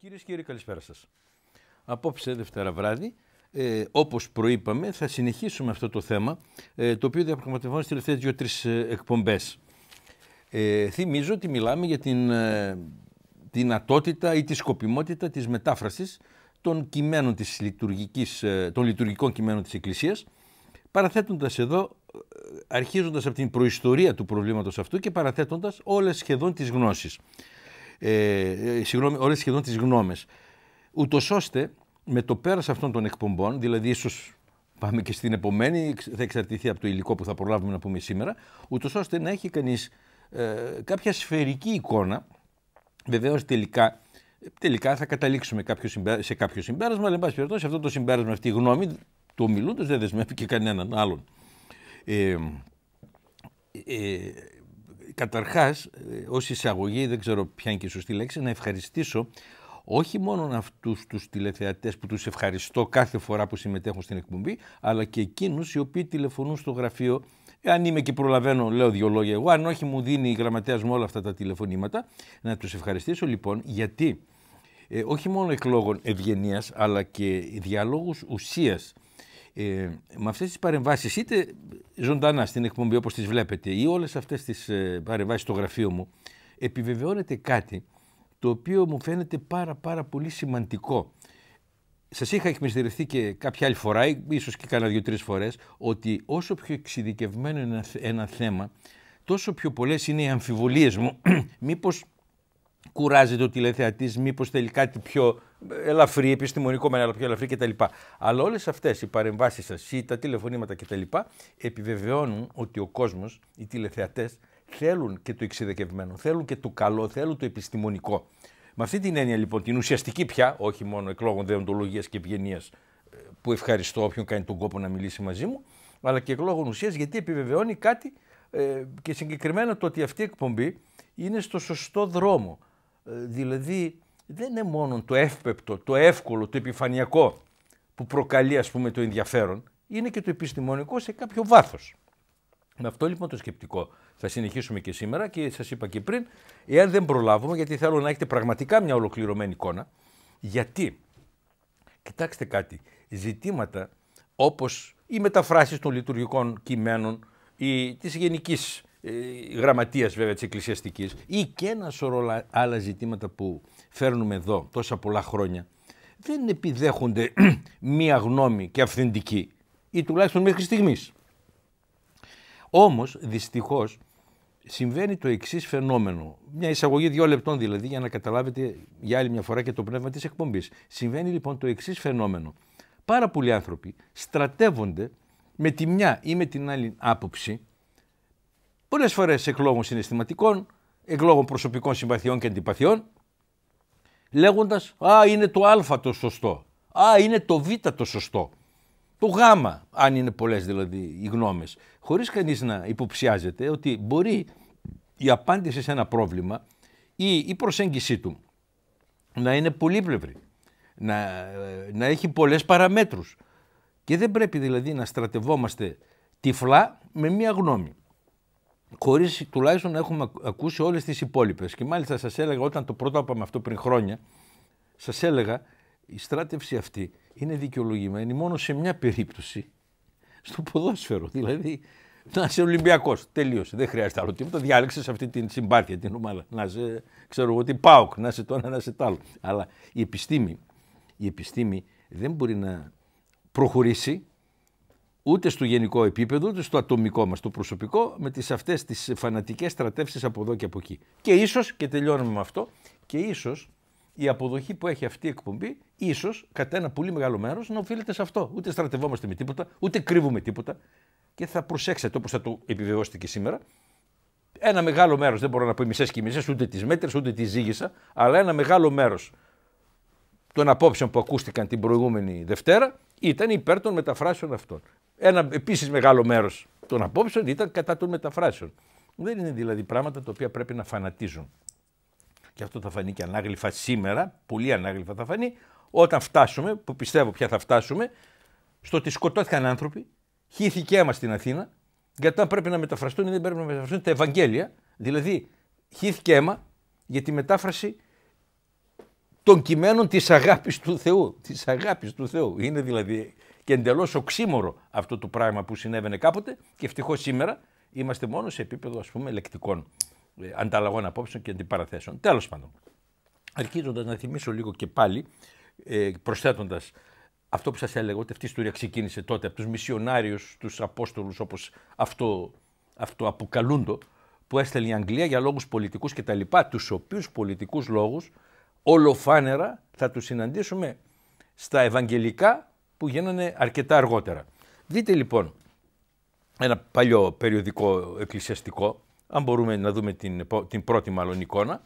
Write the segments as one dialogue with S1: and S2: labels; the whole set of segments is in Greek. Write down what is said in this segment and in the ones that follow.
S1: Κυρίες και κύριοι, καλησπέρα σας. Απόψε, Δευτέρα βράδυ, ε, όπως προείπαμε, θα συνεχίσουμε αυτό το θέμα, ε, το οποίο διαπραγματευόμαστε στις τελευταίες δύο-τρει ε, εκπομπές. Ε, θυμίζω ότι μιλάμε για την ε, δυνατότητα ή τη σκοπιμότητα της μετάφρασης των, κειμένων της λειτουργικής, των λειτουργικών κειμένων της Εκκλησίας, παραθέτοντας εδώ, αρχίζοντας από την προϊστορία του προβλήματος αυτού και παραθέτοντας όλες σχεδόν τις γνώσεις. Ε, ε, συγγνώμη, όλες σχεδόν τις γνώμες. Ούτως ώστε με το πέρας αυτών των εκπομπών, δηλαδή ίσως πάμε και στην επομένη, θα εξαρτηθεί από το υλικό που θα προλάβουμε να πούμε σήμερα, ούτως ώστε να έχει κανείς ε, κάποια σφαιρική εικόνα, βεβαίως τελικά τελικά θα καταλήξουμε κάποιο σε κάποιο συμπέρασμα, αλλά εν πάση περιπτώσει αυτό το συμπέρασμα, αυτή η γνώμη του ομιλούντος δεν δεσμεύει και κανέναν άλλον. Ε, ε καταρχάς, ε, ως εισαγωγή, δεν ξέρω ποια είναι και η σωστή λέξη, να ευχαριστήσω όχι μόνο αυτούς τους τηλεθεατές που τους ευχαριστώ κάθε φορά που συμμετέχουν στην εκπομπή, αλλά και εκείνους οι οποίοι τηλεφωνούν στο γραφείο αν είμαι και προλαβαίνω, λέω δύο λόγια εγώ. Αν όχι, μου δίνει η γραμματέας μου όλα αυτά τα τηλεφωνήματα. Να τους ευχαριστήσω λοιπόν, γιατί ε, όχι μόνο εκλόγων ευγενίας, αλλά και διαλόγους ουσίας ε, με αυτές τις παρεμβάσεις είτε ζωντανά στην εκπομπή όπως τις βλέπετε ή όλες αυτές τις ε, παρεμβάσεις στο γραφείο μου επιβεβαιώνεται κάτι το οποίο μου φαίνεται πάρα πάρα πολύ σημαντικό. Σας είχα εκμυστηρευτεί και κάποια άλλη φορά, ίσως και κάνα δύο-τρεις φορές, ότι όσο πιο εξειδικευμένο είναι ένα θέμα, τόσο πιο πολλές είναι οι αμφιβολίες μου. μήπως κουράζεται ο τηλεθεατής, μήπως θέλει κάτι πιο ελαφρύ, επιστημονικό με πιο ελαφρύ κτλ. Αλλά όλες αυτές οι παρεμβάσεις σας ή τα τηλεφωνήματα κτλ. επιβεβαιώνουν ότι ο κόσμος, οι τηλεθεατές, θέλουν και το εξειδικευμένο, θέλουν και το καλό, θέλουν το επιστημονικό. Με αυτή την έννοια λοιπόν, την ουσιαστική πια, όχι μόνο εκλόγων δεοντολογίας και ευγενίας, που ευχαριστώ όποιον κάνει τον κόπο να μιλήσει μαζί μου, αλλά και εκλόγων ουσίας γιατί επιβεβαιώνει κάτι ε, και συγκεκριμένα το ότι αυτή η εκπομπή είναι στο σωστό δρόμο. Ε, δηλαδή, δεν είναι μόνο το εύπεπτο, το εύκολο, το επιφανειακό που προκαλεί ας πούμε το ενδιαφέρον, είναι και το επιστημονικό σε κάποιο βάθος. Με αυτό λοιπόν το σκεπτικό θα συνεχίσουμε και σήμερα και σας είπα και πριν, εάν δεν προλάβουμε, γιατί θέλω να έχετε πραγματικά μια ολοκληρωμένη εικόνα, γιατί, κοιτάξτε κάτι, ζητήματα όπως οι μεταφράσεις των λειτουργικών κειμένων ή της γενικής ε, γραμματείας βέβαια της εκκλησιαστικής ή και ένα σωρό άλλα ζητήματα που φέρνουμε εδώ τόσα πολλά χρόνια, δεν επιδέχονται μία γνώμη και αυθεντική ή τουλάχιστον μέχρι στιγμής. Όμως, δυστυχώς, συμβαίνει το εξής φαινόμενο. Μια εισαγωγή δύο συμβαινει το εξης φαινομενο μια δηλαδή, για να καταλάβετε για άλλη μια φορά και το πνεύμα της εκπομπής. Συμβαίνει λοιπόν το εξής φαινόμενο. Πάρα πολλοί άνθρωποι στρατεύονται με τη μια ή με την άλλη άποψη, πολλές φορές εκ λόγων συναισθηματικών, εκ προσωπικών συμπαθειών και αντιπαθειών, λέγοντας «Α, είναι το α το σωστό», «Α, είναι το β το σωστό», το γ, αν είναι πολλές δηλαδή οι γνώμες. χωρίς κανείς να υποψιάζεται ότι μπορεί η απάντηση σε ένα πρόβλημα ή η προσέγγιση του να είναι πολύπλευρη, να, ε, να έχει πολλές παραμέτρους και δεν πρέπει δηλαδή να στρατευόμαστε τυφλά με μία γνώμη χωρίς τουλάχιστον να έχουμε ακούσει όλες τις υπόλοιπες. Και μάλιστα σας έλεγα, όταν το πρώτο είπαμε αυτό πριν χρόνια, σας έλεγα η στράτευση αυτή είναι δικαιολογημένη μόνο σε μια περίπτωση στο ποδόσφαιρο. Δηλαδή να είσαι Ολυμπιακός. Τελείωσε. Δεν χρειάζεται άλλο τίποτα. Διάλεξες αυτή την συμπάθεια, την ομάδα. Να είσαι, ξέρω εγώ, την ΠΑΟΚ, να είσαι το ένα, να είσαι το άλλο. Αλλά η επιστήμη, η επιστήμη δεν μπορεί να προχωρήσει ούτε στο γενικό επίπεδο, ούτε στο ατομικό μας, το προσωπικό, με τις αυτές τις φανατικές στρατεύσεις από εδώ και από εκεί. Και ίσως, και τελειώνουμε με αυτό, και ίσως η αποδοχή που έχει αυτή η εκπομπή, ίσως κατά ένα πολύ μεγάλο μέρος να οφείλεται σε αυτό. Ούτε στρατευόμαστε με τίποτα, ούτε κρύβουμε τίποτα. Και θα προσέξετε, όπως θα το επιβεβαιώσετε και σήμερα, ένα μεγάλο μέρος, δεν μπορώ να πω μισές και μισές, ούτε τις μέτρες, ούτε τις ζήγησα, αλλά ένα μεγάλο μέρος των απόψεων που ακούστηκαν την προηγούμενη Δευτέρα ήταν υπέρ των μεταφράσεων αυτών. Ένα επίσης μεγάλο μέρος των απόψεων ήταν κατά των μεταφράσεων. Δεν είναι δηλαδή πράγματα τα οποία πρέπει να φανατίζουν. Και αυτό θα φανεί και ανάγλυφα σήμερα, πολύ ανάγλυφα θα φανεί, όταν φτάσουμε, που πιστεύω πια θα φτάσουμε, στο ότι σκοτώθηκαν άνθρωποι, χύθηκε αίμα στην Αθήνα, γιατί αν πρέπει να μεταφραστούν ή δεν πρέπει να μεταφραστούν τα Ευαγγέλια, δηλαδή χύθηκε αίμα για τη μετάφραση των κειμένων της αγάπης του Θεού. Της αγάπης του Θεού. Είναι δηλαδή και εντελώς οξύμορο αυτό το πράγμα που συνέβαινε κάποτε και ευτυχώς σήμερα είμαστε μόνο σε επίπεδο ας πούμε λεκτικών ε, ανταλλαγών απόψεων και αντιπαραθέσεων. Τέλος πάντων, Αρχίζοντας να θυμίσω λίγο και πάλι, ε, προσθέτοντας αυτό που σας έλεγα ότι αυτή η ιστορία ξεκίνησε τότε από τους μισιονάριους, τους Απόστολους, όπως αυτό, αυτό αποκαλούντο που έστελνε η Αγγλία για λόγους πολιτικούς και τα λοιπά, τους λόγου πολιτικούς λόγους ολοφάνερα θα τους συναντήσουμε στα ευαγγελικά που γίνανε αρκετά αργότερα. Δείτε λοιπόν ένα παλιό περιοδικό εκκλησιαστικό, αν μπορούμε να δούμε την, την πρώτη μάλλον εικόνα.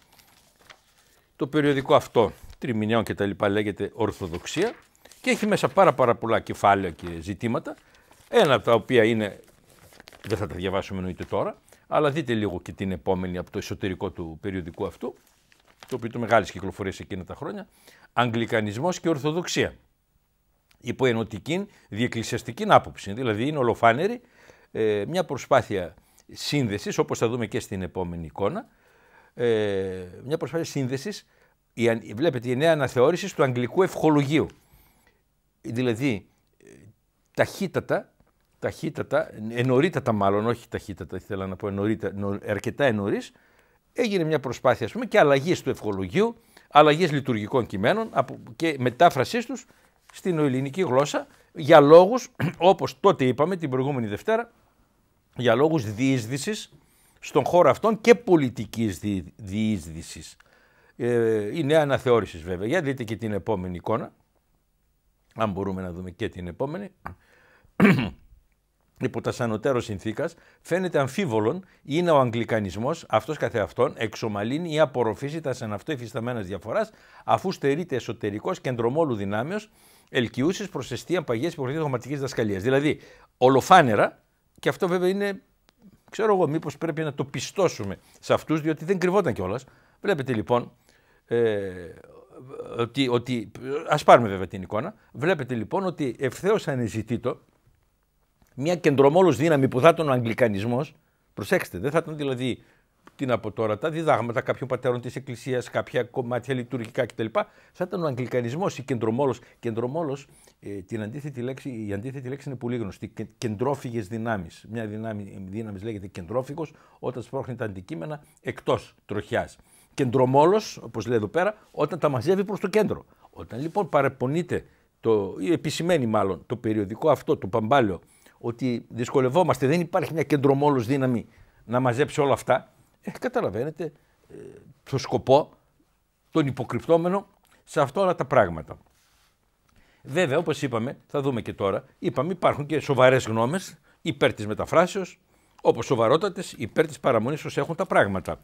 S1: Το περιοδικό αυτό, τριμηνιών και τα λοιπά, λέγεται Ορθοδοξία και έχει μέσα πάρα, πάρα πολλά κεφάλαια και ζητήματα, ένα από τα οποία είναι, δεν θα τα διαβάσουμε εννοείται τώρα, αλλά δείτε λίγο και την επόμενη από το εσωτερικό του περιοδικού αυτού, το οποίο το μεγάλης κυκλοφορίας εκείνα τα χρόνια, Αγγλικανισμός και Ορθοδοξία υποενωτική διεκκλησιαστική άποψη. Δηλαδή είναι ολοφάνερη ε, μια προσπάθεια σύνδεσης, όπως θα δούμε και στην επόμενη εικόνα, ε, μια προσπάθεια σύνδεσης, βλέπετε η νέα αναθεώρηση του αγγλικού ευχολογίου. Δηλαδή ε, ταχύτατα, ταχύτατα, ενωρίτατα μάλλον, όχι ταχύτατα, ήθελα να πω ενωρίτα, αρκετά ενωρίς, έγινε μια προσπάθεια ας πούμε, και αλλαγής του ευχολογίου, αλλαγής λειτουργικών κειμένων και μετάφρασής τους στην ελληνική γλώσσα για λόγους, όπως τότε είπαμε την προηγούμενη Δευτέρα, για λόγους διείσδυσης στον χώρο αυτών και πολιτικής διείσδυσης. Ε, η νέα αναθεώρησης βέβαια. Για δείτε και την επόμενη εικόνα. Αν μπορούμε να δούμε και την επόμενη. Υπό τα σανωτέρω συνθήκας, φαίνεται αμφίβολον είναι ο Αγγλικανισμός αυτός καθεαυτόν εξομαλύνει ή απορροφήσει τα σαν αυτό υφισταμένας διαφοράς, αφού στερείται εσωτερικός κεντρομόλου ελκυούσε προς αιστεία παγιέ υποχρεωτικές δογματική διδασκαλία. Δηλαδή, ολοφάνερα, και αυτό βέβαια είναι, ξέρω εγώ, μήπως πρέπει να το πιστώσουμε σε αυτούς, διότι δεν κρυβόταν κιόλας. Βλέπετε λοιπόν, ε, ότι, ότι ας πάρουμε βέβαια την εικόνα, βλέπετε λοιπόν ότι ευθέως ανεζητήτω μια κεντρομόλος δύναμη που θα ήταν ο Αγγλικανισμός, προσέξτε, δεν θα ήταν δηλαδή τι να πω τώρα, τα διδάγματα κάποιων πατέρων της Εκκλησίας, κάποια κομμάτια λειτουργικά κτλ. Θα ήταν ο Αγγλικανισμός ή κεντρομόλος. Κεντρομόλος, ε, η αντίθετη λέξη είναι πολύ γνωστή. Κεντρόφυγες δυνάμεις. Μια δύναμη, δύναμης λέγεται κεντρόφυγος, όταν σπρώχνει τα αντικείμενα εκτός τροχιάς. Κεντρομόλος, όπως λέει εδώ πέρα, όταν τα μαζεύει προς το κέντρο. Όταν λοιπόν παραπονείται, το, ή επισημαίνει μάλλον το περιοδικό αυτό, το παμπάλιο, ότι δυσκολευόμαστε, δεν υπάρχει μια κεντρομόλος δύναμη να μαζέψει όλα αυτά, ε, καταλαβαίνετε ε, το σκοπό, τον υποκρυπτόμενο σε αυτά όλα τα πράγματα. Βέβαια, όπως είπαμε, θα δούμε και τώρα, είπαμε υπάρχουν και σοβαρές γνώμες υπέρ της μεταφράσεως, όπως σοβαρότατες υπέρ της παραμονής ως έχουν τα πράγματα.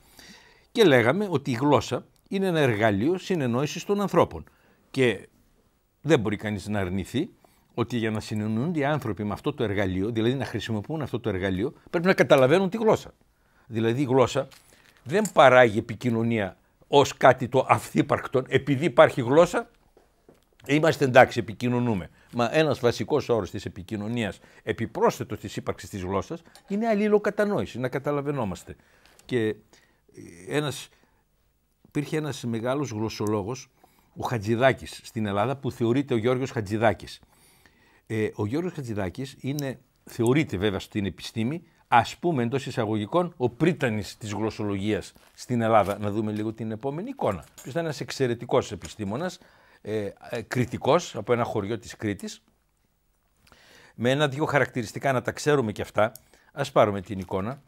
S1: Και λέγαμε ότι η γλώσσα είναι ένα εργαλείο συνεννόησης των ανθρώπων. Και δεν μπορεί κανείς να αρνηθεί ότι για να συνεννοούνται οι άνθρωποι με αυτό το εργαλείο, δηλαδή να χρησιμοποιούν αυτό το εργαλείο, πρέπει να καταλαβαίνουν τη γλώσσα δηλαδή η γλώσσα, δεν παράγει επικοινωνία ως κάτι το αυθύπαρκτο. Επειδή υπάρχει γλώσσα, είμαστε εντάξει, επικοινωνούμε. Μα ένας βασικός όρος της επικοινωνίας, επιπρόσθετος της ύπαρξης της γλώσσας, είναι αλληλοκατανόηση, να καταλαβαίνόμαστε. Και ε, ένας, υπήρχε ένας μεγάλος γλωσσολόγος, ο Χατζηδάκης στην Ελλάδα, που θεωρείται ο Γιώργος Χατζηδάκης. Ε, ο Γιώργος Χατζηδάκης είναι, θεωρείται βέβαια στην επιστήμη ας πούμε εντός εισαγωγικών, ο πρίτανης της γλωσσολογίας στην Ελλάδα. Να δούμε λίγο την επόμενη εικόνα. που ήταν ένας εξαιρετικός επιστήμονας, ε, ε από ένα χωριό της Κρήτης. Με ένα-δυο χαρακτηριστικά να τα ξέρουμε και αυτά. Ας πάρουμε την εικόνα.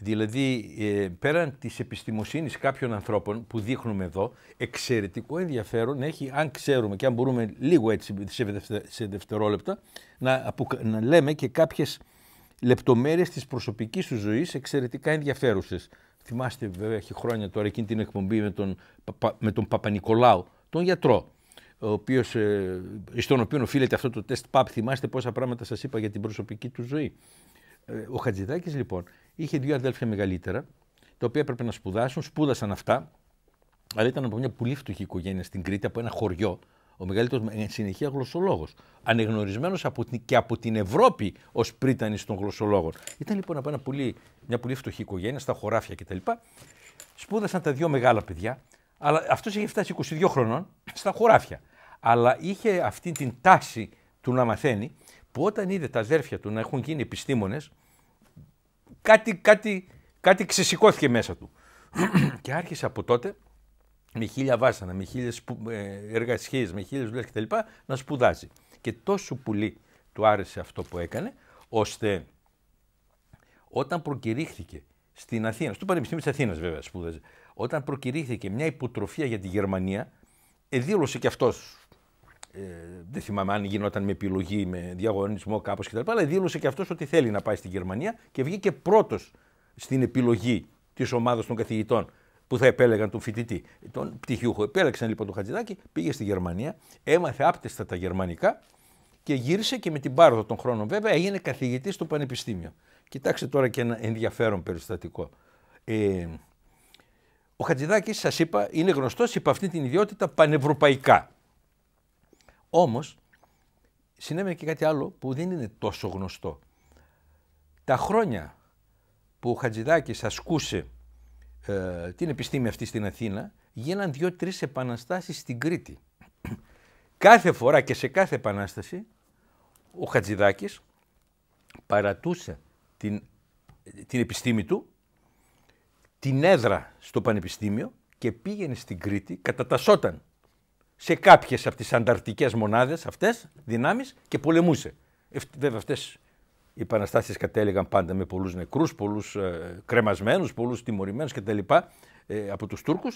S1: Δηλαδή, ε, πέραν της επιστημοσύνης κάποιων ανθρώπων που δείχνουμε εδώ, εξαιρετικό ενδιαφέρον έχει, αν ξέρουμε και αν μπορούμε λίγο έτσι σε δευτερόλεπτα, να, να λέμε και κάποιες Λεπτομέρειες της προσωπικής του ζωής εξαιρετικά ενδιαφέρουσες. Θυμάστε βέβαια έχει χρόνια τώρα εκείνη την εκπομπή με τον, με τον Παπα-Νικολάου, τον γιατρό, ο οποίος, ε, στον οποίο οφείλεται αυτό το τεστ PAP. Θυμάστε πόσα πράγματα σας είπα για την προσωπική του ζωή. Ε, ο Χατζηδάκης λοιπόν είχε δύο αδέλφια μεγαλύτερα, τα οποία έπρεπε να σπουδάσουν, σπούδασαν αυτά, αλλά ήταν από μια πολύ φτωχή οικογένεια στην Κρήτη, από ένα χωριό, ο μεγαλύτερος συνεχεία γλωσσολόγος. Ανεγνωρισμένος και από την Ευρώπη ως πρίτανης των γλωσσολόγων. Ήταν λοιπόν από ένα πολύ, μια πολύ φτωχή οικογένεια, στα χωράφια κτλ. Σπούδασαν τα δύο μεγάλα παιδιά, αλλά αυτός είχε φτάσει 22 χρονών στα χωράφια. Αλλά είχε αυτή την τάση του να μαθαίνει που όταν είδε τα αδέρφια του να έχουν γίνει επιστήμονες, κάτι, κάτι, κάτι ξεσηκώθηκε μέσα του. και άρχισε από τότε με χίλια βάσανα, με χίλιες εργασίες, με χίλιες δουλειές κτλ. να σπουδάζει. Και τόσο πολύ του άρεσε αυτό που έκανε, ώστε όταν προκηρύχθηκε στην Αθήνα, στο Πανεπιστήμιο της Αθήνας βέβαια σπούδαζε, όταν προκηρύχθηκε μια υποτροφία για τη Γερμανία, δήλωσε και αυτός. Ε, δεν θυμάμαι αν γινόταν με επιλογή, με διαγωνισμό κάπως κτλ. Αλλά δήλωσε και αυτός ότι θέλει να πάει στη Γερμανία και βγήκε πρώτος στην επιλογή της ομάδας των καθηγητών που θα επέλεγαν τον φοιτητή, τον πτυχιούχο. Επέλεξαν λοιπόν τον Χατζηδάκη, πήγε στη Γερμανία, έμαθε άπτεστα τα γερμανικά και γύρισε και με την πάροδο των χρόνων βέβαια έγινε καθηγητής στο Πανεπιστήμιο. Κοιτάξτε τώρα και ένα ενδιαφέρον περιστατικό. Ε, ο Χατζηδάκης, σας είπα, είναι γνωστός υπό αυτή την ιδιότητα πανευρωπαϊκά. Όμως, συνέβαινε και κάτι άλλο που δεν είναι τόσο γνωστό. Τα χρόνια που ο Χατζηδάκης ασκούσε ε, την επιστήμη αυτή στην Αθήνα, γίναν δύο-τρει επαναστάσεις στην Κρήτη. Κάθε φορά και σε κάθε επανάσταση ο Χατζηδάκης παρατούσε την, την επιστήμη του, την έδρα στο πανεπιστήμιο και πήγαινε στην Κρήτη, κατατασσόταν σε κάποιες από τις ανταρτικές μονάδες αυτές, δυνάμεις και πολεμούσε. Βέβαια αυτές οι επαναστάσεις κατέληγαν πάντα με πολλούς νεκρούς, πολλούς ε, κρεμασμένους, πολλούς τιμωρημένους κτλ. Ε, από τους Τούρκους.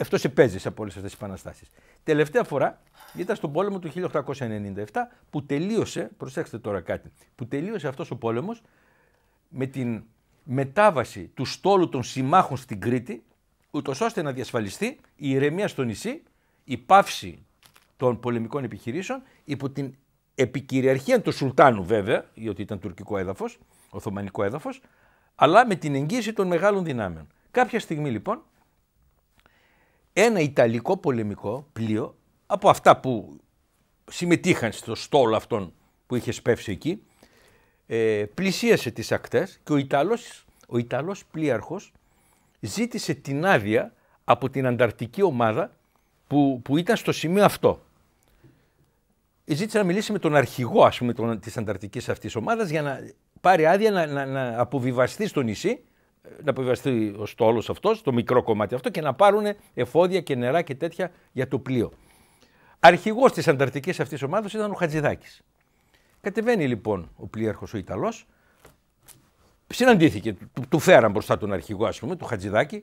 S1: Αυτό επέζησε από όλες αυτές τις επαναστάσεις. Τελευταία φορά ήταν στον πόλεμο του 1897 που τελείωσε, προσέξτε τώρα κάτι, που τελείωσε αυτός ο πόλεμος με την μετάβαση του στόλου των συμμάχων στην Κρήτη, ούτως ώστε να διασφαλιστεί η ηρεμία στο νησί, η πάυση των πολεμικών επιχειρήσεων υπό την επικυριαρχία του Σουλτάνου βέβαια, γιατί ήταν τουρκικό έδαφος, Οθωμανικό έδαφος, αλλά με την εγγύηση των μεγάλων δυνάμεων. Κάποια στιγμή λοιπόν, ένα Ιταλικό πολεμικό πλοίο από αυτά που συμμετείχαν στο στόλο αυτόν που είχε σπεύσει εκεί, ε, πλησίασε τις ακτές και ο Ιταλός, ο πλοίαρχος ζήτησε την άδεια από την ανταρτική ομάδα που, που ήταν στο σημείο αυτό. Ε, ζήτησε να μιλήσει με τον αρχηγό ας πούμε, της ανταρτικής αυτής ομάδας για να πάρει άδεια να, να, να αποβιβαστεί στο νησί, ε, να αποβιβαστεί ο στόλος αυτός, το μικρό κομμάτι αυτό και να πάρουν εφόδια και νερά και τέτοια για το πλοίο. Αρχηγός της ανταρτικής αυτής ομάδας ήταν ο Χατζηδάκης. Κατεβαίνει λοιπόν ο πλοίαρχος ο Ιταλός, συναντήθηκε, του, του φέραν μπροστά τον αρχηγό ας πούμε, του Χατζηδάκη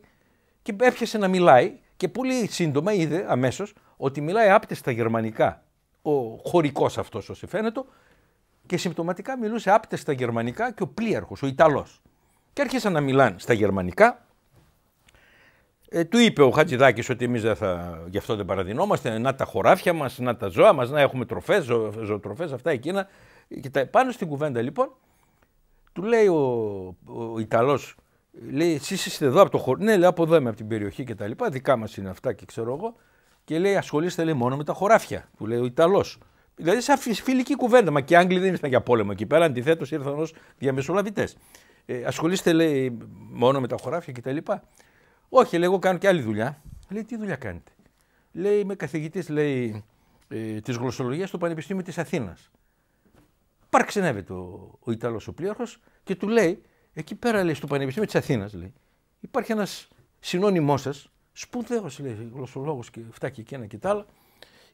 S1: και έπιασε να μιλάει και πολύ σύντομα είδε αμέσως ότι μιλάει άπτεστα γερμανικά ο χωρικός αυτός, όσο φαίνεται, και συμπτωματικά μιλούσε άπτες στα γερμανικά και ο πλοίαρχος, ο Ιταλός. Και άρχισαν να μιλάνε στα γερμανικά. Ε, του είπε ο Χατζηδάκης ότι εμείς θα... γι' αυτό δεν παραδεινόμαστε. Να τα χωράφια μας, να τα ζώα μας, να έχουμε τροφές, ζω, ζωοτροφές, αυτά εκείνα. Και τα... Πάνω στην κουβέντα λοιπόν, του λέει ο, ο Ιταλός, λέει: Εσείς είστε εδώ από το χωριό. Ναι, λέει από εδώ είμαι, από την περιοχή και τα λοιπά, Δικά μας είναι αυτά και ξέρω εγώ και λέει ασχολείστε λέει, μόνο με τα χωράφια, του λέει ο Ιταλός. Δηλαδή σαν φιλική κουβέντα, μα και οι Άγγλοι δεν ήρθαν για πόλεμο εκεί πέρα, αντιθέτως ήρθαν ως διαμεσολαβητές. Ε, ασχολείστε λέει μόνο με τα χωράφια κτλ. Όχι, λέει, εγώ κάνω και άλλη δουλειά. Λέει, τι δουλειά κάνετε. Λέει, είμαι καθηγητής, λέει, ε, της γλωσσολογίας στο Πανεπιστήμιο της Αθήνας. Παρξενεύεται ο, ο Ιταλός ο πλήρχο και του λέει, εκεί πέρα λέει, στο Πανεπιστήμιο της Αθήνας, λέει, υπάρχει ένας συνώνυμός σας Σπουδαίος, λέει, γλωσσολόγος και φτάκι και ένα και τα άλλα.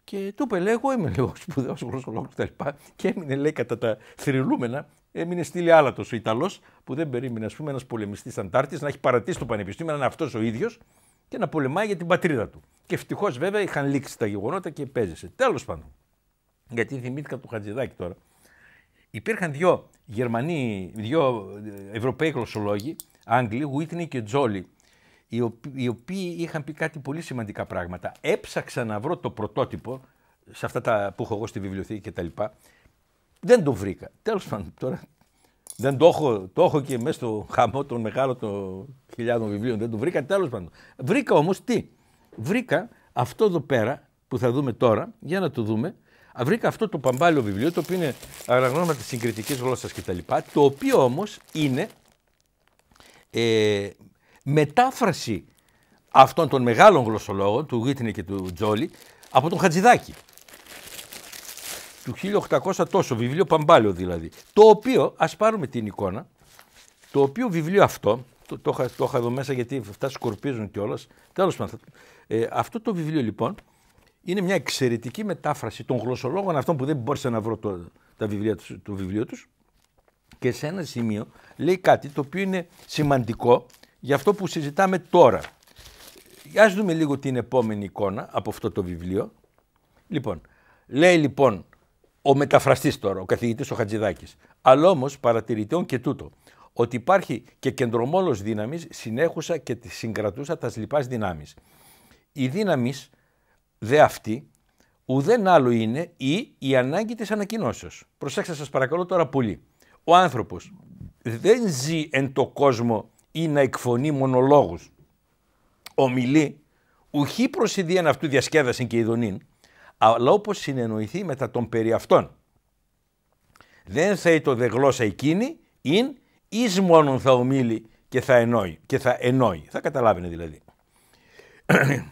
S1: Και του είπε, λέει, εγώ είμαι λίγο σπουδαίος γλωσσολόγος κτλ. Και, και έμεινε, λέει, κατά τα θρυλούμενα, έμεινε στήλη άλατος ο Ιταλός, που δεν περίμενε, ας πούμε, ένας πολεμιστής Αντάρτης να έχει παρατήσει το πανεπιστήμιο, να είναι αυτός ο ίδιος και να πολεμάει για την πατρίδα του. Και ευτυχώς, βέβαια, είχαν λήξει τα γεγονότα και παίζεσαι. Τέλος πάντων. Γιατί θυμήθηκα του Χατζηδάκη τώρα. Υπήρχαν δύο Γερμανοί, δύο ε, Ευρωπαίοι γλωσσολόγοι, Άγγλοι, Γουίτνη και Τζόλι, οι οποίοι είχαν πει κάτι πολύ σημαντικά πράγματα. Έψαξα να βρω το πρωτότυπο, σε αυτά τα που έχω εγώ στη βιβλιοθήκη και τα Δεν το βρήκα. Τέλος πάντων τώρα δεν το έχω, το έχω και μέσα στο χαμό των μεγάλων των χιλιάδων βιβλίων. Δεν το βρήκα τέλος πάντων. Βρήκα όμως, τι. Βρήκα αυτό εδώ πέρα που θα δούμε τώρα, για να το δούμε. Βρήκα αυτό το παμπάλιο βιβλίο, το οποίο είναι αγραγνώμα της συγκριτικής γλώσσας κτλ. Το οποίο όμως είναι ε, μετάφραση αυτών των μεγάλων γλωσσολόγων, του Γίτνη και του Τζόλι, από τον Χατζηδάκη. Του 1800 τόσο, βιβλίο Παμπάλιο δηλαδή. Το οποίο, ας πάρουμε την εικόνα, το οποίο βιβλίο αυτό, το, το, το, το είχα εδώ μέσα γιατί αυτά σκορπίζουν κιόλας. Τέλος πάντων, ε, αυτό το βιβλίο λοιπόν είναι μια εξαιρετική μετάφραση των γλωσσολόγων αυτών που δεν μπόρεσα να βρω το, τα βιβλία τους το βιβλίο τους και σε ένα σημείο λέει κάτι το οποίο είναι σημαντικό για αυτό που συζητάμε τώρα. Ας δούμε λίγο την επόμενη εικόνα από αυτό το βιβλίο. Λοιπόν, λέει λοιπόν ο μεταφραστής τώρα, ο καθηγητής ο Χατζηδάκης, αλλά όμως παρατηρητών και τούτο, ότι υπάρχει και κεντρομόλος δύναμης συνέχουσα και συγκρατούσα τα λοιπάς δυνάμεις. Η δύναμης δε αυτή ουδέν άλλο είναι ή η ανάγκη της ανακοινώσεως. Προσέξτε σας παρακαλώ τώρα πολύ. Ο άνθρωπος δεν ζει εν το κόσμο ή να εκφωνεί μονολόγους. Ομιλεί, ουχή προ ιδίαν αυτού διασκέδαση και ειδονήν, αλλά όπως συνεννοηθεί μετά τον περί αυτών. Δεν θα το δε γλώσσα εκείνη, ειν εις μόνον θα ομίλει και θα εννοεί, και θα, εννοεί. θα καταλάβαινε δηλαδή.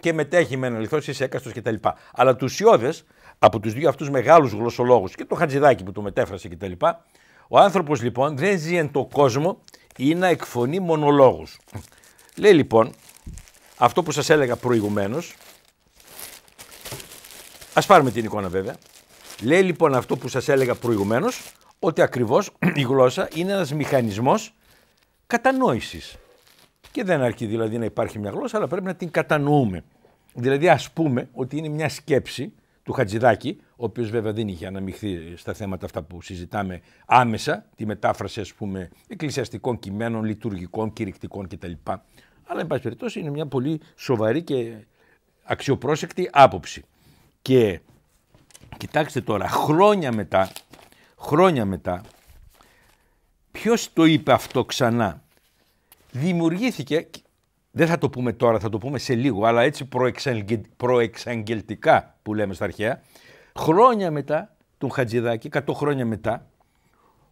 S1: και μετέχει με ένα αναλυθώ είσαι έκαστο κτλ. Αλλά τους ιώδες από τους δύο αυτούς μεγάλους γλωσσολόγους και το Χατζηδάκι που το μετέφρασε κτλ. Ο άνθρωπος λοιπόν δεν ζει εν το κόσμο ή να εκφωνεί μονολόγους. Λέει λοιπόν, αυτό που σας έλεγα προηγουμένως, ας πάρουμε την εικόνα βέβαια, λέει λοιπόν αυτό που σας έλεγα προηγουμένως, ότι ακριβώς η γλώσσα είναι ένας μηχανισμός κατανόησης. Και δεν αρκεί δηλαδή να υπάρχει μια γλώσσα, αλλά πρέπει να την κατανοούμε. Δηλαδή ας πούμε ότι είναι μια σκέψη του Χατζηδάκη, ο οποίος βέβαια δεν είχε αναμειχθεί στα θέματα αυτά που συζητάμε άμεσα, τη μετάφραση ας πούμε εκκλησιαστικών κειμένων, λειτουργικών, κηρυκτικών κτλ. Αλλά εν πάση περιπτώσει είναι μια πολύ σοβαρή και αξιοπρόσεκτη άποψη. Και κοιτάξτε τώρα, χρόνια μετά, χρόνια μετά, ποιος το είπε αυτό ξανά. Δημιουργήθηκε, δεν θα το πούμε τώρα, θα το πούμε σε λίγο, αλλά έτσι προεξαγγελτικά που λέμε στα αρχαία. Χρόνια μετά τον Χατζηδάκη, 100 χρόνια μετά,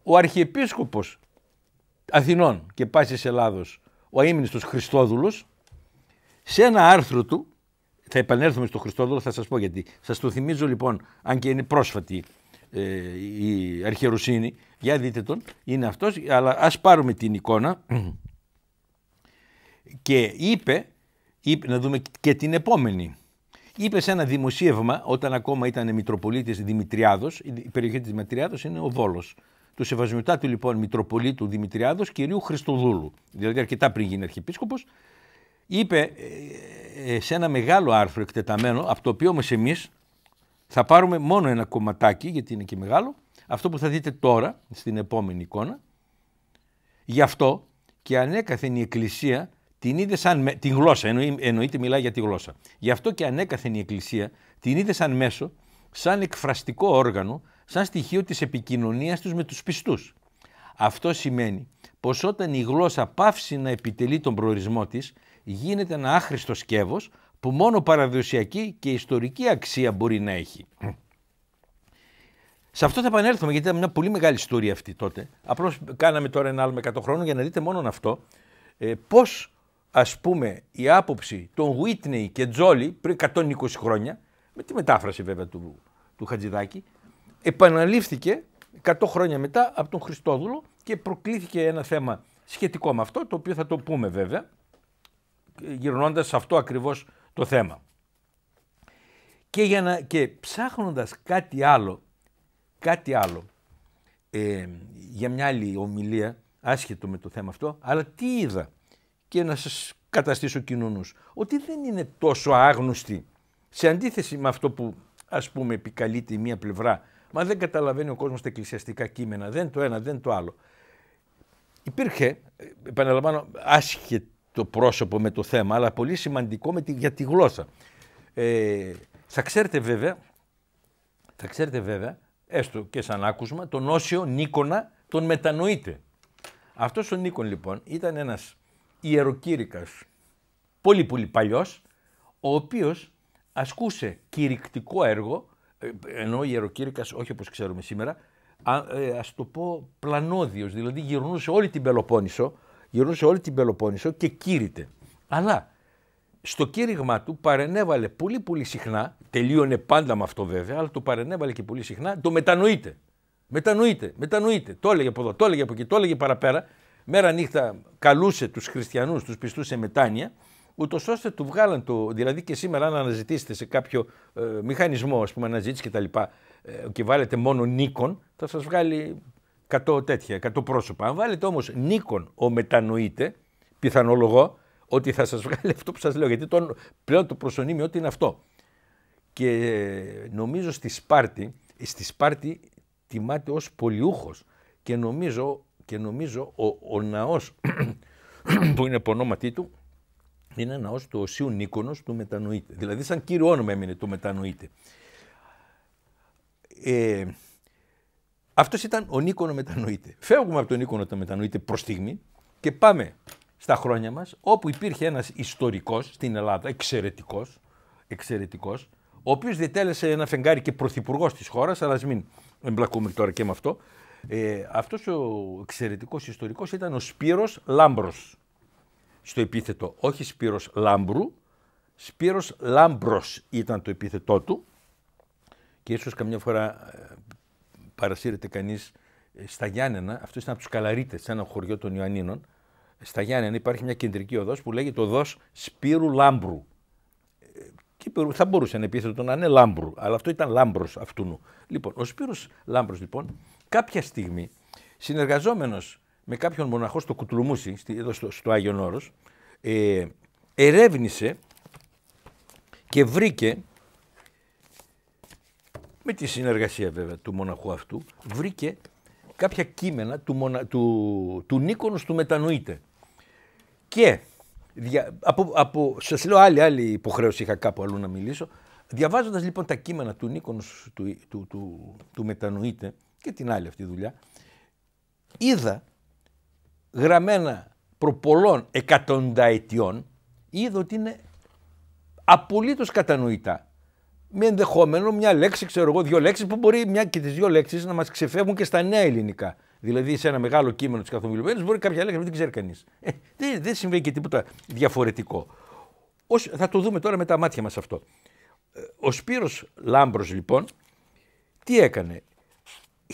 S1: ο Αρχιεπίσκοπος Αθηνών και Πάσης Ελλάδος, ο αείμνηστος Χριστόδουλος, σε ένα άρθρο του, θα επανέλθουμε στο Χριστόδουλο, θα σας πω γιατί. Σας το θυμίζω λοιπόν, αν και είναι πρόσφατη ε, η αρχιερουσίνη, για δείτε τον, είναι αυτός, αλλά ας πάρουμε την εικόνα και είπε, είπε, να δούμε και την επόμενη. Είπε σε ένα δημοσίευμα, όταν ακόμα ήταν Μητροπολίτης Δημητριάδος, η περιοχή της Δημητριάδος είναι ο Βόλος, του Σεβασμιωτάτου λοιπόν Μητροπολίτου Δημητριάδος κυρίου Χριστοδούλου, δηλαδή αρκετά πριν γίνει Αρχιεπίσκοπος, είπε ε, ε, σε ένα μεγάλο άρθρο εκτεταμένο, από το οποίο όμως εμείς θα πάρουμε μόνο ένα κομματάκι, γιατί είναι και μεγάλο, αυτό που θα δείτε τώρα στην επόμενη εικόνα. Γι' αυτό και ανέκαθεν η Εκκλησία την είδε σαν. την γλώσσα, εννοεί, εννοείται μιλάει για τη γλώσσα. Γι' αυτό και ανέκαθεν η Εκκλησία την είδε σαν μέσο, σαν εκφραστικό όργανο, σαν στοιχείο της επικοινωνίας τους με τους πιστούς. Αυτό σημαίνει πως όταν η γλώσσα πάυσει να επιτελεί τον προορισμό της, γίνεται ένα άχρηστο σκεύος που μόνο παραδοσιακή και ιστορική αξία μπορεί να έχει. Σε αυτό θα επανέλθουμε γιατί ήταν μια πολύ μεγάλη ιστορία αυτή τότε. Απλώς κάναμε τώρα ένα άλλο με 100 χρόνο για να δείτε μόνο αυτό. Ε, Πώς ας πούμε η άποψη των Whitney και Τζόλι πριν 120 χρόνια, με τη μετάφραση βέβαια του, του Χατζηδάκη, επαναλήφθηκε 100 χρόνια μετά από τον Χριστόδουλο και προκλήθηκε ένα θέμα σχετικό με αυτό, το οποίο θα το πούμε βέβαια, γυρνώντας σε αυτό ακριβώς το θέμα. Και, για να, και ψάχνοντας κάτι άλλο, κάτι άλλο ε, για μια άλλη ομιλία, άσχετο με το θέμα αυτό, αλλά τι είδα και να σας καταστήσω κοινούνους. Ότι δεν είναι τόσο άγνωστοι σε αντίθεση με αυτό που ας πούμε επικαλείται η μία πλευρά μα δεν καταλαβαίνει ο κόσμος τα εκκλησιαστικά κείμενα, δεν το ένα, δεν το άλλο. Υπήρχε, επαναλαμβάνω, άσχετο πρόσωπο με το θέμα, αλλά πολύ σημαντικό με τη, για τη γλώσσα. Ε, θα ξέρετε βέβαια, θα ξέρετε βέβαια, έστω και σαν άκουσμα, τον Όσιο Νίκονα τον μετανοείται. Αυτός ο Νίκον λοιπόν ήταν ένας ιεροκήρυκας, πολύ πολύ παλιός, ο οποίος ασκούσε κηρυκτικό έργο, ε, ενώ ιεροκήρυκας όχι όπως ξέρουμε σήμερα, α ε, ας το πω πλανόδιος, δηλαδή γυρνούσε όλη την Πελοπόννησο, γυρνούσε όλη την Πελοπόννησο και κήρυτε. Αλλά στο κήρυγμα του παρενέβαλε πολύ πολύ συχνά, τελείωνε πάντα με αυτό βέβαια, αλλά το παρενέβαλε και πολύ συχνά, το μετανοείται. Μετανοείται, μετανοείται. Το έλεγε από εδώ, το έλεγε από εκεί, το έλεγε παραπέρα μέρα νύχτα καλούσε τους χριστιανούς τους πιστούς σε μετάνοια, ούτως ώστε του βγάλαν το. Δηλαδή και σήμερα, αν αναζητήσετε σε κάποιο ε, μηχανισμό, ας πούμε, αναζήτηση κτλ. Και, ε, και βάλετε μόνο Νίκον, θα σας βγάλει 100 τέτοια, 100 πρόσωπα. Αν βάλετε όμως Νίκον, ο μετανοείτε πιθανολογώ ότι θα σας βγάλει αυτό που σας λέω, γιατί τον, πλέον το προσωνύμιο ότι είναι αυτό. Και ε, νομίζω στη Σπάρτη, στη Σπάρτη τιμάται ως πολιούχος και νομίζω και νομίζω ο, ο ναός που είναι πονόματί του είναι ναός του Οσίου Νίκονος του Μετανοήτη. Δηλαδή σαν κύριο όνομα έμεινε το Μετανοήτη. Ε, αυτός ήταν ο Νίκονο Μετανοήτη. Φεύγουμε από τον Νίκονο το Μετανοήτη προς στιγμή και πάμε στα χρόνια μας, όπου υπήρχε ένας ιστορικός στην Ελλάδα, εξαιρετικός, εξαιρετικός, ο οποίος διετέλεσε ένα φεγγάρι και πρωθυπουργός της χώρας, αλλά μην εμπλακούμε τώρα και με αυτό, ε, αυτός ο εξαιρετικός ιστορικός ήταν ο Σπύρος Λάμπρος. Στο επίθετο, όχι Σπύρος Λάμπρου, Σπύρος Λάμπρος ήταν το επίθετό του και ίσως καμιά φορά ε, παρασύρεται κανείς ε, στα Γιάννενα, αυτό ήταν από τους Καλαρίτες, ένα χωριό των Ιωαννίνων, στα Γιάννενα υπάρχει μια κεντρική οδός που λέγεται οδός Σπύρου Λάμπρου. Ε, και θα μπορούσε να επίθετο να είναι Λάμπρου, αλλά αυτό ήταν Λάμπρος αυτού. Λοιπόν, ο Σπύρος Λάμπρος λοιπόν κάποια στιγμή, συνεργαζόμενος με κάποιον μοναχός στο Κουτλουμούσι, εδώ στο, στο Άγιον ε, ερεύνησε και βρήκε, με τη συνεργασία βέβαια του μοναχού αυτού, βρήκε κάποια κείμενα του, μονα, του, του Νίκονος του Μετανοήτε. Και δια, από, από, σας λέω άλλη, άλλη υποχρέωση είχα κάπου αλλού να μιλήσω, διαβάζοντας λοιπόν τα κείμενα του Νίκονος του, του, του, του και την άλλη αυτή δουλειά, είδα γραμμένα προπολών εκατονταετιών, είδα ότι είναι απολύτως κατανοητά. Με ενδεχόμενο μια λέξη, ξέρω εγώ, δύο λέξεις που μπορεί μια και τις δύο λέξεις να μας ξεφεύγουν και στα νέα ελληνικά. Δηλαδή σε ένα μεγάλο κείμενο της καθομιλουμένης μπορεί κάποια λέξη να μην ξέρει κανείς. Ε, δεν, δεν συμβαίνει και τίποτα διαφορετικό. Ως, θα το δούμε τώρα με τα μάτια μας αυτό. Ε, ο Σπύρος Λάμπρος λοιπόν, τι έκανε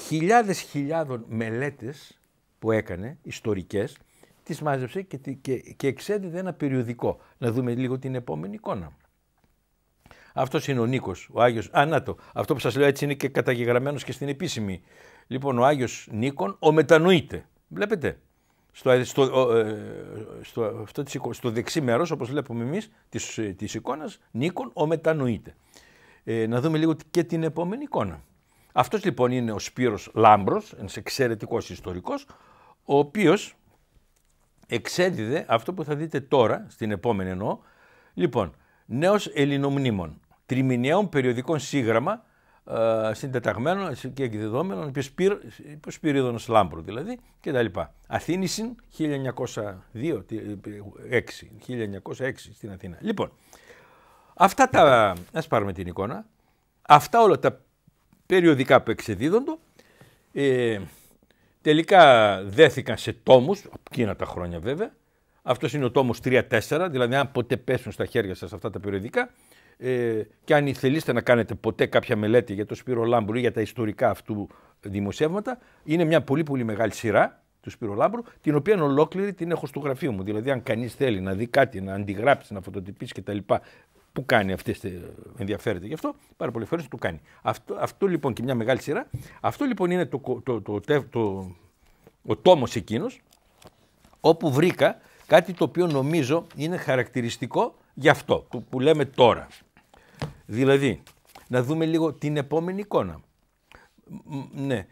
S1: χιλιάδες χιλιάδων μελέτες που έκανε, ιστορικές, τις μάζεψε και, και, και εξέδιδε ένα περιοδικό. Να δούμε λίγο την επόμενη εικόνα. Αυτός είναι ο Νίκος, ο Άγιος. άνατο Αυτό που σας λέω έτσι είναι και καταγεγραμμένος και στην επίσημη. Λοιπόν, ο Άγιος Νίκον, ο μετανοείται. Βλέπετε. Στο, στο, ε, στο, αυτό, δεξί μέρος, όπως βλέπουμε εμείς, της ε, εικόνα, Νίκον, ο μετανοείται. Ε, να δούμε λίγο και την επόμενη εικόνα. Αυτός λοιπόν είναι ο Σπύρος Λάμπρος, ένας εξαιρετικός ιστορικός, ο οποίος εξέδιδε αυτό που θα δείτε τώρα, στην επόμενη εννοώ, λοιπόν, νέος ελληνομνήμων, τριμηνιαίων περιοδικών σύγγραμμα, ε, συντεταγμένων και εκδεδόμενων, υπό Σπυρίδωνος Λάμπρο δηλαδή, και τα λοιπά. Αθήνησιν 1902, 1906 ε, ε, στην Αθήνα. Λοιπόν, αυτά τα, ας πάρουμε την εικόνα, αυτά όλα τα περιοδικά που εξεδίδοντο. Ε, τελικά δέθηκαν σε τόμους, από εκείνα τα χρόνια βέβαια. Αυτός είναι ο τόμος 3-4, δηλαδή αν ποτέ πέσουν στα χέρια σας αυτά τα περιοδικά, ε, και αν θελήσετε να κάνετε ποτέ κάποια μελέτη για το Σπύρο Λάμπρου ή για τα ιστορικά αυτού δημοσιεύματα, είναι μια πολύ πολύ μεγάλη σειρά του Σπύρο Λάμπρου, την οποία ολόκληρη την έχω στο γραφείο μου. Δηλαδή, αν κανείς θέλει να δει κάτι, να αντιγράψει, να φωτοτυπήσει κτλ που κάνει αυτέ. ενδιαφέρεται γι' αυτό, πάρα πολύ ευχαρίστω του κάνει. Αυτό, αυτό λοιπόν και μια μεγάλη σειρά, αυτό λοιπόν είναι το, το, το, το, ο τόμος εκείνος, όπου βρήκα κάτι το οποίο νομίζω είναι χαρακτηριστικό γι' αυτό που, λέμε τώρα. Δηλαδή, να δούμε λίγο την επόμενη εικόνα. ναι,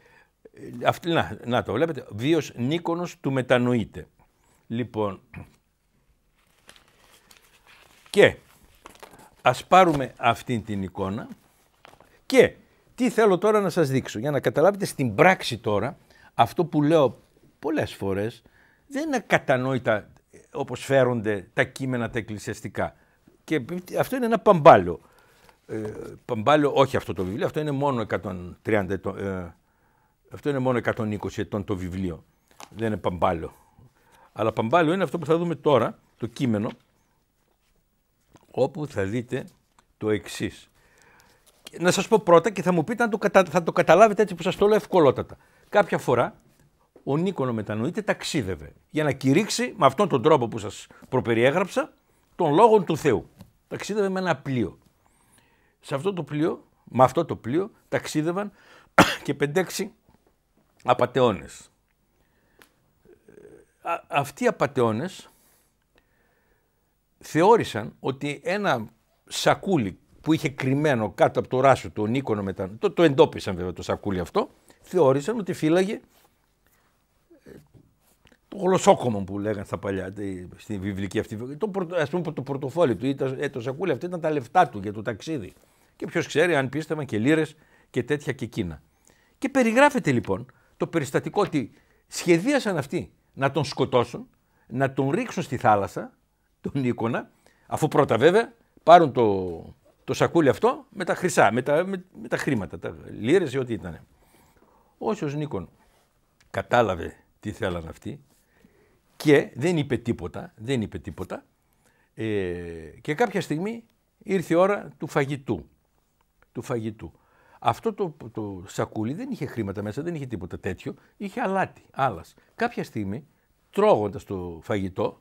S1: αυτή, να, να το βλέπετε, βίος Νίκονος του μετανοείται. Λοιπόν, και Ας πάρουμε αυτή την εικόνα και τι θέλω τώρα να σας δείξω για να καταλάβετε στην πράξη τώρα αυτό που λέω πολλές φορές δεν είναι κατανόητα ε, όπως φέρονται τα κείμενα τα εκκλησιαστικά. Και αυτό είναι ένα παμπάλιο. Ε, παμπάλιο, όχι αυτό το βιβλίο, αυτό είναι μόνο 130 ε, αυτό είναι μόνο 120 ετών το βιβλίο. Δεν είναι παμπάλιο. Αλλά παμπάλιο είναι αυτό που θα δούμε τώρα, το κείμενο, όπου θα δείτε το εξής. Να σας πω πρώτα και θα μου πείτε αν το κατα... θα το καταλάβετε έτσι που σας το λέω ευκολότατα. Κάποια φορά ο Νίκονο μετανοείται ταξίδευε για να κηρύξει με αυτόν τον τρόπο που σας προπεριέγραψα τον λόγο του Θεού. Ταξίδευε με ένα πλοίο. Σε αυτό το πλοίο, με αυτό το πλοίο ταξίδευαν και πεντέξι 6 ε, αυτοί οι απατεώνες θεώρησαν ότι ένα σακούλι που είχε κρυμμένο κάτω από το ράσο του ο Νίκονο μετά, το, εντόπισαν βέβαια το σακούλι αυτό, θεώρησαν ότι φύλαγε ε, το γολοσόκομο που λέγανε στα παλιά, στη βιβλική αυτή. Το, ας πούμε το πορτοφόλι του ή το, ε, το σακούλι αυτό ήταν τα λεφτά του για το ταξίδι. Και ποιος ξέρει αν πίστευαν και λίρε και τέτοια και εκείνα. Και περιγράφεται λοιπόν το περιστατικό ότι σχεδίασαν αυτοί να τον σκοτώσουν, να τον ρίξουν στη θάλασσα τον Νίκονα, αφού πρώτα βέβαια πάρουν το, το σακούλι αυτό με τα χρυσά, με τα, με, τα χρήματα, τα λίρες ή ό,τι ήταν. ο Νίκον κατάλαβε τι θέλαν αυτοί και δεν είπε τίποτα, δεν είπε τίποτα ε, και κάποια στιγμή ήρθε η ώρα του φαγητού. Του φαγητού. Αυτό το, το σακούλι δεν είχε χρήματα μέσα, δεν είχε τίποτα τέτοιο, είχε αλάτι, άλλας. Κάποια στιγμή, τρώγοντας το φαγητό,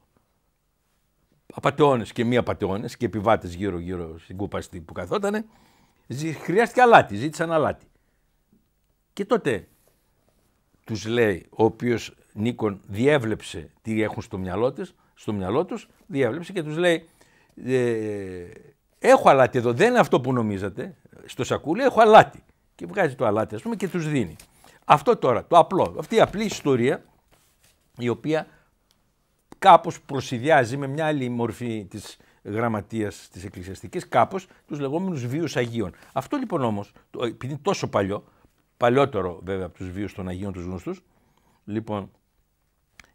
S1: απαταιώνες και μη απαταιώνες και επιβάτες γύρω-γύρω στην κουπαστή που καθότανε, χρειάστηκε αλάτι, ζήτησαν αλάτι. Και τότε τους λέει ο οποίος Νίκον διέβλεψε τι έχουν στο μυαλό, της, στο μυαλό τους, διέβλεψε και τους λέει «Ε, έχω αλάτι εδώ, δεν είναι αυτό που νομίζατε, στο σακούλι έχω αλάτι. Και βγάζει το αλάτι ας πούμε και τους δίνει. Αυτό τώρα, το απλό, αυτή η απλή ιστορία η οποία κάπως προσυδειάζει με μια άλλη μορφή της γραμματείας της εκκλησιαστικής, κάπως τους λεγόμενους βίους Αγίων. Αυτό λοιπόν όμως, επειδή είναι τόσο παλιό, παλιότερο βέβαια από τους βίους των Αγίων τους γνωστούς, λοιπόν,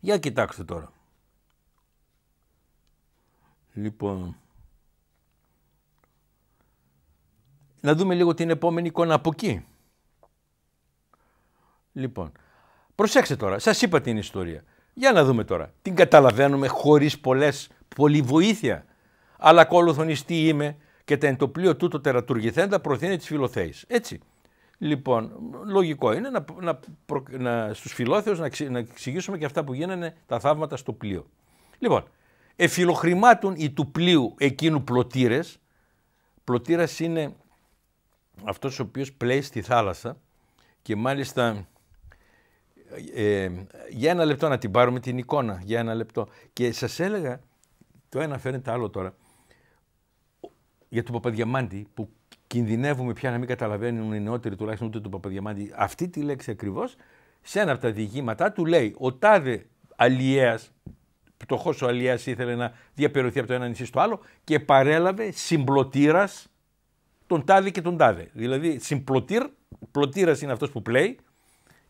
S1: για κοιτάξτε τώρα. Λοιπόν, να δούμε λίγο την επόμενη εικόνα από εκεί. Λοιπόν, προσέξτε τώρα, σας είπα την ιστορία. Για να δούμε τώρα. Την καταλαβαίνουμε χωρίς πολλές, πολλή βοήθεια. Αλλά τι είμαι και τα πλοίο τούτο τερατουργηθέντα προθύνει τι φιλοθέσει. Έτσι. Λοιπόν, λογικό είναι να, να, να στους φιλόθεους να, να εξηγήσουμε και αυτά που γίνανε τα θαύματα στο πλοίο. Λοιπόν, εφιλοχρημάτων ή του πλοίου εκείνου πλωτήρες. Πλωτήρας είναι αυτός ο οποίος πλέει στη θάλασσα και μάλιστα ε, για ένα λεπτό να την πάρουμε την εικόνα, για ένα λεπτό. Και σας έλεγα, το ένα φαίνεται άλλο τώρα, για τον Παπαδιαμάντη που κινδυνεύουμε πια να μην καταλαβαίνουν οι νεότεροι τουλάχιστον ούτε τον Παπαδιαμάντη, αυτή τη λέξη ακριβώς, σε ένα από τα διηγήματά του λέει ο τάδε αλιέας, πτωχός ο Αλιέας ήθελε να διαπερωθεί από το ένα νησί στο άλλο και παρέλαβε συμπλωτήρας τον τάδε και τον τάδε. Δηλαδή συμπλωτήρ, πλωτήρας είναι αυτός που πλέει,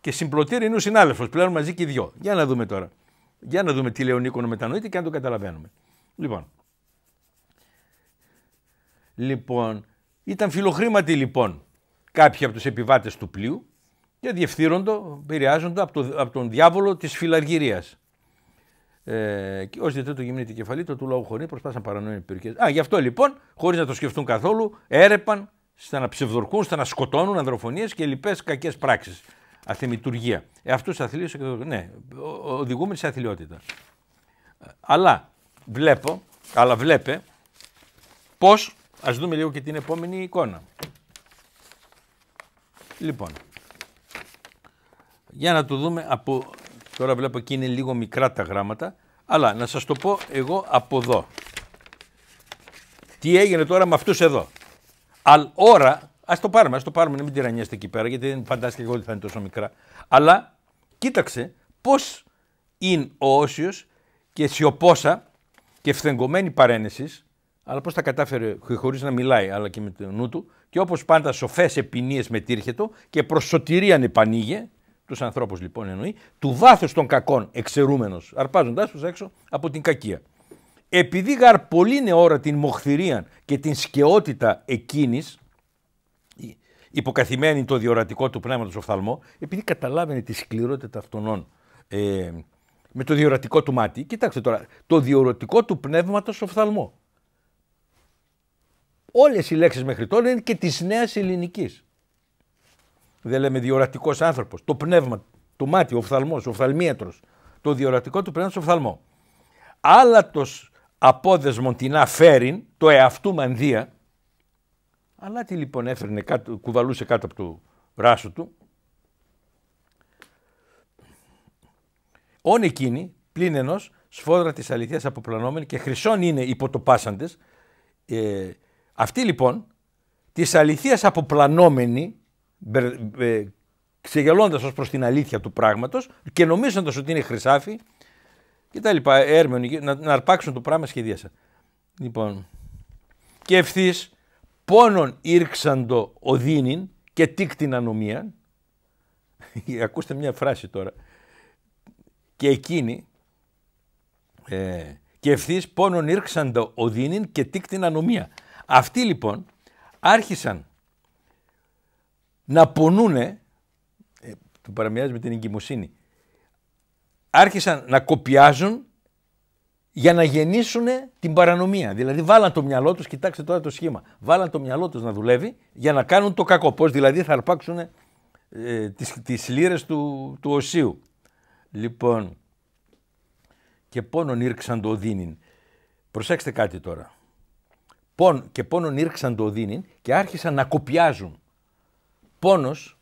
S1: και συμπλωτήρι είναι ο συνάδελφος. Πλέον μαζί και οι δυο. Για να δούμε τώρα. Για να δούμε τι λέει ο Νίκονο μετανοήτη και αν το καταλαβαίνουμε. Λοιπόν. Λοιπόν, ήταν φιλοχρήματοι λοιπόν κάποιοι από τους επιβάτες του πλοίου και διευθύνοντο, επηρεάζονται από, το, από, τον διάβολο της φιλαργυρίας. Ε, και ως διαιτέ το γυμνήτη κεφαλή, το του λαού χωρί προσπάθησαν να οι Α, γι' αυτό λοιπόν, Χωρίς να το σκεφτούν καθόλου, έρεπαν στα να ψευδορκούν, στα να σκοτώνουν ανδροφωνίε και λοιπές κακές πράξεις. Αθεμητουργία. Ε, αυτούς αθλίους, ναι, οδηγούμε σε αθλειότητα. Αλλά βλέπω, αλλά βλέπε πώς, ας δούμε λίγο και την επόμενη εικόνα. Λοιπόν, για να το δούμε από, τώρα βλέπω και είναι λίγο μικρά τα γράμματα, αλλά να σας το πω εγώ από εδώ. Τι έγινε τώρα με αυτούς εδώ. Αλ ώρα Ας το πάρουμε, ας το πάρουμε, να μην τυρανιέστε εκεί πέρα, γιατί δεν φαντάστηκα εγώ ότι θα είναι τόσο μικρά. Αλλά κοίταξε πώς είναι ο Όσιος και σιωπόσα και φθενγωμένη παρένεσης, αλλά πώς τα κατάφερε χωρίς να μιλάει, αλλά και με το νου του, και όπως πάντα σοφές επινίες τύρχετο και προς σωτηρίαν επανήγε, τους ανθρώπους λοιπόν εννοεί, του βάθους των κακών εξαιρούμενος, αρπάζοντάς τους έξω από την κακία. Επειδή γαρ είναι ώρα την μοχθηρία και την σκαιότητα εκείνης, υποκαθημένη το διορατικό του πνεύματος οφθαλμό, επειδή καταλάβαινε τη σκληρότητα αυτών ε, με το διορατικό του μάτι. Κοιτάξτε τώρα, το διορατικό του πνεύματος οφθαλμό. Όλες οι λέξεις μέχρι τώρα είναι και της νέας ελληνικής. Δεν λέμε διορατικός άνθρωπος. Το πνεύμα, του μάτι, ο οφθαλμός, ο οφθαλμίατρος. Το διορατικό του πνεύματος οφθαλμό. Άλατος απόδεσμον την αφέρειν το εαυτού μανδύα, αλλά τι λοιπόν έφερνε, κάτω, κουβαλούσε κάτω από το ράσο του. Όν εκείνη, πλην ενό, σφόδρα της αληθείας αποπλανόμενη και χρυσόν είναι υπό Ε, αυτή λοιπόν, της αληθείας αποπλανόμενη, ε, ξεγελώντας ως προς την αλήθεια του πράγματος και νομίζοντας ότι είναι χρυσάφι, και τα λοιπά, έρμενοι να, αρπάξουν το πράγμα σχεδίασα. Λοιπόν, και ευθύς πόνον ήρξαντο οδύνην και τίκτην ανομία. Ακούστε μια φράση τώρα. Και εκείνη ε, και ευθύς πόνον ήρξαντο οδύνην και τίκτην ανομία. Αυτοί λοιπόν άρχισαν να πονούνε, ε, του παραμοιάζει με την εγκυμοσύνη, άρχισαν να κοπιάζουν για να γεννήσουν την παρανομία. Δηλαδή, βάλαν το μυαλό τους, κοιτάξτε τώρα το σχήμα. Βάλαν το μυαλό τους να δουλεύει για να κάνουν το κακό. Πώς δηλαδή θα αρπάξουν τι ε, τις λίρες του, του Οσίου. Λοιπόν, και πόνον ήρξαν το Οδύνην. Προσέξτε κάτι τώρα. Πον, και πόνον ήρξαν το Οδύνην και άρχισαν να κοπιάζουν. Πόνος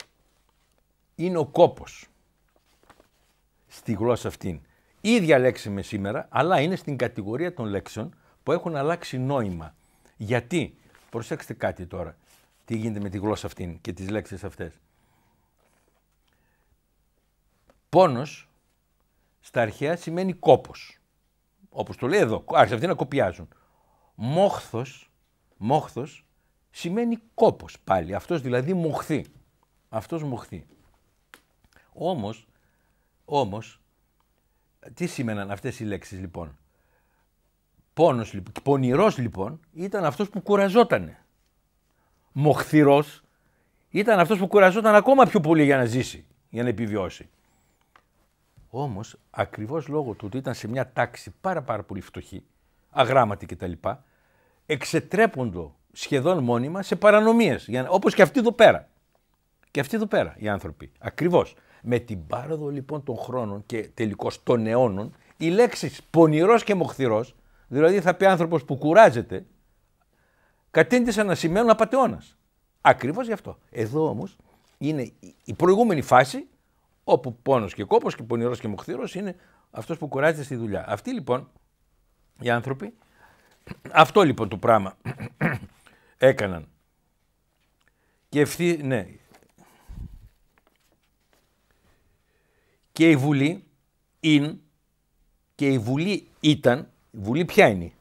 S1: είναι ο κόπος στη γλώσσα αυτήν ίδια λέξη με σήμερα, αλλά είναι στην κατηγορία των λέξεων που έχουν αλλάξει νόημα. Γιατί, προσέξτε κάτι τώρα, τι γίνεται με τη γλώσσα αυτή και τις λέξεις αυτές. Πόνος στα αρχαία σημαίνει κόπος. Όπως το λέει εδώ, άρχισε αυτοί να κοπιάζουν. Μόχθος, μόχθος σημαίνει κόπος πάλι. Αυτός δηλαδή μοχθεί. Αυτός μοχθεί. Όμως, όμως τι σήμαιναν αυτές οι λέξεις λοιπόν. Πόνος, λοιπόν, πονηρός λοιπόν ήταν αυτός που κουραζότανε. Μοχθηρός ήταν αυτός που κουραζόταν ακόμα πιο πολύ για να ζήσει, για να επιβιώσει. Όμως ακριβώς λόγω του ότι ήταν σε μια τάξη πάρα πάρα πολύ φτωχή, αγράμματη κτλ. εξετρέποντο σχεδόν μόνιμα σε παρανομίες, όπως και αυτοί εδώ πέρα. Και αυτοί εδώ πέρα οι άνθρωποι, ακριβώς. Με την πάροδο λοιπόν των χρόνων και τελικώς των αιώνων, οι λέξεις πονηρός και μοχθηρός, δηλαδή θα πει άνθρωπος που κουράζεται, κατήντησαν να σημαίνουν απαταιώνας. Ακριβώς γι' αυτό. Εδώ όμως είναι η προηγούμενη φάση όπου πόνος και κόπος και πονηρός και μοχθήρος είναι αυτός που κουράζεται στη δουλειά. Αυτοί λοιπόν οι άνθρωποι, αυτό λοιπόν το πράγμα έκαναν. Και ευθύ, ναι, και η Βουλή είναι και η Βουλή ήταν, η Βουλή ποια είναι.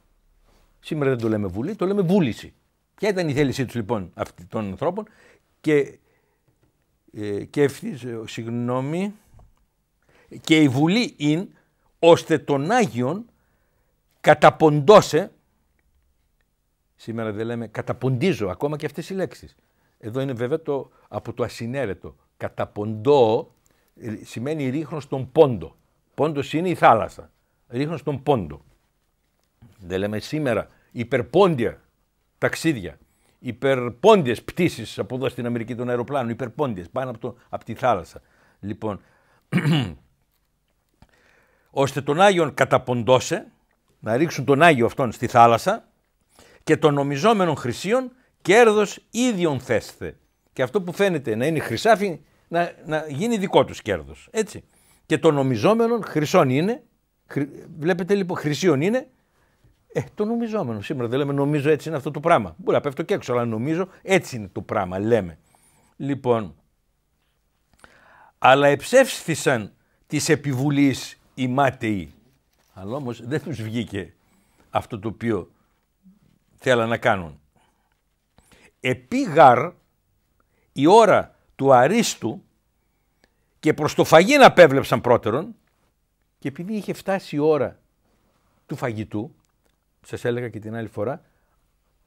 S1: Σήμερα δεν το λέμε Βουλή, το λέμε Βούληση. Ποια ήταν η θέλησή τους λοιπόν αυτών των ανθρώπων και, ε, και συγγνώμη, και η Βουλή είναι ώστε τον Άγιον καταποντώσε, σήμερα δεν λέμε καταποντίζω ακόμα και αυτές οι λέξεις. Εδώ είναι βέβαια το, από το ασυνέρετο. Καταποντώ σημαίνει ρίχνω στον πόντο. Πόντος είναι η θάλασσα. Ρίχνω στον πόντο. Δεν λέμε σήμερα υπερπόντια ταξίδια, υπερπόντιες πτήσεις από εδώ στην Αμερική των αεροπλάνων, υπερπόντιες πάνω από, το, από τη θάλασσα. Λοιπόν, ώστε τον Άγιον καταποντώσε, να ρίξουν τον Άγιο αυτόν στη θάλασσα και των νομιζόμενων χρυσίων κέρδος ίδιον θέσθε. Και αυτό που φαίνεται να είναι χρυσάφι να, να γίνει δικό τους κέρδος. Έτσι. Και το νομιζόμενο χρυσόν είναι, βλέπετε λοιπόν, χρυσίον είναι, ε, το νομιζόμενο. Σήμερα δεν λέμε νομίζω έτσι είναι αυτό το πράγμα. Μπορεί να πέφτω και έξω, αλλά νομίζω έτσι είναι το πράγμα, λέμε. Λοιπόν, αλλά εψεύστησαν τη επιβουλής οι μάταιοι. Αλλά όμως δεν τους βγήκε αυτό το οποίο θέλαν να κάνουν. Επίγαρ η ώρα του Αρίστου και προς το φαγί να πέβλεψαν πρώτερον και επειδή είχε φτάσει η ώρα του φαγητού, σας έλεγα και την άλλη φορά,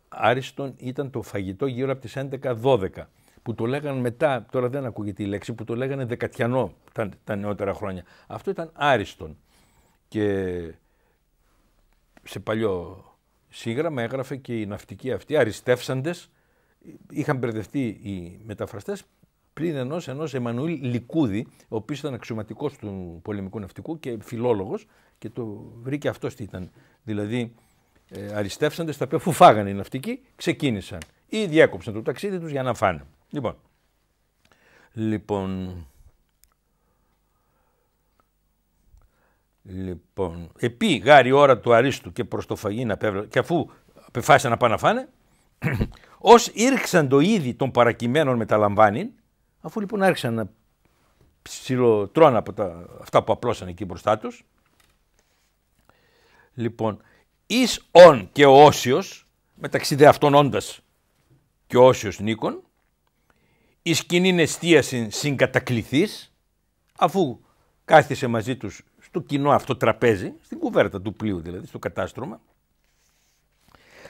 S1: άριστον ήταν το φαγητό γύρω από τις 11-12 που το λέγανε μετά, τώρα δεν ακούγεται η λέξη, που το λέγανε δεκατιανό τα, τα νεότερα χρόνια. Αυτό ήταν άριστον και σε παλιό σύγγραμμα έγραφε και η ναυτική αυτοί αριστεύσαντες, είχαν μπερδευτεί οι μεταφραστές, πλην ενός ενός Εμμανουήλ Λικούδη, ο οποίος ήταν αξιωματικός του πολεμικού ναυτικού και φιλόλογος, και το βρήκε αυτός τι ήταν. Δηλαδή, ε, αριστεύσαντε, τα οποία αφού φάγανε οι ναυτικοί, ξεκίνησαν ή διέκοψαν το ταξίδι τους για να φάνε. Λοιπόν. Λοιπόν. Λοιπόν, επί γάρι ώρα του αρίστου και προς το φαγί να και αφού απεφάσισαν να πάνε να φάνε, ως ήρξαν το είδη των παρακειμένων μεταλαμβάνει, Αφού λοιπόν άρχισαν να ψιλοτρώνε από τα, αυτά που απλώσαν εκεί μπροστά τους, λοιπόν, εις ον και ο όσιος, μεταξύ δε αυτών όντας και ο όσιος νίκων, η σκηνή εστίαση συγκατακληθής, αφού κάθισε μαζί τους στο κοινό αυτό τραπέζι, στην κουβέρτα του πλοίου δηλαδή, στο κατάστρωμα,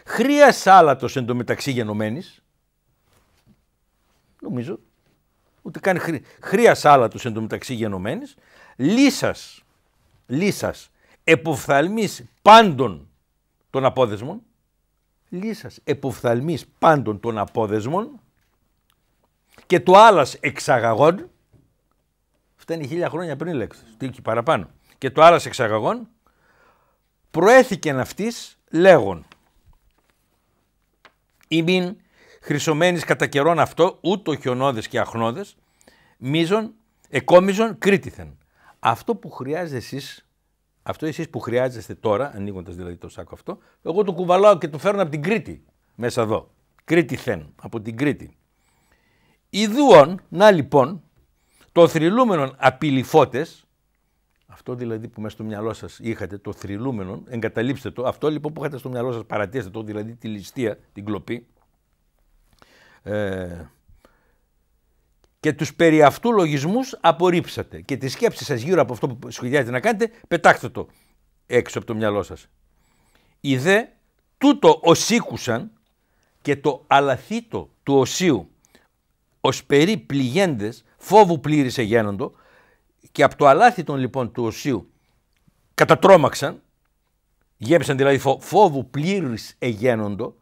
S1: χρία άλατος εντωμεταξύ γενωμένης, νομίζω ούτε καν χρία άλλα του εντωμεταξύ γενομένη, λύσας, λύσας εποφθαλμής πάντων των απόδεσμων, λύσας εποφθαλμής πάντων των απόδεσμων και το άλλας εξαγαγόν, φτάνει χίλια χρόνια πριν λέξει, τι παραπάνω, και το άλλας εξαγαγών, προέθηκεν αυτής λέγον. Ημίν χρυσωμένης κατά καιρόν αυτό, ούτω χιονόδες και αχνόδες, μίζων, εκόμιζων, κρίτηθεν. Αυτό που χρειάζεται εσείς, αυτό εσείς που χρειάζεστε τώρα, ανοίγοντας δηλαδή το σάκο αυτό, εγώ το κουβαλάω και το φέρνω από την Κρήτη μέσα εδώ. Κρήτηθεν, από την Κρήτη. Ιδούον, να λοιπόν, το θρυλούμενον απειληφώτες, αυτό δηλαδή που μέσα στο μυαλό σας είχατε, το θρυλούμενο, εγκαταλείψτε το. Αυτό λοιπόν που είχατε στο μυαλό σας, παρατήστε το, δηλαδή τη ληστεία, την κλοπή, ε, και τους περί αυτού λογισμούς απορρίψατε. Και τη σκέψη σας γύρω από αυτό που σχολιάζετε να κάνετε, πετάξτε το έξω από το μυαλό σας. Ιδέ τούτο οσίκουσαν και το αλαθήτο του οσίου ως περί πληγέντες φόβου πλήρης εγένοντο και από το αλάθητον λοιπόν του οσίου κατατρώμαξαν, γέμισαν δηλαδή φόβου πλήρης εγένοντο,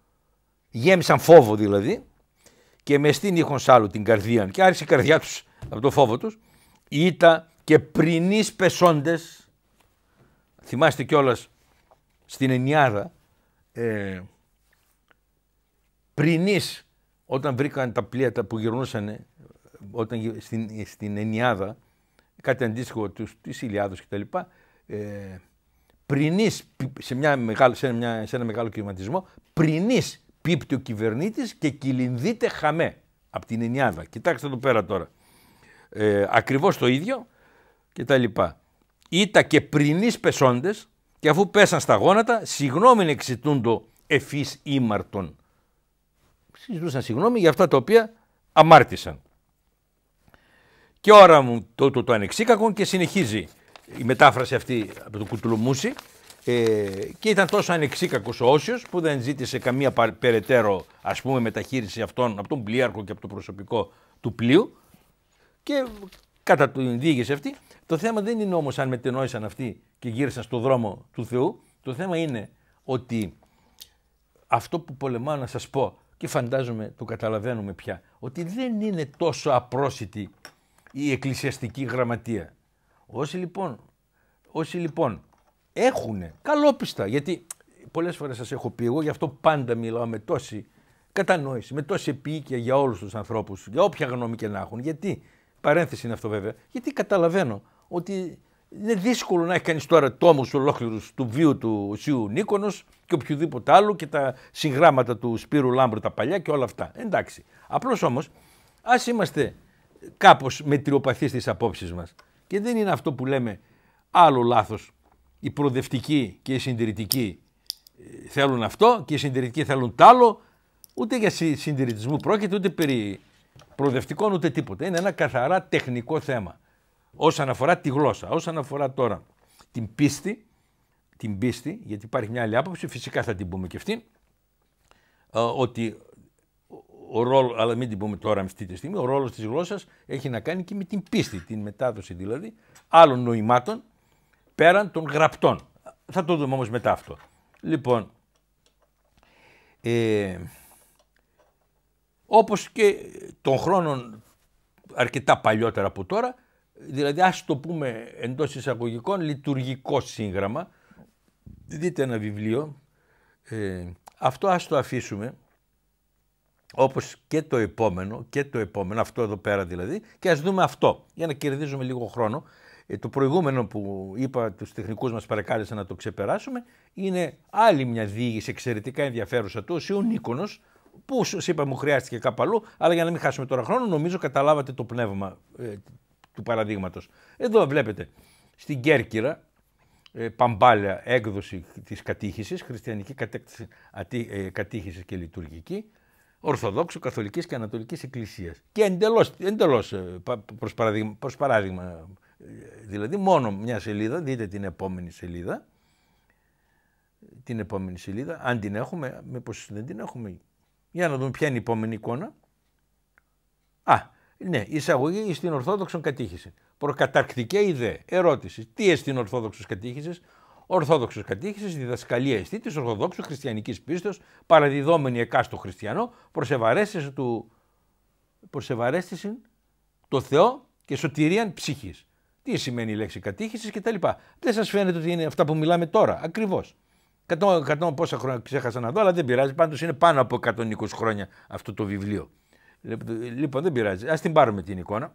S1: γέμισαν φόβο δηλαδή, και μες στην ήχον την καρδία και άρχισε η καρδιά τους από το φόβο τους ήτα και πρινείς πεσόντες θυμάστε κιόλας στην Ενιάδα ε, πρινείς όταν βρήκαν τα πλοία που γυρνούσαν ε, όταν, στην, στην Ενιάδα κάτι αντίστοιχο της Ιλιάδος κτλ ε, πρινείς σε, σε, σε ένα μεγάλο κυματισμό πρινείς πίπτει ο κυβερνήτης και κυλινδείται χαμέ από την ενιάδα. Κοιτάξτε εδώ πέρα τώρα. Ε, ακριβώς το ίδιο και τα λοιπά. Ήτα και πρινείς πεσόντες και αφού πέσαν στα γόνατα, συγγνώμη εξητούν το εφής ήμαρτον. Συζητούσαν συγγνώμη για αυτά τα οποία αμάρτησαν. Και ώρα μου το, το, το και συνεχίζει η μετάφραση αυτή από το κουτουλουμούσι ε, και ήταν τόσο ανεξίκακο ο Όσιος που δεν ζήτησε καμία περαιτέρω ας πούμε, μεταχείριση αυτών από τον πλοίαρχο και από το προσωπικό του πλοίου. Και κατά την διήγηση αυτή, το θέμα δεν είναι όμως αν μετενόησαν αυτοί και γύρισαν στον δρόμο του Θεού. Το θέμα είναι ότι αυτό που πολεμάω να σας πω και φαντάζομαι το καταλαβαίνουμε πια ότι δεν είναι τόσο απρόσιτη η εκκλησιαστική γραμματεία. Όσοι λοιπόν, όσοι λοιπόν Έχουνε. Καλόπιστα. Γιατί πολλές φορές σας έχω πει, εγώ γι' αυτό πάντα μιλάω με τόση κατανόηση, με τόση επίοικια για όλους τους ανθρώπους, για όποια γνώμη και να έχουν. Γιατί, παρένθεση είναι αυτό βέβαια, γιατί καταλαβαίνω ότι είναι δύσκολο να έχει κανείς τώρα τόμους ολόκληρους του βίου του Σιού Νίκονος και οποιοδήποτε άλλο και τα συγγράμματα του Σπύρου Λάμπρου τα παλιά και όλα αυτά. Εντάξει. Απλώς όμως, ας είμαστε κάπως μετριοπαθείς στις απόψεις μας. Και δεν είναι αυτό που λέμε άλλο λάθος οι προοδευτικοί και οι συντηρητικοί ε, θέλουν αυτό και οι συντηρητικοί θέλουν τ' άλλο. Ούτε για συντηρητισμό πρόκειται, ούτε περί προοδευτικών, ούτε τίποτα. Είναι ένα καθαρά τεχνικό θέμα. Όσον αφορά τη γλώσσα, όσον αφορά τώρα την πίστη, την πίστη, γιατί υπάρχει μια άλλη άποψη, φυσικά θα την πούμε και αυτή, ε, ότι ο ρόλο, αλλά μην την πούμε τώρα αυτή τη στιγμή, ο ρόλος της γλώσσας έχει να κάνει και με την πίστη, την μετάδοση δηλαδή, άλλων νοημάτων πέραν των γραπτών. Θα το δούμε όμως μετά αυτό. Λοιπόν, ε, όπως και των χρόνων αρκετά παλιότερα από τώρα, δηλαδή ας το πούμε εντός εισαγωγικών λειτουργικό σύγγραμμα, δείτε ένα βιβλίο, ε, αυτό ας το αφήσουμε, όπως και το επόμενο, και το επόμενο, αυτό εδώ πέρα δηλαδή, και ας δούμε αυτό, για να κερδίζουμε λίγο χρόνο, ε, το προηγούμενο που είπα, τους τεχνικούς μας παρεκάλεσαν να το ξεπεράσουμε, είναι άλλη μια διήγηση εξαιρετικά ενδιαφέρουσα του Οσίου Νίκονος, που σας είπα μου χρειάστηκε κάπου αλλού, αλλά για να μην χάσουμε τώρα χρόνο, νομίζω καταλάβατε το πνεύμα ε, του παραδείγματος. Εδώ βλέπετε στην Κέρκυρα, ε, παμπάλια έκδοση της κατήχησης, χριστιανική κατέκτηση, ε, κατήχησης και λειτουργική, Ορθοδόξου, Καθολικής και Ανατολικής Εκκλησίας. Και εντελώς εντελώς, παράδειγμα Δηλαδή μόνο μια σελίδα, δείτε την επόμενη σελίδα, την επόμενη σελίδα, αν την έχουμε, μήπως δεν την έχουμε. Για να δούμε ποια είναι η επόμενη εικόνα. Α, ναι, εισαγωγή στην Ορθόδοξον κατήχηση. Προκαταρκτική ιδέα. Ερώτηση. Τι εστιν Ορθόδοξο κατήχηση, Ορθόδοξο κατήχηση, διδασκαλία αισθή της Ορθοδόξου χριστιανικής πίστεως, παραδιδόμενη εκάστο χριστιανό, προσεβαρέστηση του. το Θεό και σωτηρίαν ψυχής τι σημαίνει η λέξη κατήχησης κτλ. Δεν σας φαίνεται ότι είναι αυτά που μιλάμε τώρα, ακριβώς. 100, πόσα χρόνια ξέχασα να δω, αλλά δεν πειράζει. Πάντως είναι πάνω από 120 χρόνια αυτό το βιβλίο. Λοιπόν, δεν πειράζει. Ας την πάρουμε την εικόνα.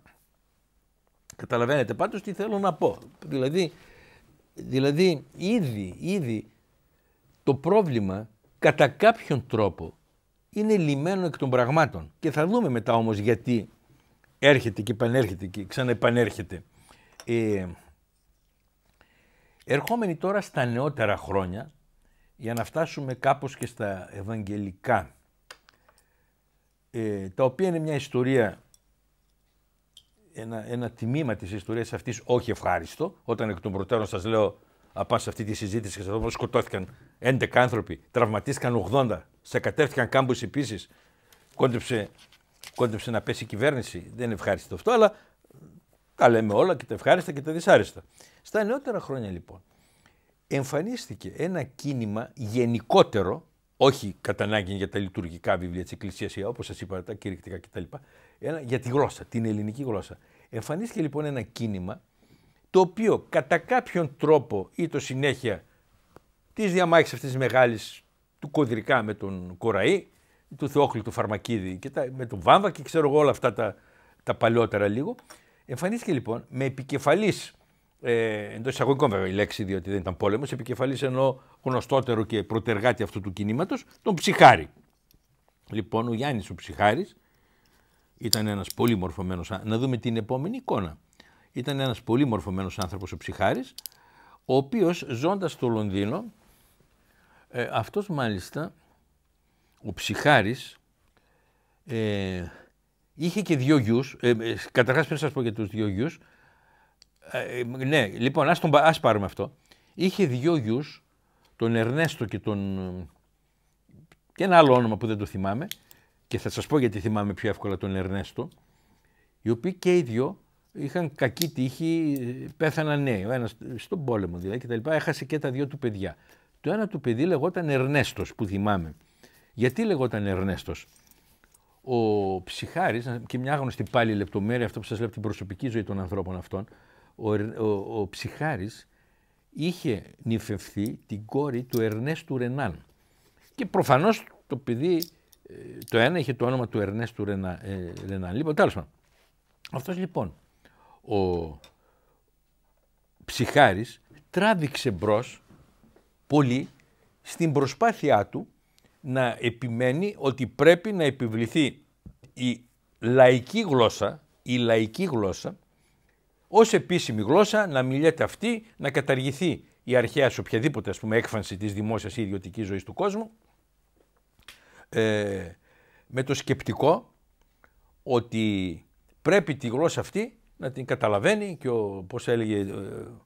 S1: Καταλαβαίνετε πάντως τι θέλω να πω. Δηλαδή, δηλαδή ήδη, ήδη το πρόβλημα κατά κάποιον τρόπο είναι λιμένο εκ των πραγμάτων. Και θα δούμε μετά όμως γιατί έρχεται και επανέρχεται και ξαναεπανέρχεται ε, ερχόμενοι τώρα στα νεότερα χρόνια, για να φτάσουμε κάπως και στα ευαγγελικά, ε, τα οποία είναι μια ιστορία, ένα, ένα τιμήμα της ιστορίας αυτής όχι ευχάριστο, όταν εκ των προτέρων σας λέω απάνω σε αυτή τη συζήτηση και σε αυτό σκοτώθηκαν 11 άνθρωποι, τραυματίστηκαν 80, σε κατέφθηκαν κάμπους επίσης. Κόντεψε, κόντεψε να πέσει η κυβέρνηση. Δεν είναι ευχάριστο αυτό, αλλά τα λέμε όλα και τα ευχάριστα και τα δυσάριστα. Στα νεότερα χρόνια λοιπόν εμφανίστηκε ένα κίνημα γενικότερο, όχι κατά ανάγκη για τα λειτουργικά βιβλία της Εκκλησίας, όπως σας είπα, τα κηρύκτικα κτλ. Ένα, για τη γλώσσα, την ελληνική γλώσσα. Εμφανίστηκε λοιπόν ένα κίνημα το οποίο κατά κάποιον τρόπο ή το συνέχεια της διαμάχης αυτής της μεγάλης του Κωδρικά με τον Κοραή, του του Φαρμακίδη και τα, με τον Βάμβα και ξέρω εγώ όλα αυτά τα, τα παλιότερα λίγο, Εμφανίστηκε λοιπόν με επικεφαλής. Ε, Εντός εισαγωγικών βέβαια η λέξη, διότι δεν ήταν πόλεμος, επικεφαλής ενώ γνωστότερο και προτεργάτη αυτού του κινήματος, τον Ψυχάρη. Λοιπόν, ο Γιάννης ο Ψυχάρης ήταν ένας πολύ μορφωμένος. Να δούμε την επόμενη εικόνα. Ήταν ένας πολύ μορφωμένος άνθρωπος ο Ψυχάρης, ο οποίος ζώντας στο Λονδίνο, ε, αυτός μάλιστα, ο Ψυχάρης, ε, Είχε και δύο γιους. Ε, ε Καταρχάς, να σας πω για τους δύο γιους. Ε, ε, ναι, λοιπόν, ας, πάρουμε αυτό. Είχε δύο γιους, τον Ερνέστο και τον. και ένα άλλο όνομα που δεν το θυμάμαι. Και θα σας πω γιατί θυμάμαι πιο εύκολα τον Ερνέστο. Οι οποίοι και οι δύο είχαν κακή τύχη, πέθαναν νέοι. Ο ένας στον πόλεμο δηλαδή και τα λοιπά. Έχασε και τα δύο του παιδιά. Το ένα του παιδί λεγόταν Ερνέστος, που θυμάμαι. Γιατί λεγόταν Ερνέστος ο Ψυχάρης, και μια γνωστή πάλι λεπτομέρεια, αυτό που σας λέω από την προσωπική ζωή των ανθρώπων αυτών, ο, ο, Ψυχάρης είχε νυφευθεί την κόρη του Ερνέστου Ρενάν. Και προφανώς το παιδί, ε, το ένα είχε το όνομα του Ερνέστου ε, Ρενάν. Λοιπόν, τέλος πάντων. Αυτός λοιπόν, ο Ψυχάρης τράβηξε μπρος πολύ στην προσπάθειά του να επιμένει ότι πρέπει να επιβληθεί η λαϊκή γλώσσα, η λαϊκή γλώσσα, ως επίσημη γλώσσα να μιλιέται αυτή, να καταργηθεί η αρχαία σε οποιαδήποτε ας πούμε, έκφανση της δημόσιας ή ιδιωτικής ζωής του κόσμου, ε, με το σκεπτικό ότι πρέπει τη γλώσσα αυτή να την καταλαβαίνει και ο, πώς έλεγε, ε,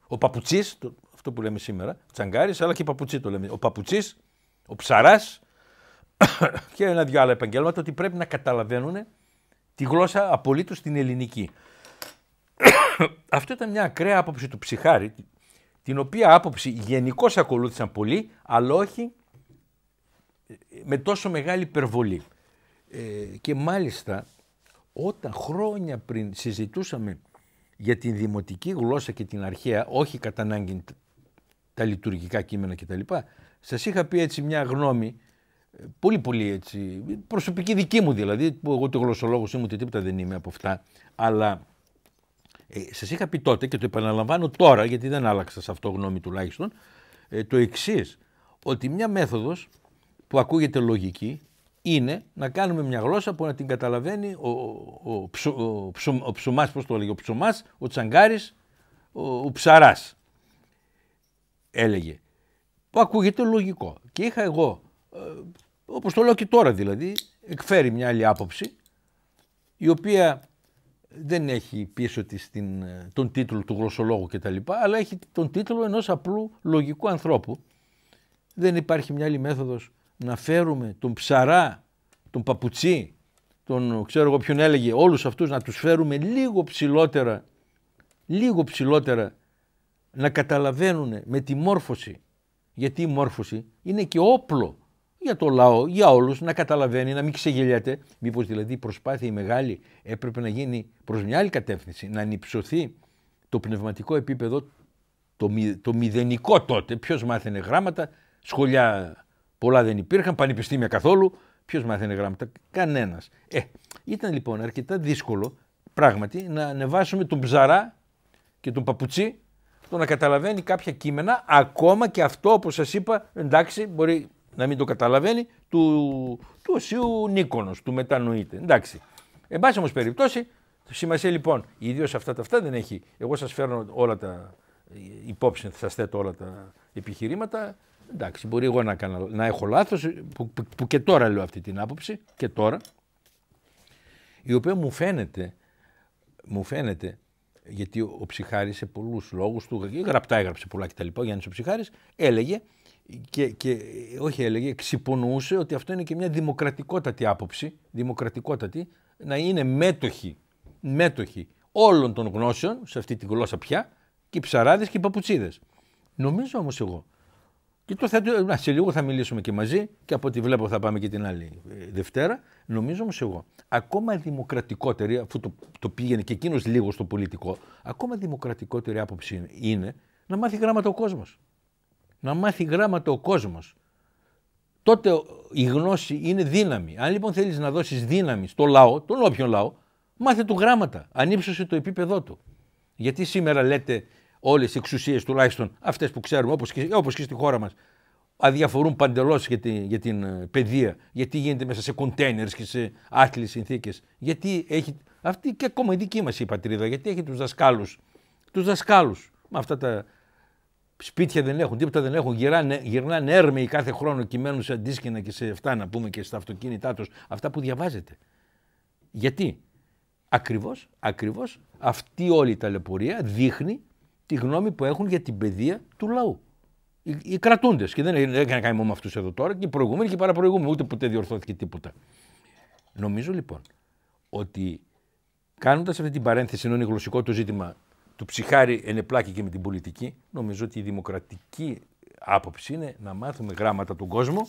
S1: ο παπουτσής, το, αυτό που λέμε σήμερα, τσαγκάρης, αλλά και παπουτσί το λέμε, ο παπουτσής, ο ψαράς και ένα-δυο άλλα επαγγέλματα ότι πρέπει να καταλαβαίνουν τη γλώσσα απολύτως την ελληνική. Αυτό ήταν μια ακραία άποψη του ψυχάρη, την οποία άποψη γενικώς ακολούθησαν πολλοί, αλλά όχι ε, με τόσο μεγάλη υπερβολή. Ε, και μάλιστα όταν χρόνια πριν συζητούσαμε για την δημοτική γλώσσα και την αρχαία, όχι κατά ανάγκη τα λειτουργικά κείμενα κτλ. Σας είχα πει έτσι μια γνώμη πολύ πολύ έτσι, προσωπική δική μου δηλαδή, που εγώ το γλωσσολόγος ήμουν και τίποτα δεν είμαι από αυτά, αλλά ε, σας είχα πει τότε και το επαναλαμβάνω τώρα γιατί δεν άλλαξα σε αυτό γνώμη τουλάχιστον, ε, το εξής ότι μια μέθοδος που ακούγεται λογική είναι να κάνουμε μια γλώσσα που να την καταλαβαίνει ο, ο, ο, ο, πώς το λέγει, ο ο τσαγκάρης, ο, ο ψαράς, έλεγε. Που ακούγεται λογικό. Και είχα εγώ ε, όπως το λέω και τώρα δηλαδή, εκφέρει μια άλλη άποψη, η οποία δεν έχει πίσω της τον τίτλο του γλωσσολόγου κτλ. αλλά έχει τον τίτλο ενός απλού λογικού ανθρώπου. Δεν υπάρχει μια άλλη μέθοδος να φέρουμε τον ψαρά, τον παπουτσί, τον ξέρω εγώ ποιον έλεγε, όλους αυτούς να τους φέρουμε λίγο ψηλότερα, λίγο ψηλότερα να καταλαβαίνουν με τη μόρφωση, γιατί η μόρφωση είναι και όπλο για το λαό, για όλους, να καταλαβαίνει, να μην ξεγελιέται. μήπως δηλαδή η προσπάθεια η μεγάλη έπρεπε να γίνει προς μια άλλη κατεύθυνση, να ανυψωθεί το πνευματικό επίπεδο, το, το μηδενικό τότε. Ποιος μάθαινε γράμματα, σχολιά πολλά δεν υπήρχαν, πανεπιστήμια καθόλου. Ποιος μάθαινε γράμματα, κανένας. Ε, ήταν λοιπόν αρκετά δύσκολο πράγματι να ανεβάσουμε τον ψαρά και τον παπουτσί το να καταλαβαίνει κάποια κείμενα, ακόμα και αυτό όπως σας είπα, εντάξει, μπορεί να μην το καταλαβαίνει, του, του Οσίου Νίκονος, του μετανοείται. Εντάξει. Εν πάση όμως περιπτώσει, σημασία λοιπόν, ιδίως αυτά τα αυτά δεν έχει. Εγώ σας φέρνω όλα τα ε, υπόψη, σας θέτω όλα τα επιχειρήματα. Εντάξει, μπορεί εγώ να, κάνω, να έχω λάθος που, που, και τώρα λέω αυτή την άποψη, και τώρα, η οποία μου φαίνεται, μου φαίνεται γιατί ο Ψυχάρης σε πολλούς λόγους του, γραπτά έγραψε πολλά κτλ. Ο Γιάννης ο Ψυχάρης έλεγε και, και όχι έλεγε, ξυπονούσε ότι αυτό είναι και μια δημοκρατικότατη άποψη, δημοκρατικότατη, να είναι μέτοχη μέτοχη όλων των γνώσεων σε αυτή τη γλώσσα πια και οι ψαράδες και οι παπουτσίδες. Νομίζω όμως εγώ, και το θέτω, να, σε λίγο θα μιλήσουμε και μαζί και από ό,τι βλέπω θα πάμε και την άλλη ε, Δευτέρα, νομίζω όμως εγώ, ακόμα δημοκρατικότερη, αφού το, το πήγαινε και εκείνος λίγο στο πολιτικό, ακόμα δημοκρατικότερη άποψη είναι να μάθει γράμματα ο κόσμος να μάθει γράμματα ο κόσμος. Τότε η γνώση είναι δύναμη. Αν λοιπόν θέλεις να δώσεις δύναμη στο λαό, τον όποιον λαό, μάθε του γράμματα, ανύψωσε το επίπεδό του. Γιατί σήμερα λέτε όλες οι εξουσίες τουλάχιστον αυτές που ξέρουμε όπως και, όπως στη χώρα μας αδιαφορούν παντελώς για την, για την ε, παιδεία, γιατί γίνεται μέσα σε κοντέινερς και σε άθλιες συνθήκες, γιατί έχει, αυτή και ακόμα η δική μας η πατρίδα, γιατί έχει τους δασκάλους, τους δασκάλους με αυτά τα Σπίτια δεν έχουν, τίποτα δεν έχουν. Γυρνάνε, γυρνάνε έρμεοι κάθε χρόνο και μένουν σε αντίσκηνα και σε αυτά να πούμε και στα αυτοκίνητά τους. Αυτά που διαβάζετε. Γιατί ακριβώς ακριβώς, αυτή όλη η ταλαιπωρία δείχνει τη γνώμη που έχουν για την παιδεία του λαού. Οι, οι κρατούντες. Και δεν έκανε κάνει μόνο αυτούς εδώ τώρα και οι προηγούμενοι και οι παραπροηγούμενοι. Ούτε ποτέ διορθώθηκε τίποτα. Νομίζω λοιπόν ότι κάνοντας αυτή την παρένθεση, ενώ είναι γλωσσικό το ζήτημα, του ψυχάρι ενεπλάκη και με την πολιτική. Νομίζω ότι η δημοκρατική άποψη είναι να μάθουμε γράμματα τον κόσμο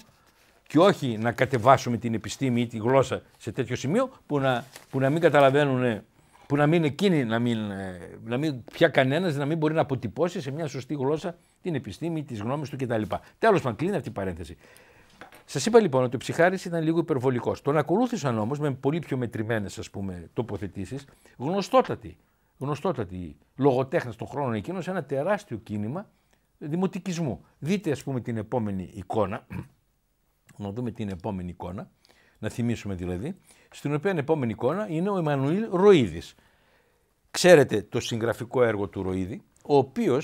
S1: και όχι να κατεβάσουμε την επιστήμη ή τη γλώσσα σε τέτοιο σημείο που να, που να μην καταλαβαίνουν, που να μην εκείνοι, να μην, ε, να μην πια κανένας, να μην μπορεί να αποτυπώσει σε μια σωστή γλώσσα την επιστήμη, τις γνώμες του κτλ. Τέλος πάντων, κλείνει αυτή η παρένθεση. Σας είπα λοιπόν ότι ο ψυχάρης ήταν λίγο υπερβολικός. Τον ακολούθησαν όμως με πολύ πιο μετρημένες τοποθετήσεις, γνωστότατοι γνωστότατοι λογοτέχνης των χρόνων εκείνων σε ένα τεράστιο κίνημα δημοτικισμού. Δείτε ας πούμε την επόμενη εικόνα, να δούμε την επόμενη εικόνα, να θυμίσουμε δηλαδή, στην οποία επόμενη εικόνα είναι ο Εμμανουήλ Ροίδης. Ξέρετε το συγγραφικό έργο του Ροίδη, ο οποίος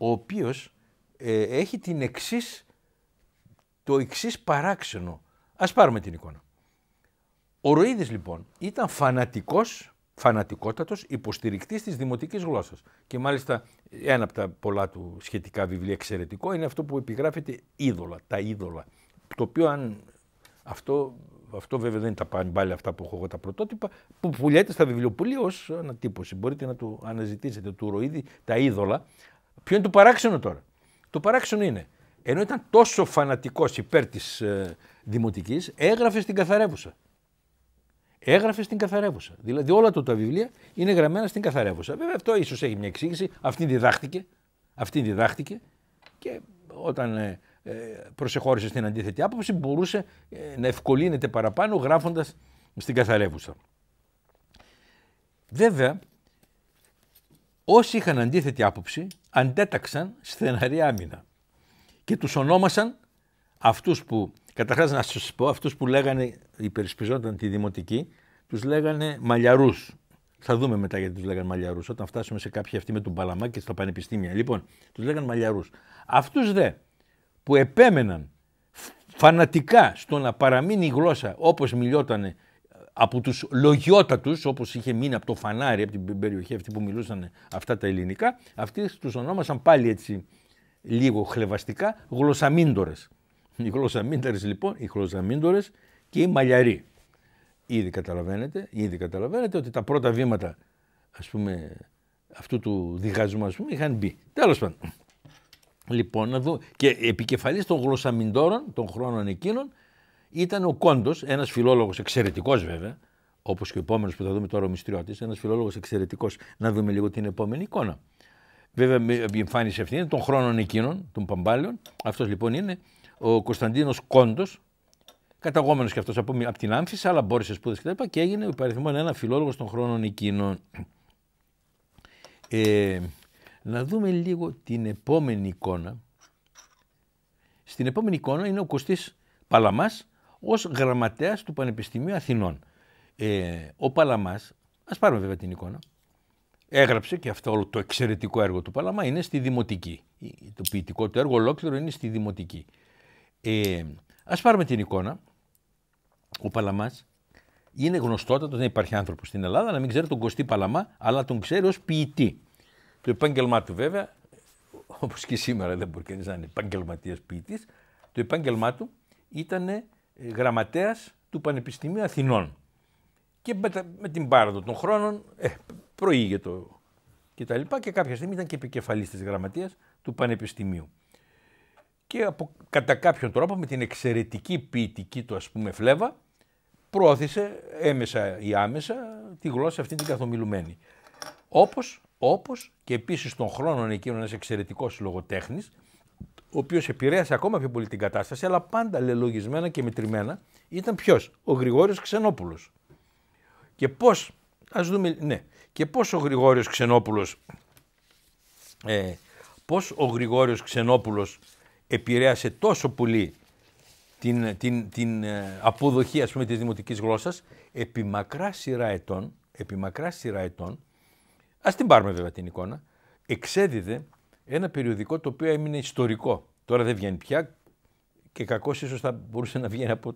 S1: ο οποίος ε, έχει την εξής, το εξής παράξενο. Ας πάρουμε την εικόνα. Ο Ροίδης λοιπόν ήταν φανατικός φανατικότατος υποστηρικτής της δημοτικής γλώσσας. Και μάλιστα ένα από τα πολλά του σχετικά βιβλία εξαιρετικό είναι αυτό που επιγράφεται είδωλα, τα είδωλα. Το οποίο αν αυτό, αυτό βέβαια δεν είναι τα πάνε πάλι αυτά που έχω εγώ τα πρωτότυπα, που πουλιαται στα βιβλιοπολία ως ανατύπωση. Μπορείτε να το αναζητήσετε του Ροίδη τα είδωλα. Ποιο είναι το παράξενο τώρα. Το παράξενο είναι, ενώ ήταν τόσο φανατικός υπέρ της ε, δημοτικής, έγραφε στην καθαρέβουσα έγραφε στην Καθαρέβουσα. Δηλαδή όλα του τα βιβλία είναι γραμμένα στην Καθαρέβουσα. Βέβαια αυτό ίσως έχει μια εξήγηση. Αυτή διδάχτηκε. Αυτή διδάχτηκε και όταν ε, ε, προσεχώρησε στην αντίθετη άποψη μπορούσε ε, να ευκολύνεται παραπάνω γράφοντας στην Καθαρέβουσα. Βέβαια, όσοι είχαν αντίθετη άποψη αντέταξαν στεναρή άμυνα και τους ονόμασαν αυτούς που Καταρχάς, να σας πω, αυτούς που λέγανε, υπερισπιζόταν τη δημοτική, τους λέγανε μαλλιαρούς. Θα δούμε μετά γιατί τους λέγανε μαλλιαρούς, όταν φτάσουμε σε κάποια αυτή με τον Παλαμά και στα πανεπιστήμια. Λοιπόν, τους λέγανε μαλλιαρούς. Αυτούς δε που επέμεναν φανατικά στο να παραμείνει η γλώσσα όπως μιλιόταν από τους λογιότατους, όπως είχε μείνει από το φανάρι, από την περιοχή αυτή που μιλούσαν αυτά τα ελληνικά, αυτοί τους ονόμασαν πάλι έτσι λίγο χλεβαστικά γλωσσαμίντορες. Οι γλωσσαμίνταρες λοιπόν, οι γλωσσαμίντορε και οι μαλλιαροί. Ήδη καταλαβαίνετε, ήδη καταλαβαίνετε ότι τα πρώτα βήματα ας πούμε, αυτού του διχασμού ας πούμε, είχαν μπει. Τέλος. πάντων. Λοιπόν, να δω. Και επικεφαλής των γλωσσαμιντόρων των χρόνων εκείνων ήταν ο κόντος, ένας φιλόλογος, εξαιρετικός, βέβαια, όπως και ο επόμενος που θα δούμε τώρα ο Μυστριώτη, ένας φιλόλογος εξαιρετικός. Να δούμε λίγο την επόμενη εικόνα. Βέβαια, η εμφάνιση αυτή είναι των χρόνων εκείνων, των παμπάλαιων. Αυτός λοιπόν είναι ο Κωνσταντίνος Κόντος, καταγόμενος και αυτός από, από την άμφιση αλλά μπόρεσε σπούδες κτλ. Και, και έγινε ο υπαριθμόν ένα φιλόλογος των χρόνων εκείνων. Ε, να δούμε λίγο την επόμενη εικόνα. Στην επόμενη εικόνα είναι ο Κωστής Παλαμάς ως γραμματέας του Πανεπιστημίου Αθηνών. Ε, ο Παλαμάς, ας πάρουμε βέβαια την εικόνα, έγραψε και αυτό το εξαιρετικό έργο του Παλαμά είναι στη Δημοτική. Το ποιητικό του έργο ολόκληρο είναι στη Δημοτική. Ε, ας πάρουμε την εικόνα. Ο Παλαμάς είναι γνωστότατος, δεν υπάρχει άνθρωπο στην Ελλάδα να μην ξέρει τον Κωστή Παλαμά, αλλά τον ξέρει ως ποιητή. Το επάγγελμά του βέβαια, όπως και σήμερα δεν μπορεί κανείς να είναι επαγγελματία ποιητής, το επάγγελμά του ήταν ε, γραμματέας του Πανεπιστημίου Αθηνών. Και με, την πάροδο των χρόνων ε, προήγε το κτλ. Και, και κάποια στιγμή ήταν και επικεφαλής της γραμματείας του Πανεπιστημίου και από, κατά κάποιον τρόπο με την εξαιρετική ποιητική του ας πούμε φλέβα προώθησε έμεσα ή άμεσα τη γλώσσα αυτή την καθομιλουμένη. Όπως, όπως και επίσης των χρόνων εκείνων ένας εξαιρετικός λογοτέχνης ο οποίος επηρέασε ακόμα πιο πολύ την κατάσταση αλλά πάντα λελογισμένα και μετρημένα ήταν ποιος, ο Γρηγόριος Ξενόπουλος. Και πώς, ας δούμε, ναι, και πώς ο Γρηγόριος Ξενόπουλος ε, πώς ο Γρηγόριος Ξενόπουλος επηρέασε τόσο πολύ την, την, την ε, αποδοχή ας πούμε της δημοτικής γλώσσας επί μακρά σειρά ετών, επί μακρά σειρά ετών ας την πάρουμε βέβαια την εικόνα, εξέδιδε ένα περιοδικό το οποίο έμεινε ιστορικό. Τώρα δεν βγαίνει πια και κακό ίσως θα μπορούσε να βγαίνει από.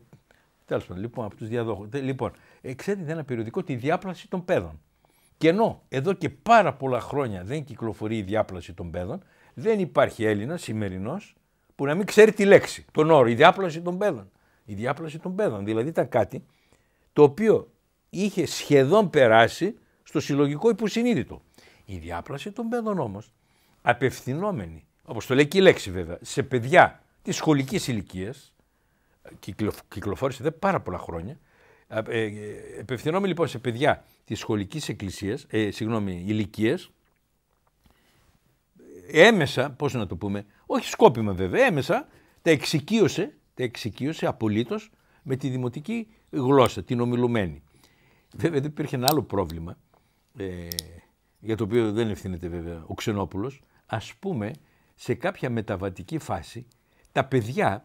S1: Τέλος πάντων, λοιπόν, από τους διαδόχους. Λοιπόν, εξέδιδε ένα περιοδικό τη διάπλαση των παιδών. Και ενώ εδώ και πάρα πολλά χρόνια δεν κυκλοφορεί η διάπλαση των παιδών, δεν υπάρχει Έλληνας σημερινός που να μην ξέρει τη λέξη, τον όρο, η διάπλαση των παιδών. Η διάπλαση των παιδών. Δηλαδή ήταν κάτι το οποίο είχε σχεδόν περάσει στο συλλογικό υποσυνείδητο. Η διάπλαση των παιδών όμως, απευθυνόμενη, όπως το λέει και η λέξη βέβαια, σε παιδιά της σχολικής ηλικίας, κυκλοφόρησε δεν πάρα πολλά χρόνια, ε, ε, απευθυνόμενη λοιπόν σε παιδιά της σχολικής εκκλησίας, ε, συγγνώμη, ηλικίας, έμεσα, πώς να το πούμε, όχι σκόπιμα βέβαια, έμεσα, τα εξοικείωσε, τα εξοικείωσε απολύτως με τη δημοτική γλώσσα, την ομιλουμένη. Βέβαια δεν υπήρχε ένα άλλο πρόβλημα, ε, για το οποίο δεν ευθύνεται βέβαια ο ξενόπουλος. Ας πούμε, σε κάποια μεταβατική φάση, τα παιδιά,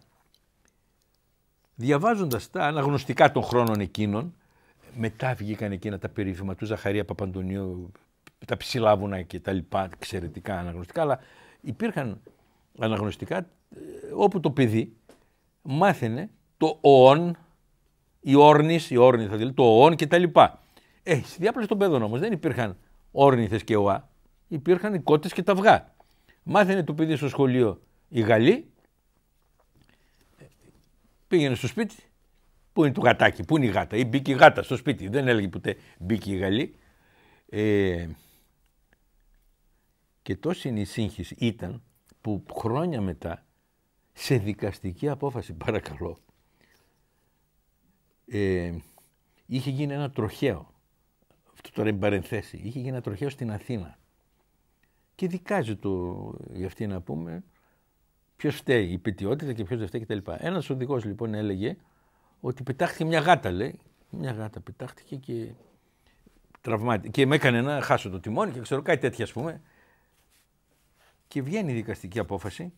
S1: διαβάζοντας τα αναγνωστικά των χρόνων εκείνων, μετά βγήκαν εκείνα τα περίφημα του Ζαχαρία Παπαντονίου, τα ψηλάβουνα και τα λοιπά εξαιρετικά αναγνωστικά, αλλά υπήρχαν αναγνωστικά ε, όπου το παιδί μάθαινε το «ον», η όρνης, η όρνη θα δηλαδή, το «ον» και τα λοιπά. Ε, στη διάπλαση των παιδών όμως δεν υπήρχαν όρνηθες και οά, υπήρχαν οι κότες και τα αυγά. Μάθαινε το παιδί στο σχολείο η Γαλλή, πήγαινε στο σπίτι, πού είναι το γατάκι, πού είναι η γάτα ή μπήκε η γάτα στο σπίτι, δεν έλεγε ποτέ μπήκε η Γαλλή. Ε, και τόση είναι η σύγχυση ήταν που χρόνια μετά σε δικαστική απόφαση, παρακαλώ, ε, είχε γίνει ένα τροχαίο. Αυτό τώρα είναι παρενθέση. Είχε γίνει ένα τροχαίο στην Αθήνα. Και δικάζει το, για αυτή να πούμε, ποιος φταίει, η ποιότητα και ποιος δεν φταίει κτλ. Ένας οδηγός λοιπόν έλεγε ότι πετάχθηκε μια γάτα, λέει. Μια γάτα πετάχθηκε. και τραυμάτηκε. Και με έκανε να χάσω το τιμόνι και ξέρω κάτι τέτοια, ας πούμε. Και βγαίνει η δικαστική απόφαση.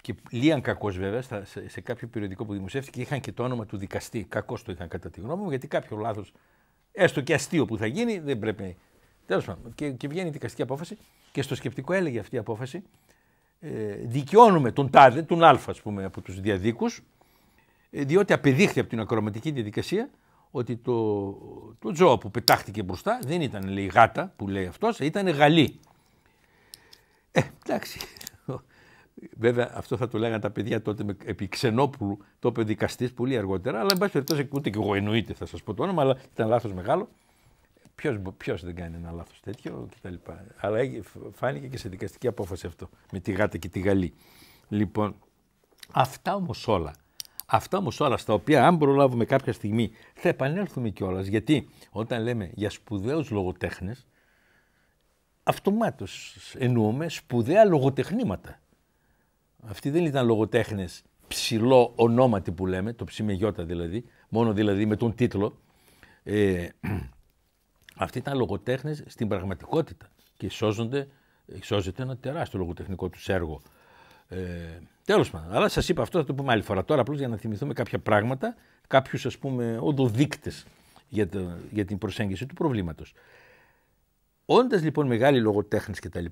S1: Και λίγαν κακός βέβαια, σε κάποιο περιοδικό που δημοσιεύτηκε, είχαν και το όνομα του δικαστή. Κακός το είχαν κατά τη γνώμη μου, γιατί κάποιο λάθος, έστω και αστείο που θα γίνει, δεν πρέπει. Τέλος πάντων. Και, και βγαίνει η δικαστική απόφαση και στο σκεπτικό έλεγε αυτή η απόφαση. Ε, δικαιώνουμε τον τάδε, τον Α, ας πούμε, από τους διαδίκους, ε, διότι απεδείχθη από την ακροματική διαδικασία ότι το, το ζώο που πετάχτηκε μπροστά δεν ήταν λέει γάτα που λέει αυτός, ήταν γαλή. Ε, εντάξει. Βέβαια, αυτό θα το λέγανε τα παιδιά τότε με, επί Ξενόπουλου, το είπε δικαστής πολύ αργότερα. Αλλά, εν πάση περιπτώσει, ούτε και εγώ εννοείται, θα σας πω το όνομα, αλλά ήταν λάθος μεγάλο. Ποιος δεν κάνει ένα λάθος τέτοιο κτλ. Αλλά φάνηκε και σε δικαστική απόφαση αυτό με τη γάτα και τη γαλή. Λοιπόν, αυτά όμως όλα. Αυτά όμως όλα στα οποία, αν προλάβουμε κάποια στιγμή, θα επανέλθουμε κιόλας. Γιατί όταν λέμε για σπουδαίους λογοτέχνες, αυτομάτως εννοούμε σπουδαία λογοτεχνήματα. Αυτοί δεν ήταν λογοτέχνες ψηλό ονόματι που λέμε, το ψημεγιώτα δηλαδή, μόνο δηλαδή με τον τίτλο. Ε, αυτοί ήταν λογοτέχνες στην πραγματικότητα και σώζονται, ε, σώζεται ένα τεράστιο λογοτεχνικό τους έργο. Ε, Τέλος πάντων, αλλά σας είπα αυτό, θα το πούμε άλλη φορά. Τώρα απλώς για να θυμηθούμε κάποια πράγματα, κάποιους ας πούμε οδοδείκτες για, για την προσέγγιση του προβλήματος. Όντα λοιπόν μεγάλοι λογοτέχνε κτλ.,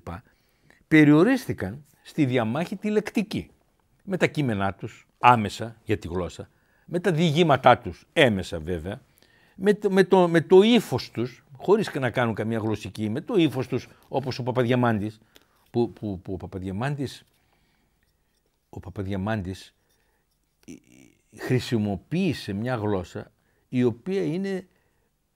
S1: περιορίστηκαν στη διαμάχη τη λεκτική. Με τα κείμενά τους άμεσα για τη γλώσσα, με τα διηγήματά τους έμεσα βέβαια, με το, με το, με το ύφος τους, χωρίς να κάνουν καμία γλωσσική, με το ύφος τους όπως ο Παπαδιαμάντης, που, που, που ο Παπαδιαμάντης. Ο Παπαδιαμάντης ε, χρησιμοποίησε μια γλώσσα η οποία είναι.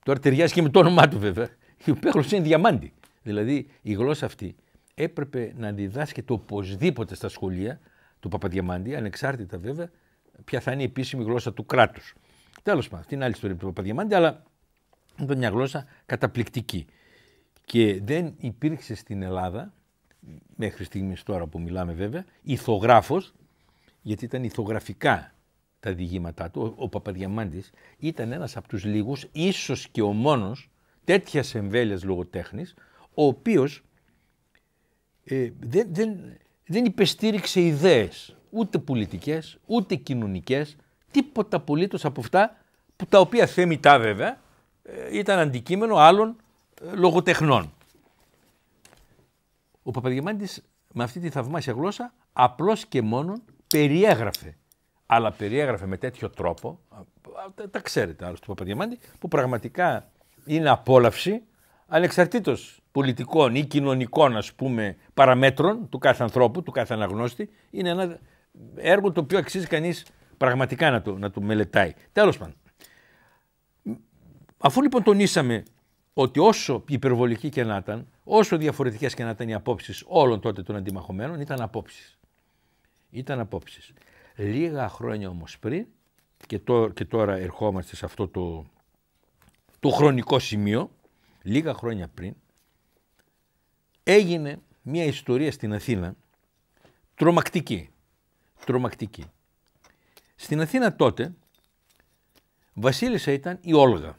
S1: Το ταιριάζει και με το όνομά του βέβαια η οποία γλώσσα είναι διαμάντη. Δηλαδή η γλώσσα αυτή έπρεπε να διδάσκεται οπωσδήποτε στα σχολεία του Παπαδιαμάντη, ανεξάρτητα βέβαια ποια θα είναι η επίσημη γλώσσα του κράτους. Τέλος πάντων, αυτή είναι άλλη ιστορία του Παπαδιαμάντη, αλλά ήταν μια γλώσσα καταπληκτική. Και δεν υπήρξε στην Ελλάδα, μέχρι στιγμής τώρα που μιλάμε βέβαια, ηθογράφος, γιατί ήταν ηθογραφικά τα διηγήματά του. Ο, ο ήταν ένας από τους λίγους, ίσως και ο μόνος τέτοιας εμβέλειας λογοτέχνης, ο οποίος ε, δεν, δεν, δεν υπεστήριξε ιδέες, ούτε πολιτικές, ούτε κοινωνικές, τίποτα απολύτως από αυτά που τα οποία θέμητα βέβαια ε, ήταν αντικείμενο άλλων ε, λογοτεχνών. Ο Παπαδιαμάντης με αυτή τη θαυμάσια γλώσσα απλώς και μόνον περιέγραφε. Αλλά περιέγραφε με τέτοιο τρόπο, τα, ξέρετε άλλωστε του Παπαδιαμάντη, που πραγματικά είναι απόλαυση ανεξαρτήτως πολιτικών ή κοινωνικών ας πούμε παραμέτρων του κάθε ανθρώπου, του κάθε αναγνώστη. Είναι ένα έργο το οποίο αξίζει κανείς πραγματικά να το, να το μελετάει. Τέλος πάντων, αφού λοιπόν τονίσαμε ότι όσο υπερβολική και να ήταν, όσο διαφορετικές και να ήταν οι απόψεις όλων τότε των αντιμαχωμένων, ήταν απόψεις. Ήταν απόψεις. Λίγα χρόνια όμως πριν, και, τώρα ερχόμαστε σε αυτό το, το χρονικό σημείο, λίγα χρόνια πριν, έγινε μια ιστορία στην Αθήνα τρομακτική. Τρομακτική. Στην Αθήνα τότε βασίλισσα ήταν η Όλγα.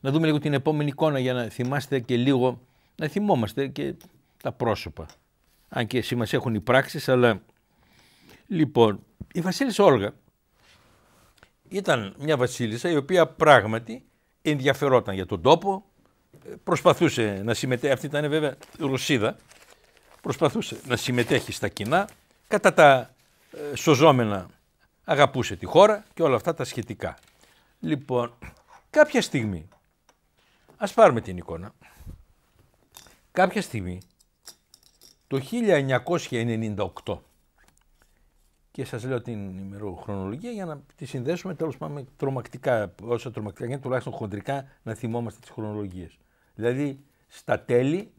S1: Να δούμε λίγο την επόμενη εικόνα για να θυμάστε και λίγο, να θυμόμαστε και τα πρόσωπα. Αν και σημασία έχουν οι πράξεις, αλλά... Λοιπόν, η βασίλισσα Όλγα ήταν μια βασίλισσα η οποία πράγματι ενδιαφερόταν για τον τόπο, ε, προσπαθούσε να συμμετέχει, αυτή ήταν βέβαια Ρωσίδα, προσπαθούσε να συμμετέχει στα κοινά, κατά τα ε, σωζόμενα αγαπούσε τη χώρα και όλα αυτά τα σχετικά. Λοιπόν, κάποια στιγμή, ας πάρουμε την εικόνα, κάποια στιγμή το 1998 και σας λέω την ημεροχρονολογία για να τη συνδέσουμε τέλος πάντων τρομακτικά, όσο τρομακτικά γίνεται τουλάχιστον χοντρικά να θυμόμαστε τις χρονολογίες. Δηλαδή στα τέλη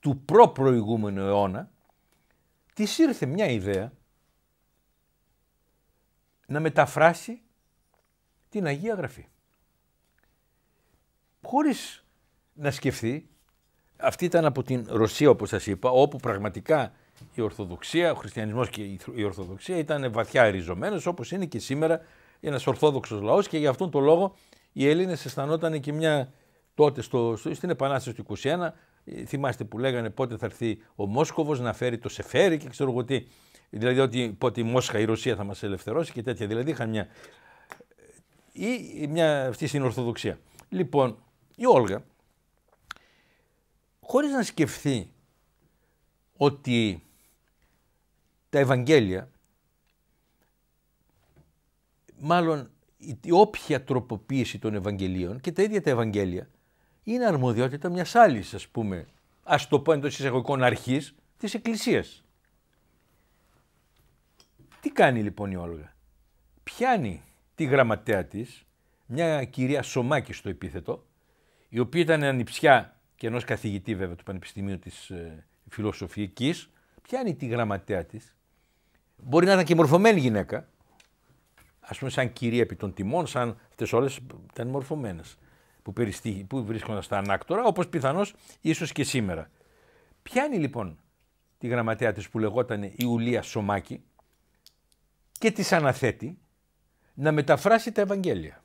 S1: του προπροηγούμενου αιώνα της ήρθε μια ιδέα να μεταφράσει την Αγία Γραφή. Χωρίς να σκεφτεί, αυτή ήταν από την Ρωσία όπως σας είπα, όπου πραγματικά η Ορθοδοξία, ο Χριστιανισμός και η Ορθοδοξία ήταν βαθιά ριζωμένε, όπως είναι και σήμερα ένας Ορθόδοξος λαός και γι' αυτόν τον λόγο οι Έλληνες αισθανόταν και μια τότε στο, στην Επανάσταση του 21. Ε, θυμάστε που λέγανε πότε θα έρθει ο Μόσκοβος να φέρει το Σεφέρι και ξέρω εγώ τι. Δηλαδή ότι πότε η Μόσχα, η Ρωσία θα μας ελευθερώσει και τέτοια. Δηλαδή είχαν μια. ή μια αυτή στην Ορθοδοξία. Λοιπόν, η Όλγα, λοιπον η ολγα χωρι να σκεφτεί ότι τα Ευαγγέλια, μάλλον η όποια τροποποίηση των Ευαγγελίων και τα ίδια τα Ευαγγέλια είναι αρμοδιότητα μιας άλλης, ας πούμε, ας το πω εντός εισαγωγικών αρχής, της Εκκλησίας. Τι κάνει λοιπόν η Όλγα. Πιάνει τη γραμματέα της, μια κυρία Σωμάκη στο επίθετο, η οποία ήταν ανιψιά και ενός καθηγητή βέβαια του Πανεπιστημίου της ε, Φιλοσοφικής, πιάνει τη γραμματέα της Μπορεί να ήταν και μορφωμένη γυναίκα. Ας πούμε, σαν κυρία επί των τιμών, σαν αυτές όλες ήταν μορφωμένες. Που, που βρίσκονταν στα ανάκτορα, όπως πιθανώς ίσως και σήμερα. Πιάνει λοιπόν τη γραμματέα της που λεγόταν Ιουλία Σωμάκη και της αναθέτει να μεταφράσει τα Ευαγγέλια.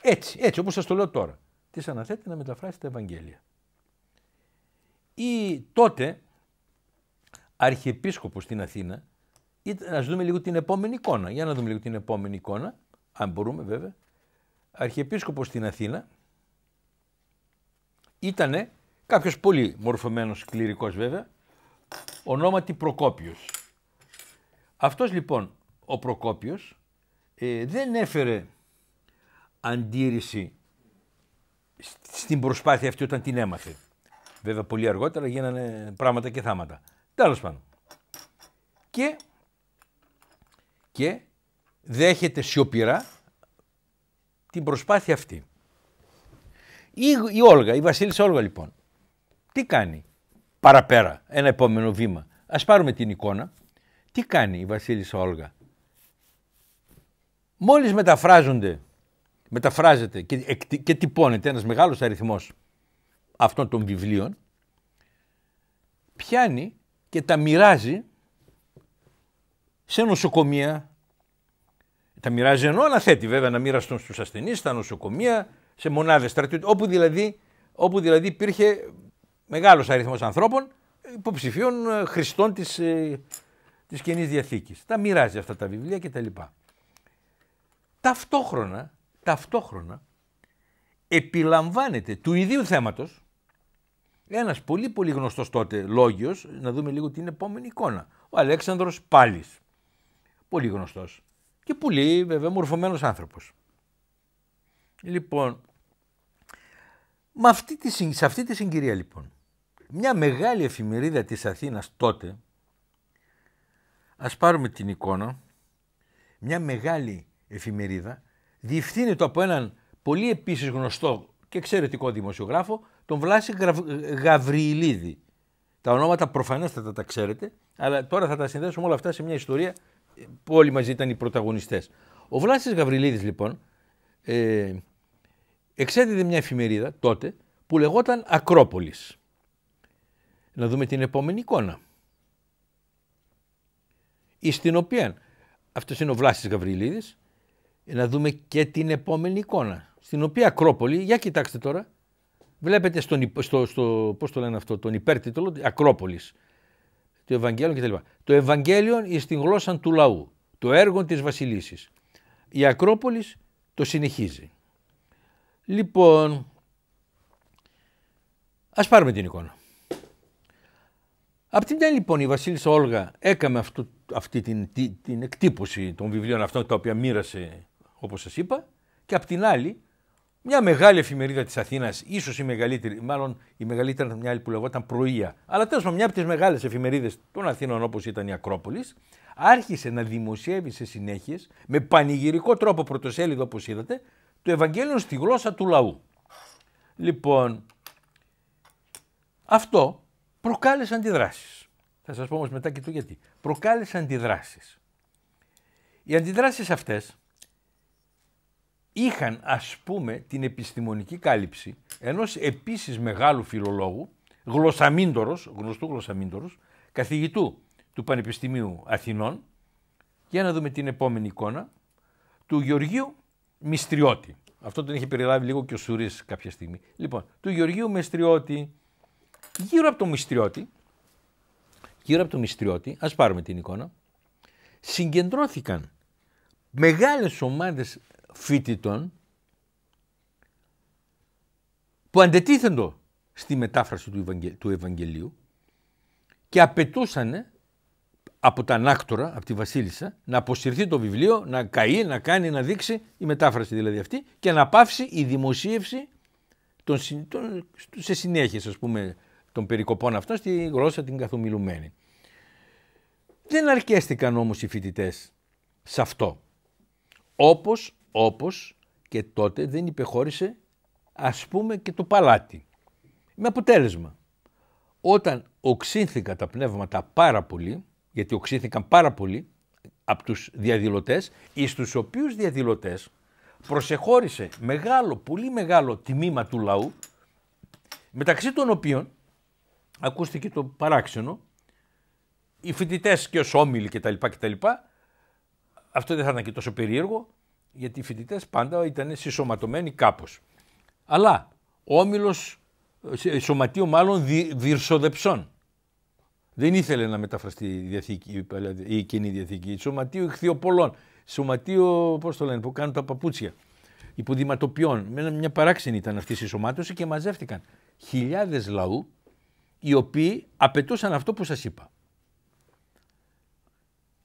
S1: Έτσι, έτσι όπως σας το λέω τώρα. Της αναθέτει να μεταφράσει τα Ευαγγέλια. Ή τότε αρχιεπίσκοπος στην Αθήνα. Ας δούμε λίγο την επόμενη εικόνα. Για να δούμε λίγο την επόμενη εικόνα, αν μπορούμε βέβαια. Αρχιεπίσκοπος στην Αθήνα ήταν κάποιος πολύ μορφωμένος κληρικός βέβαια, ονόματι Προκόπιος. Αυτός λοιπόν ο Προκόπιος ε, δεν έφερε αντίρρηση στην προσπάθεια αυτή όταν την έμαθε. Βέβαια πολύ αργότερα γίνανε πράγματα και θάματα. Τέλος πάντων. Και, και δέχεται σιωπηρά την προσπάθεια αυτή. Η, η Όλγα, η Βασίλισσα Όλγα λοιπόν, τι κάνει παραπέρα, ένα επόμενο βήμα. Ας πάρουμε την εικόνα. Τι κάνει η Βασίλισσα Όλγα. Μόλις μεταφράζονται, μεταφράζεται και, και τυπώνεται ένας μεγάλος αριθμός αυτών των βιβλίων, πιάνει και τα μοιράζει σε νοσοκομεία. Τα μοιράζει ενώ αναθέτει βέβαια να μοιραστούν στους ασθενείς, στα νοσοκομεία, σε μονάδες στρατιωτικών, όπου δηλαδή, όπου δηλαδή υπήρχε μεγάλος αριθμός ανθρώπων υποψηφίων ε, χριστών της, ε, της Καινής Διαθήκης. Τα μοιράζει αυτά τα βιβλία και Τα
S2: ταυτόχρονα,
S1: ταυτόχρονα επιλαμβάνεται του ιδίου θέματος ένας πολύ πολύ γνωστός τότε λόγιος, να δούμε λίγο την επόμενη εικόνα. Ο Αλέξανδρος Πάλι. Πολύ γνωστός. Και πολύ βέβαια μορφωμένος άνθρωπος. Λοιπόν, σε αυτή τη συγκυρία λοιπόν, μια μεγάλη εφημερίδα της Αθήνας τότε, ας πάρουμε την εικόνα, μια μεγάλη εφημερίδα διευθύνεται από έναν πολύ επίσης γνωστό και εξαιρετικό δημοσιογράφο, τον Βλάση Γαβριλίδη. Τα ονόματα προφανέστατα τα ξέρετε, αλλά τώρα θα τα συνδέσουμε όλα αυτά σε μια ιστορία που όλοι μαζί ήταν οι πρωταγωνιστές. Ο Βλάσης Γαβριλίδης λοιπόν ε, εξέδιδε μια εφημερίδα τότε που λεγόταν Ακρόπολης. Να δούμε την επόμενη εικόνα. Στην οποία, αυτός είναι ο Βλάσης Γαβριλίδης, να δούμε και την επόμενη εικόνα στην οποία Ακρόπολη, για κοιτάξτε τώρα, βλέπετε στον, στο, στο, πώς το λένε αυτό, τον υπέρτιτλο Ακρόπολης, το Ευαγγέλιο κτλ. Το Ευαγγέλιο είναι την γλώσσα του λαού, το έργο της βασιλίσης. Η Ακρόπολης το συνεχίζει. Λοιπόν, ας πάρουμε την εικόνα. Απ' την τέλη, λοιπόν η Βασίλισσα Όλγα έκαμε αυτή την, την, την εκτύπωση των βιβλίων αυτών τα οποία μοίρασε όπως σας είπα και απ' την άλλη μια μεγάλη εφημερίδα της Αθήνας, ίσως η μεγαλύτερη, μάλλον η μεγαλύτερη ήταν μια άλλη που λεγόταν Πρωία. Αλλά τέλος πάντων, μια από τις μεγάλες εφημερίδες των Αθήνων, όπως ήταν η Ακρόπολης, άρχισε να δημοσιεύει σε συνέχεια με πανηγυρικό τρόπο πρωτοσέλιδο, όπως είδατε, το Ευαγγέλιο στη γλώσσα του λαού. Λοιπόν, αυτό προκάλεσε αντιδράσεις. Θα σας πω όμως μετά και το γιατί. Προκάλεσε αντιδράσεις. Οι αντιδράσεις αυτές είχαν ας πούμε την επιστημονική κάλυψη ενός επίσης μεγάλου φιλολόγου, γλωσσαμίντορος, γνωστού γλωσσαμίντορος, καθηγητού του Πανεπιστημίου Αθηνών, για να δούμε την επόμενη εικόνα, του Γεωργίου Μιστριώτη. Αυτό τον είχε περιλάβει λίγο και ο Σουρίς κάποια στιγμή. Λοιπόν, του Γεωργίου Μιστριώτη, γύρω από το Μιστριώτη, γύρω από το Μιστριώτη, ας πάρουμε την εικόνα, συγκεντρώθηκαν μεγάλες ομάδες φοιτητών που αντετίθεντο στη μετάφραση του, του Ευαγγελίου και απαιτούσαν από τα ανάκτορα, από τη βασίλισσα, να αποσυρθεί το βιβλίο, να καεί, να κάνει, να δείξει η μετάφραση δηλαδή αυτή και να πάψει η δημοσίευση των, σε συνέχεια, ας πούμε, των περικοπών αυτών στη γλώσσα την καθομιλουμένη. Δεν αρκέστηκαν όμως οι φοιτητές σε αυτό. Όπως όπως και τότε δεν υπεχώρησε ας πούμε και το παλάτι. Με αποτέλεσμα, όταν οξύνθηκαν τα πνεύματα πάρα πολύ, γιατί οξύνθηκαν πάρα πολύ από τους διαδηλωτές, εις τους οποίους διαδηλωτές προσεχώρησε μεγάλο, πολύ μεγάλο τιμήμα του λαού, μεταξύ των οποίων, ακούστηκε το παράξενο, οι φοιτητές και ο όμιλοι κτλ. κτλ αυτό δεν θα ήταν και τόσο περίεργο, γιατί οι φοιτητές πάντα ήταν συσσωματωμένοι κάπως. Αλλά όμιλος ε, σωματείο μάλλον δι, διρσοδεψών. Δεν ήθελε να μεταφραστεί η, η κοινή διαθήκη. Σωματείο ηχθειοπολών. Σωματείο, πώς το λένε, που κάνουν τα παπούτσια. Υποδηματοποιών. Μια παράξενη ήταν αυτή η συσσωμάτωση και μαζεύτηκαν χιλιάδες λαού οι οποίοι απαιτούσαν αυτό που σας είπα.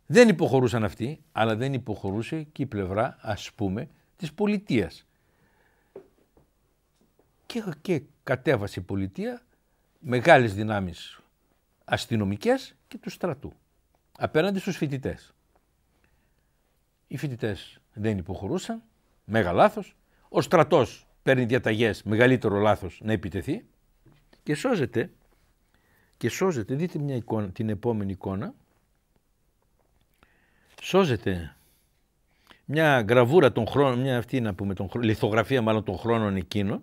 S1: Δεν υποχωρούσαν αυτοί, αλλά δεν υποχωρούσε και η πλευρά, ας πούμε, της πολιτείας. Και, κατέβασε η πολιτεία μεγάλες δυνάμεις αστυνομικές και του στρατού απέναντι στους φοιτητές. Οι φοιτητές δεν υποχωρούσαν, μέγα λάθος. Ο στρατός παίρνει διαταγές, μεγαλύτερο λάθος να επιτεθεί και σώζεται και σώζεται, δείτε μια εικόνα, την επόμενη εικόνα, σώζεται. Μια γραβούρα των χρόνων, μια αυτή να πούμε, τον, λιθογραφία μάλλον των χρόνων εκείνων,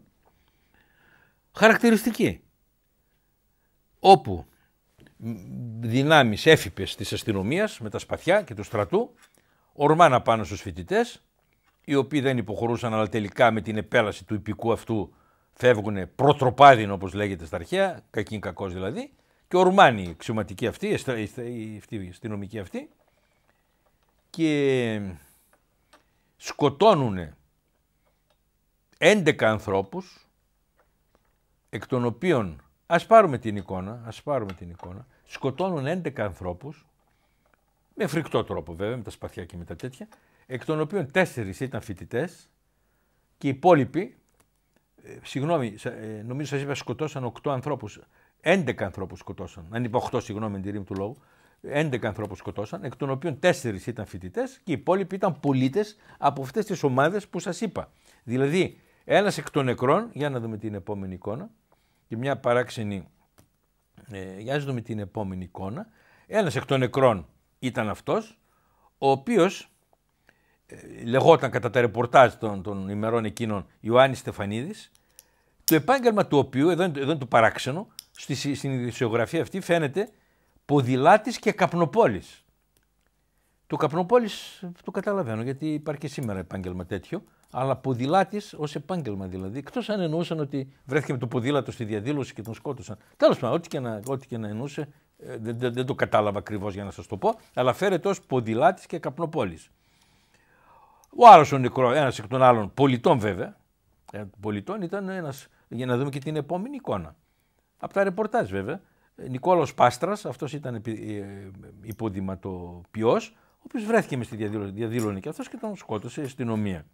S1: χαρακτηριστική. Όπου δυνάμεις έφυπες της αστυνομίας με τα σπαθιά και του στρατού ορμάνα πάνω στους φοιτητές, οι οποίοι δεν υποχωρούσαν αλλά τελικά με την επέλαση του υπηκού αυτού φεύγουν προτροπάδιν όπως λέγεται στα αρχαία, κακήν κακός δηλαδή και ορμάνοι η αστυνομική αυτή, αυτή και σκοτώνουν 11 ανθρώπους εκ των οποίων ας πάρουμε την εικόνα, ας πάρουμε την εικόνα, σκοτώνουν 11 ανθρώπους με φρικτό τρόπο βέβαια, με τα σπαθιά και με τα τέτοια, εκ των οποίων 4 ήταν φοιτητές και οι υπόλοιποι, ε, συγγνώμη, ε, νομίζω σας είπα σκοτώσαν 8 ανθρώπους, 11 ανθρώπους σκοτώσαν, αν είπα 8 συγγνώμη την τη ρήμη του λόγου, 11 ανθρώπους σκοτώσαν, εκ των οποίων 4 ήταν φοιτητές και οι υπόλοιποι ήταν πολίτες από αυτές τις ομάδες που σας είπα. Δηλαδή, ένας εκ των νεκρών, για να δούμε την επόμενη εικόνα, και μια παράξενη. Ε, για να δούμε την επόμενη εικόνα. Ένας εκ των νεκρών ήταν αυτός, ο οποίος ε, λεγόταν κατά τα ρεπορτάζ των, των ημερών εκείνων Ιωάννης Στεφανίδης, το επάγγελμα του οποίου, εδώ, εδώ είναι το παράξενο, στη, στην ιδιοσιογραφία αυτή φαίνεται Ποδηλάτης και Καπνοπόλης. Το Καπνοπόλης το καταλαβαίνω γιατί υπάρχει και σήμερα επάγγελμα τέτοιο, αλλά ποδηλάτης ως επάγγελμα δηλαδή. Εκτός αν εννοούσαν ότι βρέθηκε με το ποδήλατο στη διαδήλωση και τον σκότωσαν. Τέλος πάντων, ό,τι και να, και να εννοούσε, ε, δεν, δεν, το κατάλαβα ακριβώς για να σας το πω, αλλά φέρεται ως ποδηλάτης και καπνοπόλης. Ο άλλος ο νεκρό, ένας εκ των άλλων, πολιτών βέβαια, ε, πολιτών ήταν ένας, για να δούμε και την επόμενη εικόνα. Από τα ρεπορτάζ βέβαια, Νικόλαος Πάστρας, αυτός ήταν ε, ε, υποδηματοποιός, ο οποίος βρέθηκε μες στη διαδήλωση, και αυτός και τον σκότωσε η αστυνομία.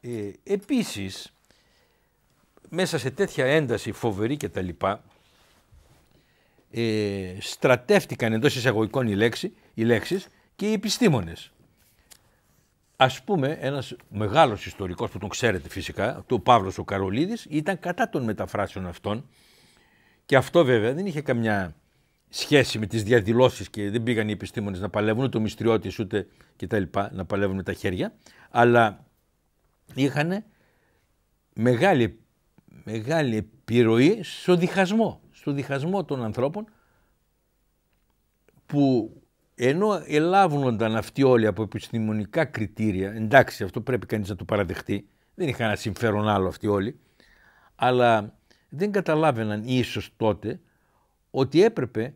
S1: Ε, επίσης, μέσα σε τέτοια ένταση φοβερή κτλ. τα λοιπά, ε, στρατεύτηκαν εντός εισαγωγικών οι, λέξει οι λέξεις και οι επιστήμονες. Ας πούμε ένας μεγάλος ιστορικός που τον ξέρετε φυσικά, ο Παύλος ο Καρολίδης, ήταν κατά των μεταφράσεων αυτών και αυτό βέβαια δεν είχε καμιά σχέση με τις διαδηλώσεις και δεν πήγαν οι επιστήμονες να παλεύουν, ούτε ο μυστριώτης ούτε κτλ. να παλεύουν με τα χέρια. Αλλά είχαν μεγάλη, μεγάλη επιρροή στο διχασμό, στο διχασμό των ανθρώπων που ενώ ελάβουνονταν αυτοί όλοι από επιστημονικά κριτήρια, εντάξει αυτό πρέπει κανείς να το παραδεχτεί, δεν είχαν ένα συμφέρον άλλο αυτοί όλοι, αλλά δεν καταλάβαιναν ίσως τότε ότι έπρεπε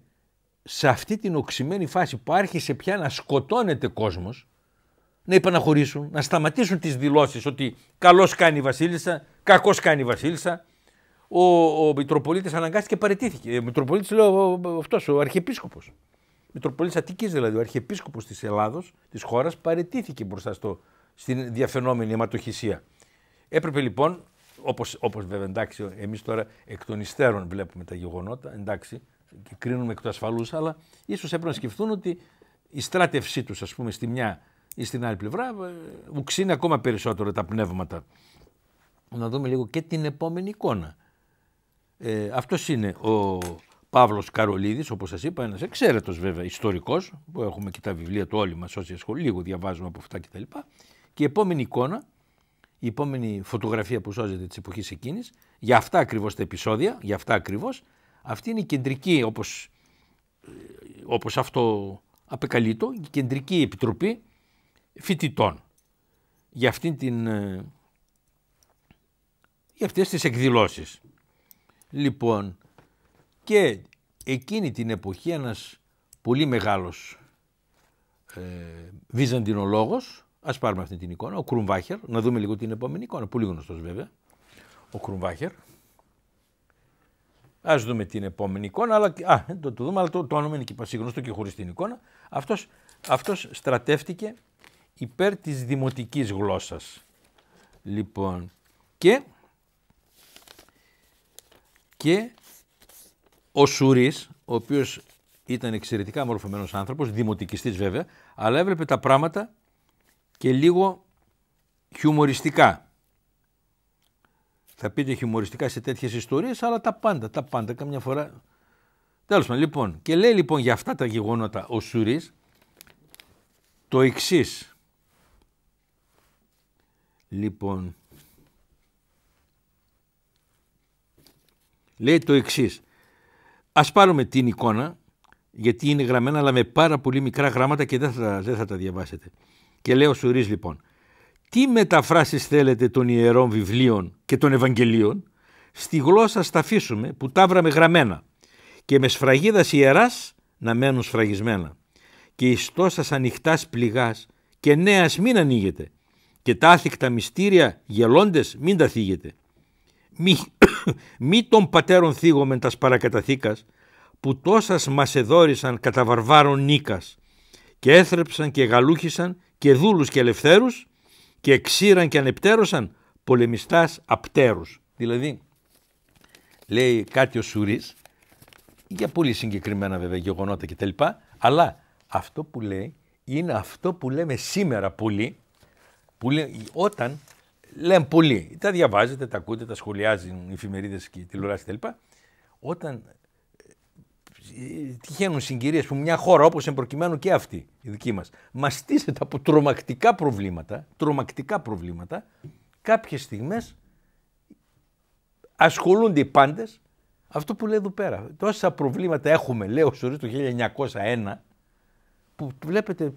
S1: σε αυτή την οξυμένη φάση που άρχισε πια να σκοτώνεται κόσμος να υπαναχωρήσουν, να σταματήσουν τις δηλώσεις ότι καλός κάνει η Βασίλισσα, κακός κάνει η Βασίλισσα. Ο, ο Μητροπολίτης αναγκάστηκε και παραιτήθηκε. Ο ε, Μητροπολίτης λέω αυτός, ο Αρχιεπίσκοπος. Μητροπολίτης Αττικής δηλαδή, ο Αρχιεπίσκοπος της Ελλάδος, της χώρας, παρετήθηκε μπροστά στο, στην διαφαινόμενη αιματοχυσία. Έπρεπε λοιπόν όπως, όπως βέβαια εντάξει εμείς τώρα εκ των υστέρων βλέπουμε τα γεγονότα, εντάξει, και κρίνουμε εκ του ασφαλούς, αλλά ίσως έπρεπε να σκεφτούν ότι η στράτευσή τους ας πούμε στη μια ή στην άλλη πλευρά ε, ουξύνει ακόμα περισσότερο τα πνεύματα. Να δούμε λίγο και την επόμενη εικόνα. Ε, αυτός είναι ο Παύλος Καρολίδης, όπως σας είπα, ένας εξαίρετος βέβαια ιστορικός, που έχουμε και τα βιβλία του όλοι μας όσοι ασχολούν, λίγο διαβάζουμε από αυτά κτλ. Και, και η επόμενη εικόνα η επόμενη φωτογραφία που σώζεται της εποχής εκείνης, για αυτά ακριβώς τα επεισόδια, για αυτά ακριβώς, αυτή είναι η κεντρική, όπως ε, όπως αυτό απεκαλείται, η κεντρική επιτροπή φοιτητών για, αυτήν την, ε, για αυτές τις εκδηλώσεις. Λοιπόν, και εκείνη την εποχή ένας πολύ μεγάλος ε, βυζαντινολόγος Ας πάρουμε αυτή την εικόνα. Ο Κρούμβάχερ, να δούμε λίγο την επόμενη εικόνα. Πολύ γνωστός βέβαια. Ο Κρούμβάχερ. Ας δούμε την επόμενη εικόνα. Αλλά, α, το, δούμε, αλλά το, το όνομα είναι και πασίγνωστο και χωρίς την εικόνα. Αυτός αυτός στρατεύτηκε υπέρ της δημοτικής γλώσσας. Λοιπόν, και, και ο Σουρίς, ο οποίος ήταν εξαιρετικά μορφωμένος άνθρωπος δημοτικιστής βέβαια, αλλά έβλεπε τα πράγματα και λίγο χιουμοριστικά. Θα πείτε χιουμοριστικά σε τέτοιες ιστορίες, αλλά τα πάντα, τα πάντα, καμιά φορά. Τέλος πάντων, λοιπόν, και λέει λοιπόν για αυτά τα γεγονότα ο Σουρή το εξής. Λοιπόν, λέει το εξής. Ας πάρουμε την εικόνα, γιατί είναι γραμμένα αλλά με πάρα πολύ μικρά γράμματα και δεν θα, δεν θα τα διαβάσετε. Και λέει ο λοιπόν, τι μεταφράσεις θέλετε των ιερών βιβλίων και των Ευαγγελίων, στη γλώσσα στα που τα βραμε γραμμένα και με σφραγίδας ιεράς να μένουν σφραγισμένα και εις τόσας ανοιχτάς πληγάς και νέας μην ανοίγεται και τα άθικτα μυστήρια γελώντες μην τα θίγετε. Μη, μη των πατέρων θίγομεν τας παρακαταθήκας που τόσας μας εδόρισαν κατά βαρβάρων νίκας και έθρεψαν και γαλούχησαν και δούλους και ελευθέρους και εξήραν και ανεπτέρωσαν πολεμιστάς απτέρους. Δηλαδή, λέει κάτι ο Σουρής, για πολύ συγκεκριμένα βέβαια γεγονότα κτλ. Αλλά αυτό που λέει είναι αυτό που λέμε σήμερα πολύ, που όταν λέμε πολύ, τα διαβάζετε, τα ακούτε, τα σχολιάζουν οι εφημερίδες και οι τηλεοράσεις κτλ. Όταν τυχαίνουν συγκυρίες που μια χώρα όπως εμπροκειμένου και αυτή η δική μας μαστίζεται από τρομακτικά προβλήματα, τρομακτικά προβλήματα, κάποιες στιγμές ασχολούνται οι πάντες αυτό που λέει εδώ πέρα. Τόσα προβλήματα έχουμε, λέω, ο το 1901, που βλέπετε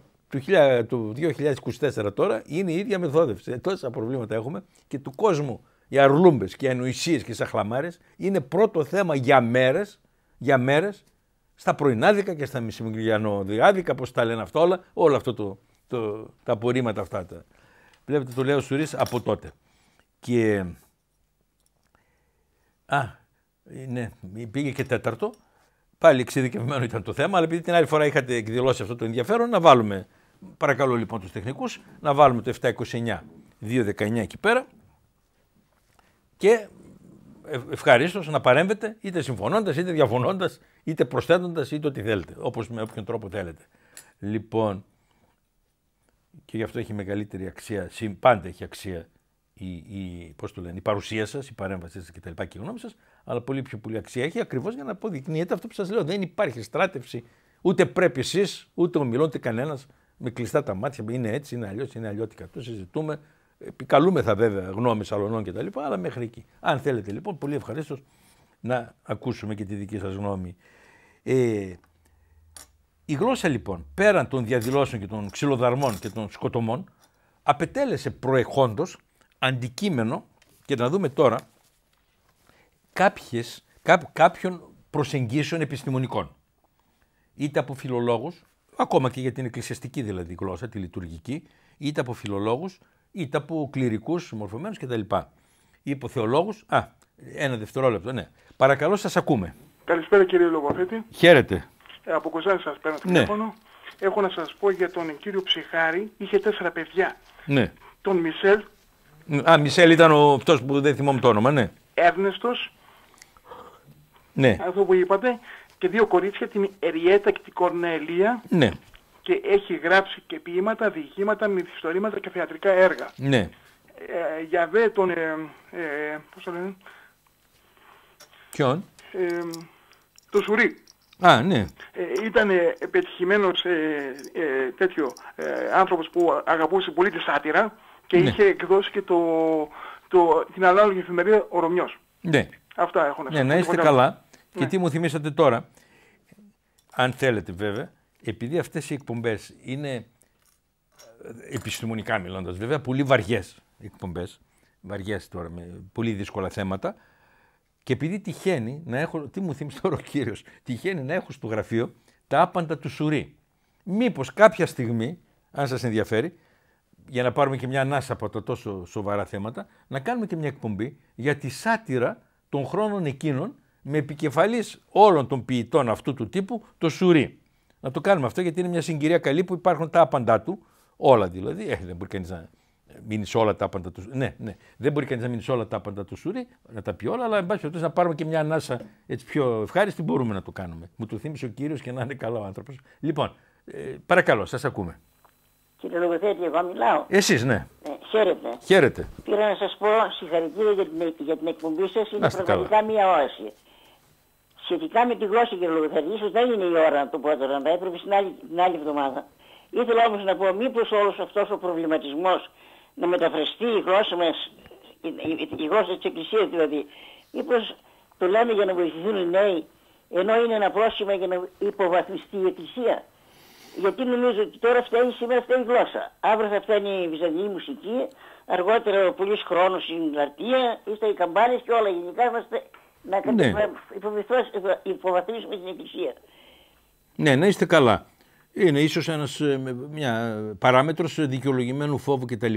S1: το 2024 τώρα είναι η ίδια μεθόδευση. Ε, τόσα προβλήματα έχουμε και του κόσμου οι αρλούμπες και οι ανοησίες και οι σαχλαμάρες είναι πρώτο θέμα για μέρες, για μέρες στα πρωινάδικα και στα μεσημεριανόδιάδικα, πώς τα λένε αυτά όλα, όλα αυτό το, το, τα απορρίμματα αυτά. Τα. Βλέπετε, το λέω Σουρή από τότε. Και. Α, ναι, πήγε και τέταρτο. Πάλι εξειδικευμένο ήταν το θέμα, αλλά επειδή την άλλη φορά είχατε εκδηλώσει αυτό το ενδιαφέρον, να βάλουμε. Παρακαλώ λοιπόν τους τεχνικούς να βάλουμε το 729, 219 εκεί πέρα. Και ε, ευχαρίστως να παρέμβετε είτε συμφωνώντας είτε διαφωνώντας είτε προσθέτοντας είτε ό,τι θέλετε. Όπως με όποιον τρόπο θέλετε. Λοιπόν, και γι' αυτό έχει μεγαλύτερη αξία, πάντα έχει αξία η, η, πώς το λένε, η παρουσία σας, η παρέμβασή σας κτλ. και η γνώμη σας, αλλά πολύ πιο πολύ αξία έχει ακριβώς για να αποδεικνύεται αυτό που σας λέω. Δεν υπάρχει στράτευση, ούτε πρέπει εσείς, ούτε ομιλώνετε ούτε κανένας με κλειστά τα μάτια. Είναι έτσι, είναι αλλιώς, είναι αλλιώτικα. Το συζητούμε. θα βέβαια γνώμη σαλονών κτλ. Αλλά μέχρι εκεί. Αν θέλετε λοιπόν, πολύ ευχαρίστως να ακούσουμε και τη δική σας γνώμη. Ε, η γλώσσα λοιπόν, πέραν των διαδηλώσεων και των ξυλοδαρμών και των σκοτωμών, απετέλεσε προεχόντος αντικείμενο και να δούμε τώρα κάποιες, κά, κάποιων προσεγγίσεων επιστημονικών. Είτε από φιλολόγους, ακόμα και για την εκκλησιαστική δηλαδή γλώσσα, τη λειτουργική, είτε από φιλολόγους, είτε από κληρικούς μορφωμένους κτλ. Ή από θεολόγους. Α, ένα δευτερόλεπτο, ναι. Παρακαλώ σας ακούμε.
S3: Καλησπέρα κύριε Λογοθέτη. Χαίρετε. Ε, από Κοζάνη σας παίρνω ναι. τηλέφωνο. Έχω να σας πω για τον κύριο Ψυχάρη. Είχε τέσσερα παιδιά. Ναι. Τον Μισελ.
S1: Α, Μισελ ήταν ο αυτός που δεν θυμόμαι το όνομα, ναι.
S3: Έρνεστος. Ναι. Αυτό που είπατε. Και δύο κορίτσια, την Εριέτα και την Κορνελία. Ναι. Και έχει γράψει και ποίηματα, διηγήματα, μυθιστορήματα και θεατρικά έργα. Ναι. Ε, για δε τον... Ε, ε πώς Ποιον. Ε, το Σουρί. Α, ναι. Ε, ήταν ε, πετυχημένος ε, τέτοιο άνθρωπος που αγαπούσε πολύ τη σάτυρα και ναι. είχε εκδώσει και το, το, την ανάλογη εφημερίδα Ο Ρωμιός. Ναι. Αυτά έχω να ναι, είστε λοιπόν, καλά.
S1: Ναι. Και τι μου θυμήσατε τώρα, αν θέλετε βέβαια, επειδή αυτές οι εκπομπές είναι επιστημονικά μιλώντας βέβαια, πολύ βαριές εκπομπές, βαριές τώρα με πολύ δύσκολα θέματα, και επειδή τυχαίνει να έχω, τι μου θύμισε τώρα ο κύριος, τυχαίνει να έχω στο γραφείο τα άπαντα του Σουρή. Μήπως κάποια στιγμή, αν σας ενδιαφέρει, για να πάρουμε και μια ανάσα από τα τόσο σοβαρά θέματα, να κάνουμε και μια εκπομπή για τη σάτυρα των χρόνων εκείνων με επικεφαλής όλων των ποιητών αυτού του τύπου, το Σουρή. Να το κάνουμε αυτό γιατί είναι μια συγκυρία καλή που υπάρχουν τα άπαντά του, όλα δηλαδή. Ε, δεν μπορεί κανείς να μείνει σε όλα τα πάντα του. Ναι, ναι. Δεν μπορεί κανείς να μείνει σε όλα τα πάντα του Σουρή, να τα πει όλα, αλλά εν πάση περιπτώσει να πάρουμε και μια ανάσα έτσι πιο ευχάριστη μπορούμε να το κάνουμε. Μου το θύμισε ο κύριος και να είναι καλό άνθρωπος. Λοιπόν, ε, παρακαλώ, σας ακούμε.
S4: Κύριε Λογοθέτη, εγώ μιλάω. Εσείς, ναι. Ε, χαίρετε. χαίρετε. Πήρα να σας πω συγχαρητήρια για την, για την εκπομπή σας. Είναι πραγματικά μια όαση. Σχετικά με τη γλώσσα, κύριε Λογοθέτη, ίσως δεν είναι η ώρα να το πω τώρα, να έπρεπε στην άλλη, την άλλη εβδομάδα. Ήθελα όμως να πω, μήπως όλος αυτός ο προβληματισμός να μεταφραστεί η γλώσσα μας, η, γλώσσα της Εκκλησίας δηλαδή. Μήπως το λέμε για να βοηθηθούν οι νέοι, ενώ είναι ένα πρόσχημα για να υποβαθμιστεί η Εκκλησία. Γιατί νομίζω ότι τώρα φταίνει, σήμερα φταίνει η γλώσσα. Αύριο θα φταίνει η βυζαντινή μουσική, αργότερα ο πολλής χρόνος στην Λαρτία, ύστερα οι καμπάνες και όλα. Γενικά είμαστε να ναι. υποβαθμίσουμε την Εκκλησία.
S1: Ναι, να είστε καλά. Είναι ίσως ε, μια παράμετρος δικαιολογημένου φόβου κτλ.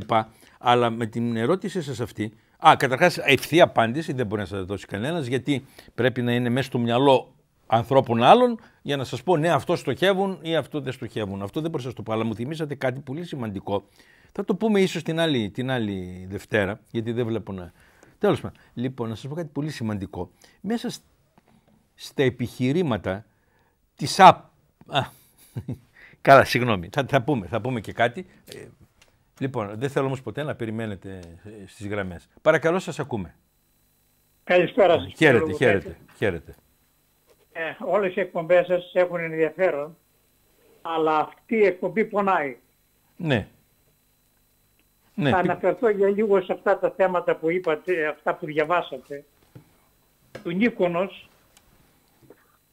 S1: Αλλά με την ερώτησή σας αυτή. Α, καταρχάς, ευθεία απάντηση δεν μπορεί να σας δώσει κανένας, γιατί πρέπει να είναι μέσα στο μυαλό ανθρώπων άλλων για να σας πω ναι, αυτό στοχεύουν ή αυτό δεν στοχεύουν. Αυτό δεν μπορεί να σας το πω. Αλλά μου θυμήσατε κάτι πολύ σημαντικό. Θα το πούμε ίσως την άλλη, την άλλη Δευτέρα, γιατί δεν βλέπω να. Τέλος πάντων. Λοιπόν, να σας πω κάτι πολύ σημαντικό. Μέσα στα επιχειρήματα της ΑΠ. Καλά, συγγνώμη. Θα, θα, πούμε, θα πούμε και κάτι. Ε, λοιπόν, δεν θέλω όμως ποτέ να περιμένετε ε, στις γραμμές. Παρακαλώ, σας ακούμε.
S2: Καλησπέρα σας. Χαίρετε, χαίρετε, χαίρετε. Ε, όλες οι εκπομπές σας έχουν ενδιαφέρον, αλλά αυτή η εκπομπή πονάει. Ναι. ναι. Θα αναφερθώ για λίγο σε αυτά τα θέματα που είπατε, αυτά που διαβάσατε. Του Νίκονος,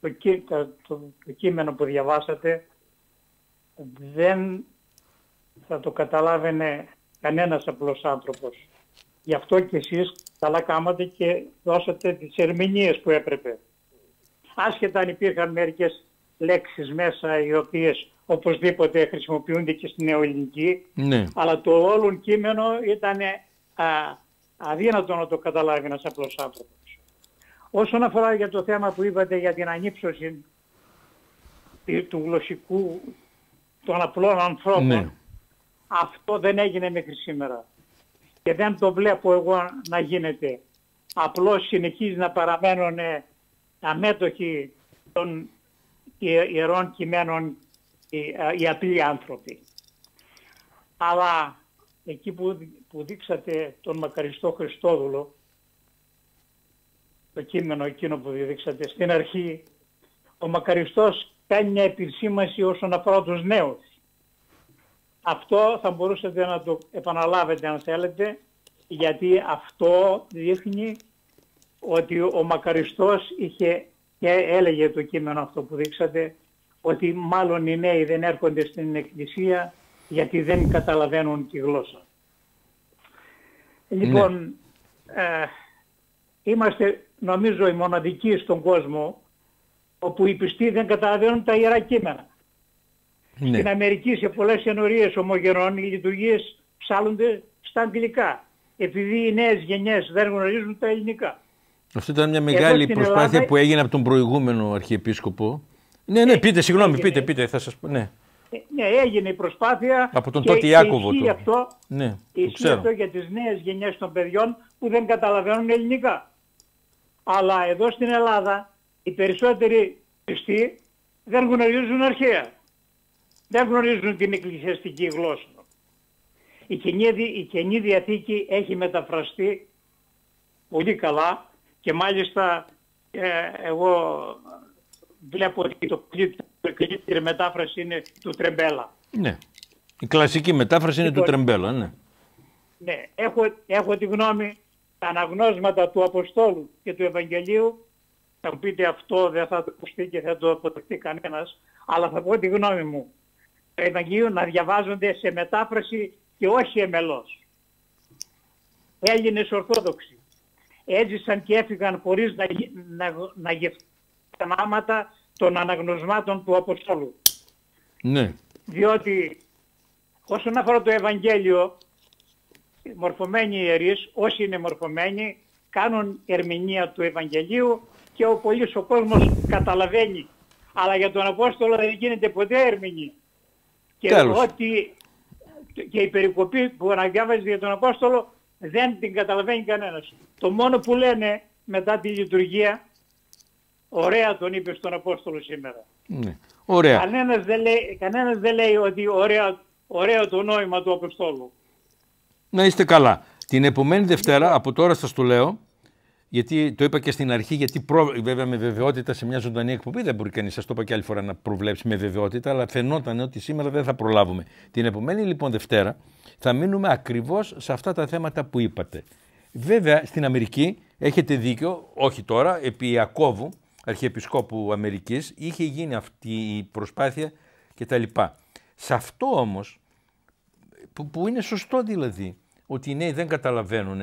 S2: το, το, το, το κείμενο που διαβάσατε, δεν θα το καταλάβαινε κανένας απλός άνθρωπος. Γι' αυτό και εσείς καλά κάματε και δώσατε τις ερμηνείες που έπρεπε. Άσχετα αν υπήρχαν μερικές λέξεις μέσα οι οποίες οπωσδήποτε χρησιμοποιούνται και στην νεοελληνική, ναι. αλλά το όλον κείμενο ήταν αδύνατο να το καταλάβει ένας απλός άνθρωπος. Όσον αφορά για το θέμα που είπατε για την ανύψωση του γλωσσικού των απλών ανθρώπων. Ναι. Αυτό δεν έγινε μέχρι σήμερα. Και δεν το βλέπω εγώ να γίνεται. Απλώς συνεχίζει να παραμένουν ε, αμέτωχοι των ιερών κειμένων ε, οι απλοί άνθρωποι. Αλλά εκεί που, δείξατε τον μακαριστό Χριστόδουλο, το κείμενο εκείνο που δείξατε στην αρχή, ο μακαριστός κάνει μια επισήμανση όσον αφορά τους νέους. Αυτό θα μπορούσατε να το επαναλάβετε αν θέλετε, γιατί αυτό δείχνει ότι ο Μακαριστός είχε και έλεγε το κείμενο αυτό που δείξατε, ότι μάλλον οι νέοι δεν έρχονται στην εκκλησία γιατί δεν καταλαβαίνουν τη γλώσσα. Λοιπόν, ναι. ε, είμαστε νομίζω οι μοναδικοί στον κόσμο όπου οι πιστοί δεν καταλαβαίνουν τα ιερά κείμενα.
S3: Ναι.
S5: Στην
S2: Αμερική σε πολλές ενορίες ομογενών οι λειτουργίες ψάλλονται στα αγγλικά επειδή οι νέες γενιές δεν γνωρίζουν τα ελληνικά.
S1: Αυτή ήταν μια μεγάλη προσπάθεια που έγινε από τον προηγούμενο αρχιεπίσκοπο. Ναι, ναι, ε, πείτε, συγγνώμη, πείτε, πείτε, θα σας πω, ναι.
S2: Ε, ναι, έγινε η προσπάθεια. Από τον και, τότε Ιάκωβο του. Αυτό, ναι, ισχύει αυτό για τις νέες γενιές των παιδιών που δεν καταλαβαίνουν ελληνικά. Αλλά εδώ στην Ελλάδα οι περισσότεροι πιστοί δεν γνωρίζουν αρχαία. Δεν γνωρίζουν την εκκλησιαστική γλώσσα. Η Καινή, η Διαθήκη έχει μεταφραστεί πολύ καλά και μάλιστα ε, εγώ βλέπω ότι το καλύτερη μετάφραση είναι του Τρεμπέλα.
S1: Ναι. Η κλασική μετάφραση είναι του λοιπόν, Τρεμπέλα, ναι.
S2: Ναι. Έχω, έχω τη γνώμη τα αναγνώσματα του Αποστόλου και του Ευαγγελίου θα μου πείτε αυτό δεν θα το ακουστεί και δεν το αποδεχτεί κανένας, αλλά θα πω τη γνώμη μου. Τα Ευαγγείο να διαβάζονται σε μετάφραση και όχι εμελώς. Έλληνες Ορθόδοξοι έζησαν και έφυγαν χωρίς να, να, να γευτούν άματα των αναγνωσμάτων του Αποστόλου. Ναι. Διότι όσον αφορά το Ευαγγέλιο, μορφωμένοι ιερείς, όσοι είναι μορφωμένοι, κάνουν ερμηνεία του Ευαγγελίου και ο πολλής ο κόσμος καταλαβαίνει. Αλλά για τον Απόστολο δεν γίνεται ποτέ ερμηνή. Και, ότι, και η περικοπή που αναδιάβαζε για τον Απόστολο δεν την καταλαβαίνει κανένας. Το μόνο που λένε μετά τη λειτουργία, ωραία τον είπε στον Απόστολο σήμερα.
S1: Ναι. Ωραία.
S2: Κανένας δεν, λέει, κανένας δεν λέει ότι ωραία, ωραίο το νόημα του Αποστόλου.
S1: Να είστε καλά. Την επομένη Δευτέρα, από τώρα σας το λέω, γιατί το είπα και στην αρχή, γιατί βέβαια με βεβαιότητα σε μια ζωντανή εκπομπή δεν μπορεί κανείς, σας το είπα και άλλη φορά, να προβλέψει με βεβαιότητα, αλλά φαινόταν ότι σήμερα δεν θα προλάβουμε. Την επομένη λοιπόν Δευτέρα θα μείνουμε ακριβώς σε αυτά τα θέματα που είπατε. Βέβαια στην Αμερική έχετε δίκιο, όχι τώρα, επί Ιακώβου, Αρχιεπισκόπου Αμερικής, είχε γίνει αυτή η προσπάθεια κτλ. Σε αυτό όμως, που, που είναι σωστό δηλαδή, ότι οι νέοι δεν καταλαβαίνουν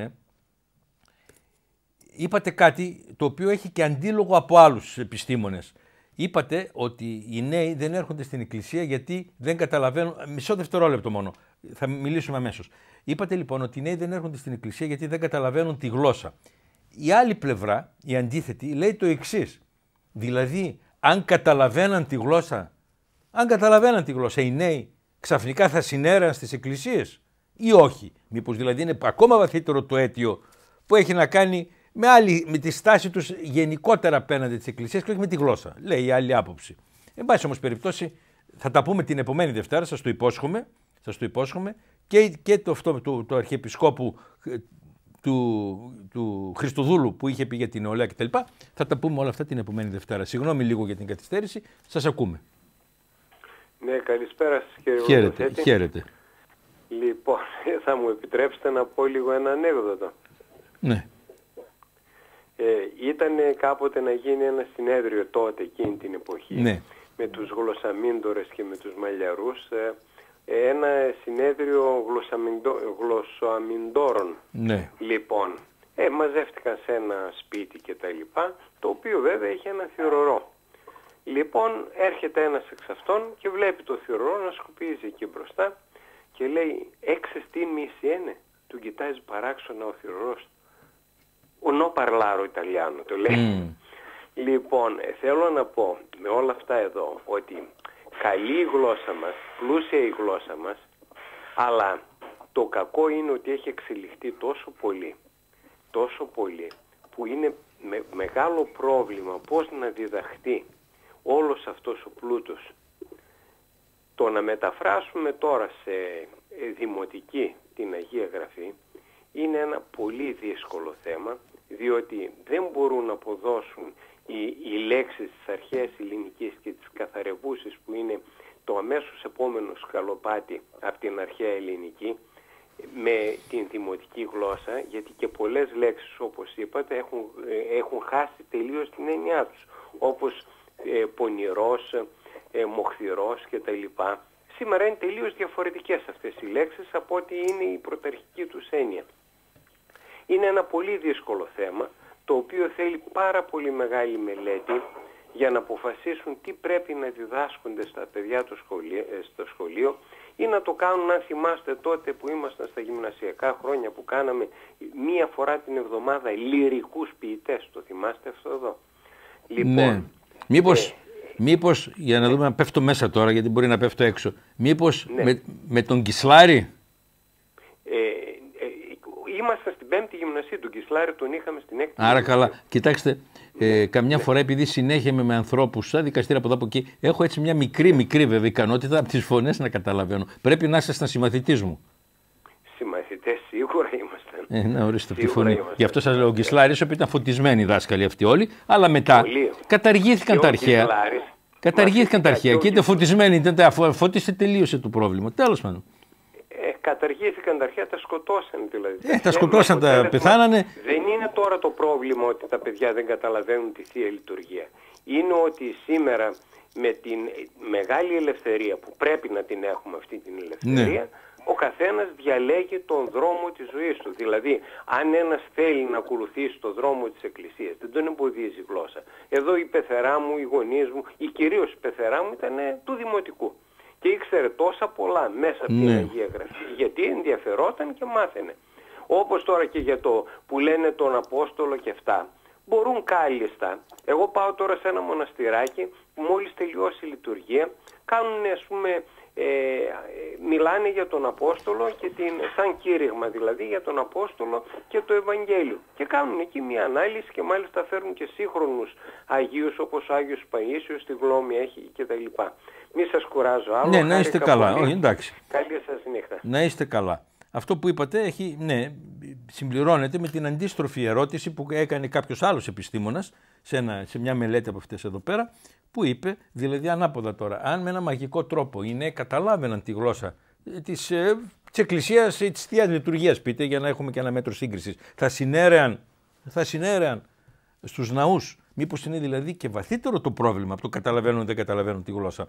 S1: είπατε κάτι το οποίο έχει και αντίλογο από άλλους επιστήμονες. Είπατε ότι οι νέοι δεν έρχονται στην εκκλησία γιατί δεν καταλαβαίνουν. Μισό δευτερόλεπτο μόνο. Θα μιλήσουμε αμέσως. Είπατε λοιπόν ότι οι νέοι δεν έρχονται στην εκκλησία γιατί δεν καταλαβαίνουν τη γλώσσα. Η άλλη πλευρά, η αντίθετη, λέει το εξής. Δηλαδή, αν καταλαβαίναν τη γλώσσα, αν καταλαβαίναν τη γλώσσα οι νέοι, ξαφνικά θα συνέραν στις εκκλησίες ή όχι. Μήπως δηλαδή είναι ακόμα βαθύτερο το αίτιο που έχει να κάνει με, άλλη, με τη στάση τους γενικότερα απέναντι τη Εκκλησία και όχι με τη γλώσσα. Λέει η άλλη άποψη. Εν πάση όμως περιπτώσει, θα τα πούμε την επομένη Δευτέρα, σας το υπόσχομαι. Σας το υπόσχομαι και, και το, αυτό, του, αρχιεπισκόπου ε, του, του Χριστοδούλου που είχε πει για την νεολαία κτλ. Θα τα πούμε όλα αυτά την επομένη Δευτέρα. Συγγνώμη λίγο για την καθυστέρηση. Σας ακούμε.
S5: Ναι, καλησπέρα σας κύριε Χαίρετε, χαίρετε. Λοιπόν, θα μου επιτρέψετε να πω λίγο ένα ανέκδοτο. Ναι. Ε, ήταν κάποτε να γίνει ένα συνέδριο τότε εκείνη την εποχή ναι. με τους γλωσσαμίντορες και με τους μαλλιαρούς ε, ένα συνέδριο γλωσσοαμιντόρων ναι. λοιπόν ε, μαζεύτηκαν σε ένα σπίτι και τα λοιπά το οποίο βέβαια είχε ένα θυρορό λοιπόν έρχεται ένας εξ αυτών και βλέπει το θυρορό να σκουπίζει εκεί μπροστά και λέει έξε τι μισή του κοιτάζει παράξονα ο θηρορός ο παρλάρο Ιταλιάνο» το λέει. Λοιπόν, ε, θέλω να πω με όλα αυτά εδώ ότι καλή η γλώσσα μας, πλούσια η γλώσσα μας, αλλά το κακό είναι ότι έχει εξελιχθεί τόσο πολύ, τόσο πολύ, που είναι μεγάλο πρόβλημα πώς να διδαχτεί όλος αυτός ο πλούτος. Το να μεταφράσουμε τώρα σε ε, δημοτική την Αγία Γραφή είναι ένα πολύ δύσκολο θέμα διότι δεν μπορούν να αποδώσουν οι, λέξεις της αρχαίας ελληνικής και της καθαρεβούσης που είναι το αμέσως επόμενο σκαλοπάτι από την αρχαία ελληνική με την δημοτική γλώσσα γιατί και πολλές λέξεις όπως είπατε έχουν, ε, έχουν χάσει τελείως την έννοιά τους όπως ε, πονηρός, ε, μοχθηρός κτλ. Σήμερα είναι τελείως διαφορετικές αυτές οι λέξεις από ό,τι είναι η πρωταρχική τους έννοια. Είναι ένα πολύ δύσκολο θέμα, το οποίο θέλει πάρα πολύ μεγάλη μελέτη για να αποφασίσουν τι πρέπει να διδάσκονται στα παιδιά ε, στο σχολείο ή να το κάνουν, αν θυμάστε τότε που ήμασταν στα γυμνασιακά χρόνια που κάναμε μία φορά την εβδομάδα λυρικούς ποιητές, το θυμάστε αυτό εδώ. Λοιπόν, ναι.
S1: Μήπως, ε, μήπως για να δούμε αν πέφτω μέσα τώρα γιατί μπορεί να πέφτω έξω, μήπως ναι. με, με τον Κισλάρη
S5: Είμαστε στην πέμπτη γυμνασία του Κισλάρη, τον είχαμε στην έκτη. Άρα
S1: γυμνασία. καλά. Κοιτάξτε, ε, καμιά φορά επειδή συνέχεια με ανθρώπου σαν δικαστήρια από εδώ από εκεί, έχω έτσι μια μικρή, μικρή βέβαια ικανότητα από τις φωνές να καταλαβαίνω. Πρέπει να ήσασταν συμμαθητής μου.
S5: Συμμαθητές σίγουρα
S1: ήμασταν. Ε, να ορίστε τη φωνή. Γι' αυτό σας λέω ο Κισλάρης, όπου ήταν φωτισμένοι οι δάσκαλοι αυτοί όλοι, αλλά μετά Πολύ. καταργήθηκαν τα αρχαία. Καταργήθηκαν τα αρχαία και είτε φωτισμένοι είτε φωτίστε τελείωσε το πρόβλημα. Τέλος πάντων
S5: καταργήθηκαν τα αρχαία, τα σκοτώσαν δηλαδή. Ε, τα σκοτώσαν, τα πεθάνανε. Δεν είναι τώρα το πρόβλημα ότι τα παιδιά δεν καταλαβαίνουν τη Θεία Λειτουργία. Είναι ότι σήμερα με την μεγάλη ελευθερία που πρέπει να την έχουμε αυτή την ελευθερία, ναι. ο καθένας διαλέγει τον δρόμο της ζωής του. Δηλαδή, αν ένας θέλει να ακολουθήσει τον δρόμο της Εκκλησίας, δεν τον εμποδίζει η γλώσσα. Εδώ η πεθερά μου, οι γονείς μου, η κυρίως η πεθερά μου ήταν ε, του Δημοτικού και ήξερε τόσα πολλά μέσα από ναι. την Αγία Γραφή. Γιατί ενδιαφερόταν και μάθαινε. Όπως τώρα και για το που λένε τον Απόστολο και αυτά. Μπορούν κάλλιστα. Εγώ πάω τώρα σε ένα μοναστηράκι που μόλις τελειώσει η λειτουργία. Κάνουν ας πούμε ε, μιλάνε για τον Απόστολο και την, σαν κήρυγμα δηλαδή για τον Απόστολο και το Ευαγγέλιο και κάνουν εκεί μια ανάλυση και μάλιστα φέρνουν και σύγχρονους Αγίους όπως ο Άγιος Παΐσιος τη Γλώμη έχει και τα λοιπά. Μη σας κουράζω άλλο. Ναι, να είστε καλά. εντάξει. Καλή σας νύχτα.
S1: Να είστε καλά. Αυτό που είπατε έχει, ναι, συμπληρώνεται με την αντίστροφη ερώτηση που έκανε κάποιος άλλος επιστήμονας σε, σε μια μελέτη από αυτές εδώ πέρα, που είπε, δηλαδή ανάποδα τώρα, αν με ένα μαγικό τρόπο οι νέοι καταλάβαιναν τη γλώσσα της ε, ε εκκλησίας ή της θείας λειτουργίας, πείτε, για να έχουμε και ένα μέτρο σύγκρισης, θα συνέρεαν, θα συνέρεαν στους ναούς Μήπως είναι δηλαδή και βαθύτερο το πρόβλημα από το καταλαβαίνουν ή δεν καταλαβαίνουν τη γλώσσα.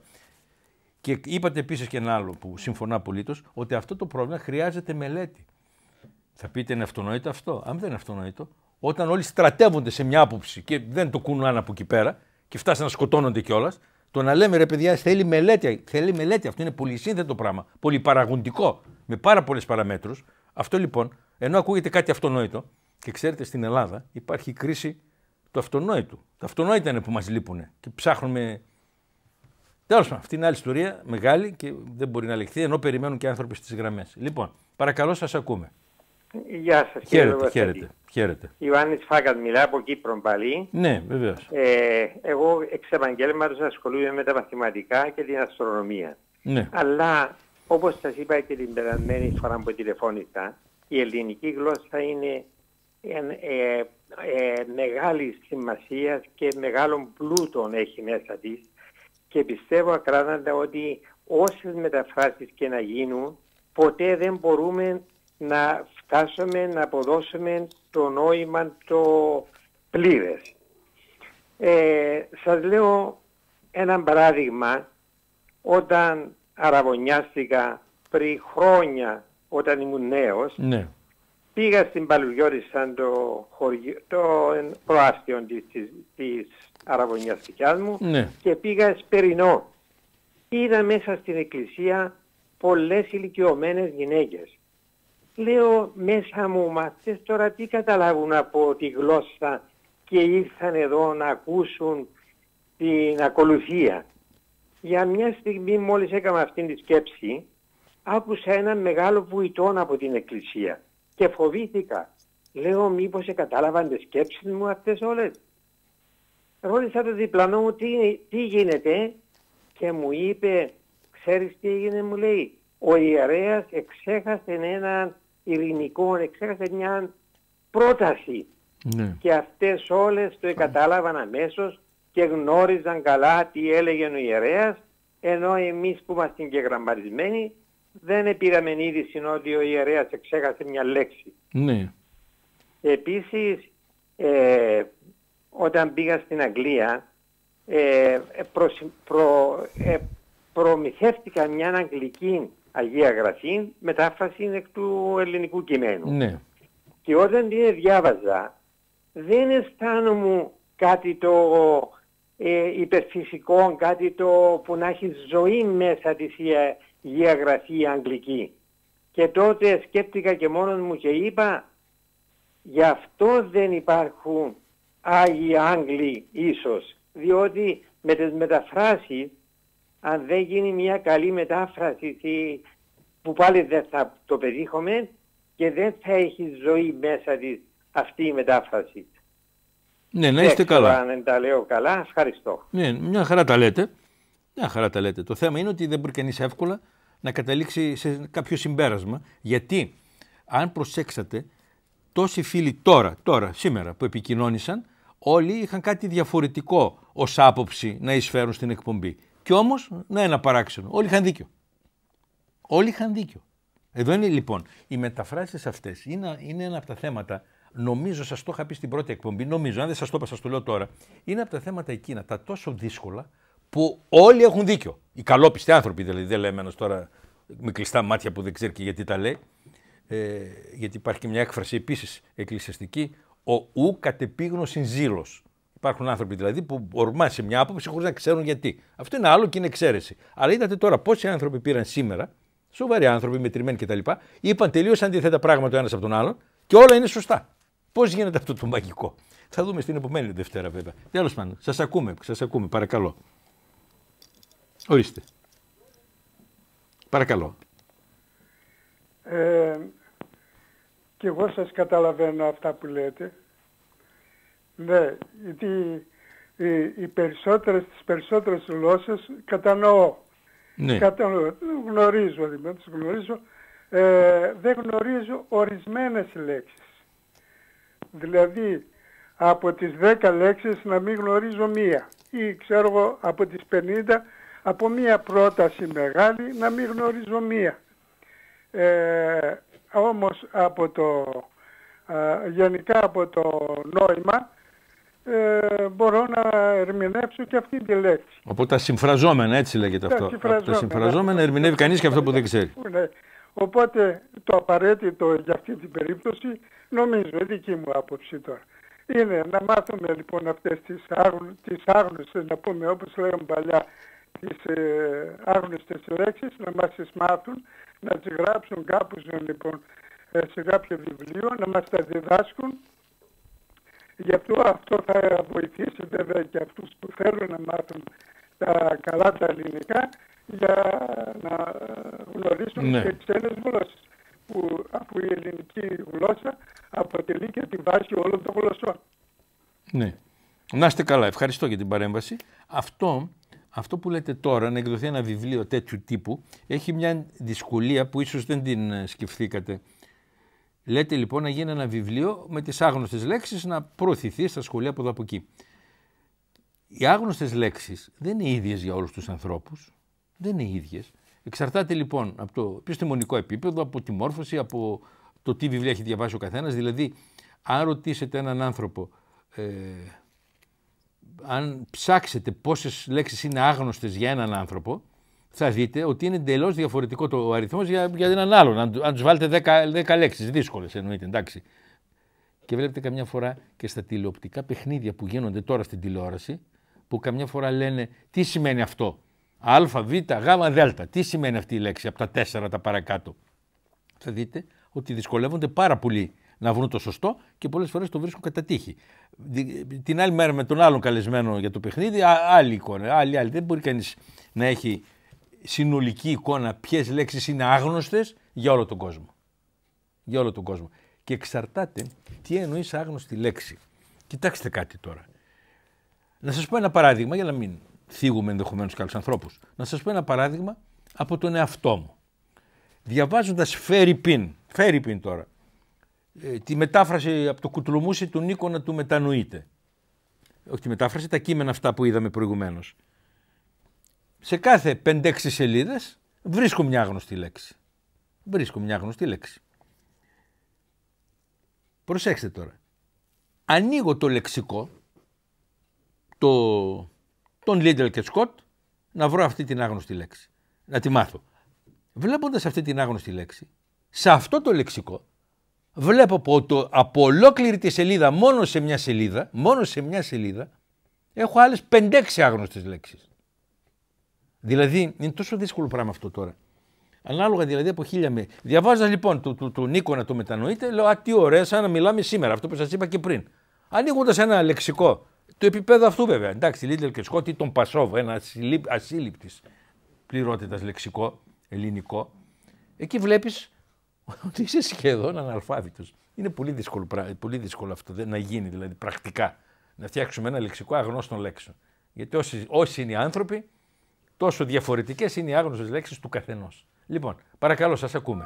S1: Και είπατε επίσης και ένα άλλο που συμφωνώ απολύτως, ότι αυτό το πρόβλημα χρειάζεται μελέτη. Θα πείτε είναι αυτονόητο αυτό. Αν δεν είναι αυτονόητο, όταν όλοι στρατεύονται σε μια άποψη και δεν το κουνάνε από εκεί πέρα και φτάσαν να σκοτώνονται κιόλας, το να λέμε ρε παιδιά, θέλει μελέτη. Θέλει μελέτη. Αυτό είναι πολυσύνθετο πράγμα. Πολυπαραγοντικό. Με πάρα πολλές παραμέτρους. Αυτό λοιπόν, ενώ ακούγεται κάτι αυτονόητο, και ξέρετε στην Ελλάδα υπάρχει κρίση το αυτονόητο. Το αυτονόητο είναι που μας λείπουν και ψάχνουμε. Τέλος πάντων, αυτή είναι άλλη ιστορία, μεγάλη και δεν μπορεί να λεχθεί, ενώ περιμένουν και άνθρωποι στις γραμμές. Λοιπόν, παρακαλώ, σας ακούμε.
S6: Γεια σας, κύριε Χαίρετε, χαίρετε, χαίρετε. Ιωάννης Φάκατ, μιλά από Κύπρο πάλι. Ναι, βεβαίως. Ε, εγώ εξ επαγγέλματο ασχολούμαι με τα μαθηματικά και την αστρονομία. Ναι. Αλλά όπως σας είπα και την περασμένη φορά που τηλεφώνησα, η ελληνική γλώσσα είναι ε, ε, μεγάλη σημασία και μεγάλων πλούτων έχει μέσα της και πιστεύω ακράδαντα ότι όσες μεταφράσεις και να γίνουν ποτέ δεν μπορούμε να φτάσουμε να αποδώσουμε το νόημα το πλήρες. Ε, σας λέω ένα παράδειγμα όταν αραβωνιάστηκα πριν χρόνια όταν ήμουν νέος ναι. Πήγα στην Παλουγιώρη σαν το, χωριό, το προάστιο της, της, μου ναι. και πήγα σπερινό. Είδα μέσα στην εκκλησία πολλές ηλικιωμένες γυναίκες. Λέω μέσα μου, μαθές τώρα τι καταλάβουν από τη γλώσσα και ήρθαν εδώ να ακούσουν την ακολουθία. Για μια στιγμή μόλις έκανα αυτήν τη σκέψη, άκουσα έναν μεγάλο βουητόν από την εκκλησία και φοβήθηκα. Λέω μήπως κατάλαβαν τις σκέψεις μου αυτές όλες. Ρώτησα το διπλανό μου τι, γίνεται και μου είπε, ξέρεις τι έγινε μου λέει, ο ιερέας εξέχασε έναν ειρηνικό, εξέχασε μια πρόταση. Ναι. Και αυτές όλες το κατάλαβαν αμέσως και γνώριζαν καλά τι έλεγε ο ιερέας, ενώ εμείς που είμαστε και γραμματισμένοι δεν πήραμε είδηση ότι ο ιερέας εξέχασε μια λέξη. Ναι. Επίσης, ε, όταν πήγα στην Αγγλία, ε, προ, ε, προμηθεύτηκα μια αγγλική Αγία Γραφή, μετάφραση εκ του ελληνικού κειμένου. Ναι. Και όταν την διάβαζα, δεν αισθάνομαι κάτι το ε, υπερφυσικό, κάτι το που να έχει ζωή μέσα της ε, Υγεία Γραφή Αγγλική. Και τότε σκέπτηκα και μόνος μου και είπα γι' αυτό δεν υπάρχουν Άγιοι Άγγλοι ίσως διότι με τις μεταφράσεις αν δεν γίνει μια καλή μετάφραση που πάλι δεν θα το πετύχουμε και δεν θα έχει ζωή μέσα της αυτή η μετάφραση.
S1: Ναι, να είστε καλά.
S6: Αν τα λέω καλά, ευχαριστώ.
S1: Ναι, μια χαρά τα λέτε. Μια χαρά τα λέτε. Το θέμα είναι ότι δεν μπορεί κανείς εύκολα να καταλήξει σε κάποιο συμπέρασμα. Γιατί, αν προσέξατε, τόσοι φίλοι τώρα, τώρα, σήμερα που επικοινώνησαν, όλοι είχαν κάτι διαφορετικό ως άποψη να εισφέρουν στην εκπομπή. Κι όμως, να ένα παράξενο. Όλοι είχαν δίκιο. Όλοι είχαν δίκιο. Εδώ είναι λοιπόν, οι μεταφράσεις αυτές είναι, είναι ένα από τα θέματα νομίζω σας το είχα πει στην πρώτη εκπομπή, νομίζω, αν δεν σας το είπα σας το λέω τώρα, είναι από τα θέματα εκείνα τα τόσο δύσκολα που όλοι έχουν δίκιο. Οι καλόπιστοι άνθρωποι δηλαδή, δεν λέμε ένας τώρα με κλειστά μάτια που δεν ξέρει και γιατί τα λέει. Ε, γιατί υπάρχει και μια έκφραση επίσης εκκλησιαστική, ο ου κατεπίγνω ζήλο. Υπάρχουν άνθρωποι δηλαδή που ορμά σε μια άποψη χωρίς να ξέρουν γιατί. Αυτό είναι άλλο και είναι εξαίρεση. Αλλά είδατε τώρα πόσοι άνθρωποι πήραν σήμερα, σοβαροί άνθρωποι, μετρημένοι κτλ., είπαν τελείως αντίθετα πράγματα ο ένας από τον άλλον και όλα είναι σωστά. Πώς γίνεται αυτό το μαγικό. Θα δούμε στην επομένη Δευτέρα βέβαια. Τέλος πάντων, σας ακούμε, σας ακούμε, παρακαλώ. Ορίστε. Παρακαλώ.
S3: Ε, και εγώ σας καταλαβαίνω αυτά που λέτε. Ναι, γιατί οι, οι περισσότερες, τις περισσότερες γλώσσες κατανοώ. Ναι. Κατανοώ, γνωρίζω, δηλαδή, γνωρίζω. Ε, δεν γνωρίζω ορισμένες λέξεις. Δηλαδή, από τις 10 λέξεις να μην γνωρίζω μία. Ή ξέρω εγώ από τις 50 από μία πρόταση μεγάλη να μην γνωρίζω μία. Ε, όμως από το, γενικά από το νόημα ε, μπορώ να ερμηνεύσω και αυτή τη λέξη.
S1: Οπότε τα συμφραζόμενα, έτσι λέγεται αυτό. από τα συμφραζόμενα ερμηνεύει κανείς και αυτό που δεν ξέρει.
S3: Ναι. Οπότε το απαραίτητο για αυτή την περίπτωση, νομίζω, η δική μου άποψη τώρα, είναι να μάθουμε λοιπόν αυτές τις, τις άγνωσες, να πούμε όπως λέγαμε παλιά, τις ε, άγνωστες λέξεις να μας τις μάθουν, να τις γράψουν κάπου ε, λοιπόν, ε, σε κάποιο βιβλίο, να μας τα διδάσκουν. Γι' αυτό αυτό θα βοηθήσει βέβαια και αυτούς που θέλουν να μάθουν τα καλά τα ελληνικά για να ε, γνωρίσουν ναι. και ξένες γλώσσες. Που, αφού η ελληνική γλώσσα αποτελεί και τη βάση όλων των γλωσσών.
S4: Ναι.
S1: Να είστε καλά. Ευχαριστώ για την παρέμβαση. Αυτό αυτό που λέτε τώρα, να εκδοθεί ένα βιβλίο τέτοιου τύπου, έχει μια δυσκολία που ίσως δεν την ε, σκεφτήκατε. Λέτε λοιπόν να γίνει ένα βιβλίο με τις άγνωστες λέξεις να προωθηθεί στα σχολεία από εδώ από εκεί. Οι άγνωστες λέξεις δεν είναι ίδιες για όλους τους ανθρώπους. Δεν είναι ίδιες. Εξαρτάται λοιπόν από το επιστημονικό επίπεδο, από τη μόρφωση, από το τι βιβλία έχει διαβάσει ο καθένας. Δηλαδή, αν ρωτήσετε έναν άνθρωπο ε, αν ψάξετε πόσες λέξεις είναι άγνωστες για έναν άνθρωπο, θα δείτε ότι είναι εντελώς διαφορετικό το αριθμός για, για έναν άλλον. Αν, αν τους βάλετε 10, 10 λέξεις, δύσκολες εννοείται, εντάξει. Και βλέπετε καμιά φορά και στα τηλεοπτικά παιχνίδια που γίνονται τώρα στην τηλεόραση, που καμιά φορά λένε τι σημαίνει αυτό. Α, Β, Γ, Δ. Τι σημαίνει αυτή η λέξη από τα τέσσερα τα παρακάτω. Θα δείτε ότι δυσκολεύονται πάρα πολύ να βρουν το σωστό και πολλές φορές το βρίσκουν κατά τύχη. Την άλλη μέρα με τον άλλον καλεσμένο για το παιχνίδι, άλλη εικόνα. Άλλη, άλλη. Δεν μπορεί κανείς να έχει συνολική εικόνα ποιες λέξεις είναι άγνωστες για όλο τον κόσμο. Για όλο τον κόσμο. Και εξαρτάται τι εννοείς άγνωστη λέξη. Κοιτάξτε κάτι τώρα. Να σας πω ένα παράδειγμα για να μην θίγουμε ενδεχομένως και άλλου ανθρώπους. Να σας πω ένα παράδειγμα από τον εαυτό μου. Διαβάζοντας Φέρι Πιν, τώρα, ε, τη μετάφραση από το κουτλουμούσι του Νίκο να του μετανοείτε. Όχι τη μετάφραση, τα κείμενα αυτά που είδαμε προηγουμένως. Σε κάθε 5-6 σελίδες βρίσκω μια γνωστή λέξη. Βρίσκω μια γνωστή λέξη. Προσέξτε τώρα. Ανοίγω το λεξικό το, τον Λίντελ και Σκοτ να βρω αυτή την άγνωστη λέξη. Να τη μάθω. Βλέποντας αυτή την άγνωστη λέξη, σε αυτό το λεξικό βλέπω από, το, από ολόκληρη τη σελίδα, μόνο σε μια σελίδα, μόνο σε μια σελίδα, έχω άλλες 5-6 άγνωστες λέξεις. Δηλαδή, είναι τόσο δύσκολο πράγμα αυτό τώρα. Ανάλογα δηλαδή από χίλια με. Διαβάζοντας λοιπόν του, Νίκο να το μετανοείτε, λέω Α, τι ωραία, σαν να μιλάμε σήμερα, αυτό που σας είπα και πριν. Ανοίγοντας ένα λεξικό το επίπεδο αυτού βέβαια. Εντάξει, Λίτλερ και Σκότ ή τον Πασόβ, ένα ασύλληπτης πληρότητας λεξικό ελληνικό. Εκεί βλέπεις ότι είσαι σχεδόν αναλφάβητος. Είναι πολύ δύσκολο, πολύ δύσκολο αυτό να γίνει δηλαδή πρακτικά. Να φτιάξουμε ένα λεξικό αγνώστων λέξεων. Γιατί όσοι, όσοι είναι οι άνθρωποι, τόσο διαφορετικές είναι οι άγνωστες λέξεις του καθενός. Λοιπόν, παρακαλώ, σας ακούμε.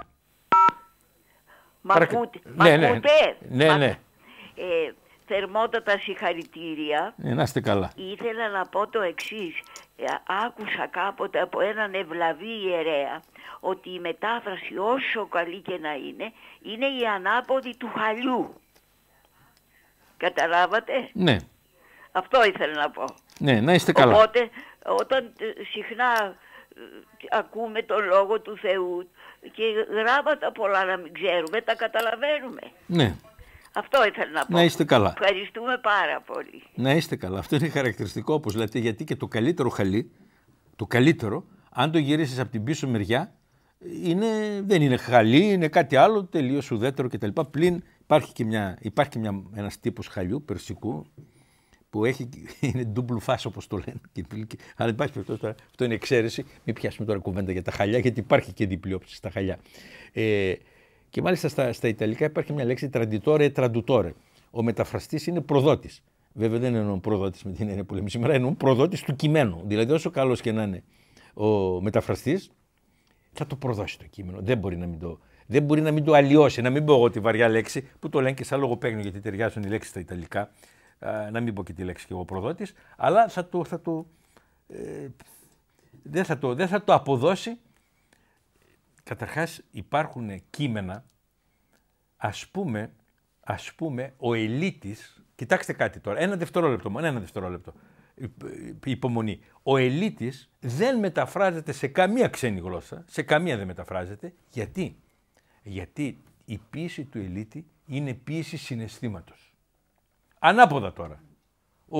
S1: Μα Παρακα... Ναι, ναι, ναι, ναι,
S7: Ε, θερμότατα συγχαρητήρια. Ε, να είστε καλά. Ήθελα να πω το εξής. Ε, άκουσα κάποτε από έναν ευλαβή ιερέα ότι η μετάφραση όσο καλή και να είναι είναι η ανάποδη του χαλιού. Καταλάβατε? Ναι. Αυτό ήθελα να πω. Ναι, να είστε καλά. Οπότε όταν ε, συχνά ε, ακούμε τον λόγο του Θεού και γράμματα πολλά να μην ξέρουμε, τα καταλαβαίνουμε. Ναι. Αυτό ήθελα να πω. Να είστε καλά. Ευχαριστούμε πάρα πολύ.
S1: Να είστε καλά. Αυτό είναι χαρακτηριστικό όπως λέτε γιατί και το καλύτερο χαλί, το καλύτερο, αν το γυρίσεις από την πίσω μεριά, είναι, δεν είναι χαλί, είναι κάτι άλλο τελείως ουδέτερο κτλ. Πλην υπάρχει και, μια, υπάρχει μια, ένας τύπος χαλιού περσικού που έχει, είναι ντούμπλου φά όπως το λένε. Αλλά υπάρχει περιπτώσει τώρα, αυτό είναι εξαίρεση. Μην πιάσουμε τώρα κουβέντα για τα χαλιά, γιατί υπάρχει και διπλή όψη στα χαλιά. Ε, και μάλιστα στα, στα Ιταλικά υπάρχει μια λέξη τραντιτόρε τραντουτόρε. Ο μεταφραστής είναι προδότης. Βέβαια δεν εννοώ προδότης με την έννοια που λέμε σήμερα, εννοώ προδότης του κειμένου. Δηλαδή, όσο καλός και να είναι ο μεταφραστής,
S2: θα το προδώσει
S1: το κείμενο. Δεν μπορεί να μην το, δεν μπορεί να μην το αλλοιώσει. Να μην πω εγώ τη βαριά λέξη που το λένε και σαν λογοπαίγνιο γιατί ταιριάζουν οι λέξεις στα Ιταλικά. να μην πω και τη λέξη και εγώ προδότης, αλλά θα το. Θα το ε, δεν, θα το, δεν θα το αποδώσει Καταρχάς υπάρχουν κείμενα, ας πούμε, ας πούμε ο ελίτης, κοιτάξτε κάτι τώρα, ένα δευτερόλεπτο μόνο, ένα δευτερόλεπτο, υπομονή. Ο ελίτης δεν μεταφράζεται σε καμία ξένη γλώσσα, σε καμία δεν μεταφράζεται, γιατί, γιατί η πίεση του ελίτη είναι πίεση συναισθήματος. Ανάποδα τώρα, ο,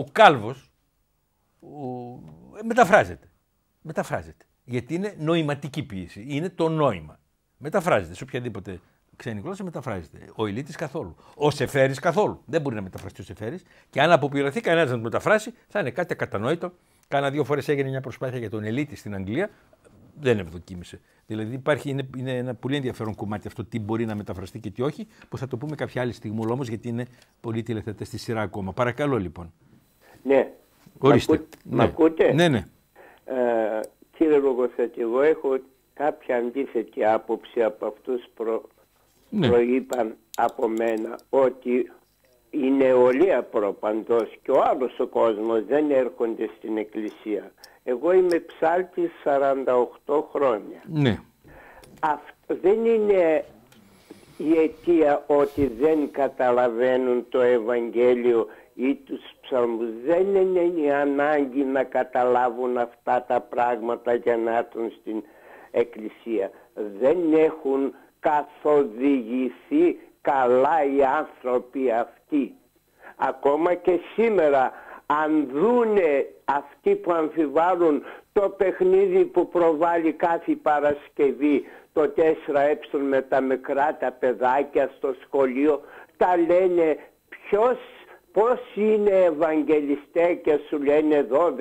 S1: ο κάλβος ο, μεταφράζεται, μεταφράζεται γιατί είναι νοηματική ποιήση. Είναι το νόημα. Μεταφράζεται σε οποιαδήποτε ξένη γλώσσα, μεταφράζεται. Ο Ηλίτης καθόλου. Ο Σεφέρης καθόλου. Δεν μπορεί να μεταφραστεί ο Σεφέρης. Και αν αποπειραθεί κανένας να το μεταφράσει, θα είναι κάτι ακατανόητο. Κάνα δύο φορές έγινε μια προσπάθεια για τον Ελίτη στην Αγγλία. Δεν ευδοκίμησε. Δηλαδή υπάρχει, είναι, είναι ένα πολύ ενδιαφέρον κομμάτι αυτό τι μπορεί να μεταφραστεί και τι όχι, που θα το πούμε κάποια άλλη στιγμή όμω, γιατί είναι πολύ τηλεθετέ στη σειρά ακόμα. Παρακαλώ λοιπόν.
S4: Ναι. Ορίστε. Μα ναι. ακούτε. Ναι, ναι. Ε, Κύριε Λογοθέτη, εγώ έχω κάποια αντίθετη άποψη από αυτούς που ναι. προείπαν από μένα ότι η νεολαία προπαντός και ο άλλος ο κόσμος δεν έρχονται στην εκκλησία. Εγώ είμαι ψάλτης 48 χρόνια. Ναι. Αυτό δεν είναι η αιτία ότι δεν καταλαβαίνουν το Ευαγγέλιο ή τους ψαλμούς. Δεν είναι η ανάγκη να καταλάβουν αυτά τα πράγματα για να έρθουν στην εκκλησία. Δεν έχουν καθοδηγηθεί καλά οι άνθρωποι αυτοί. Ακόμα και σήμερα αν δούνε αυτοί που αμφιβάλλουν το παιχνίδι που προβάλλει κάθε Παρασκευή το 4ε με τα μικρά τα παιδάκια στο σχολείο τα λένε ποιος Πώς είναι Ευαγγελιστές και σου λένε 12,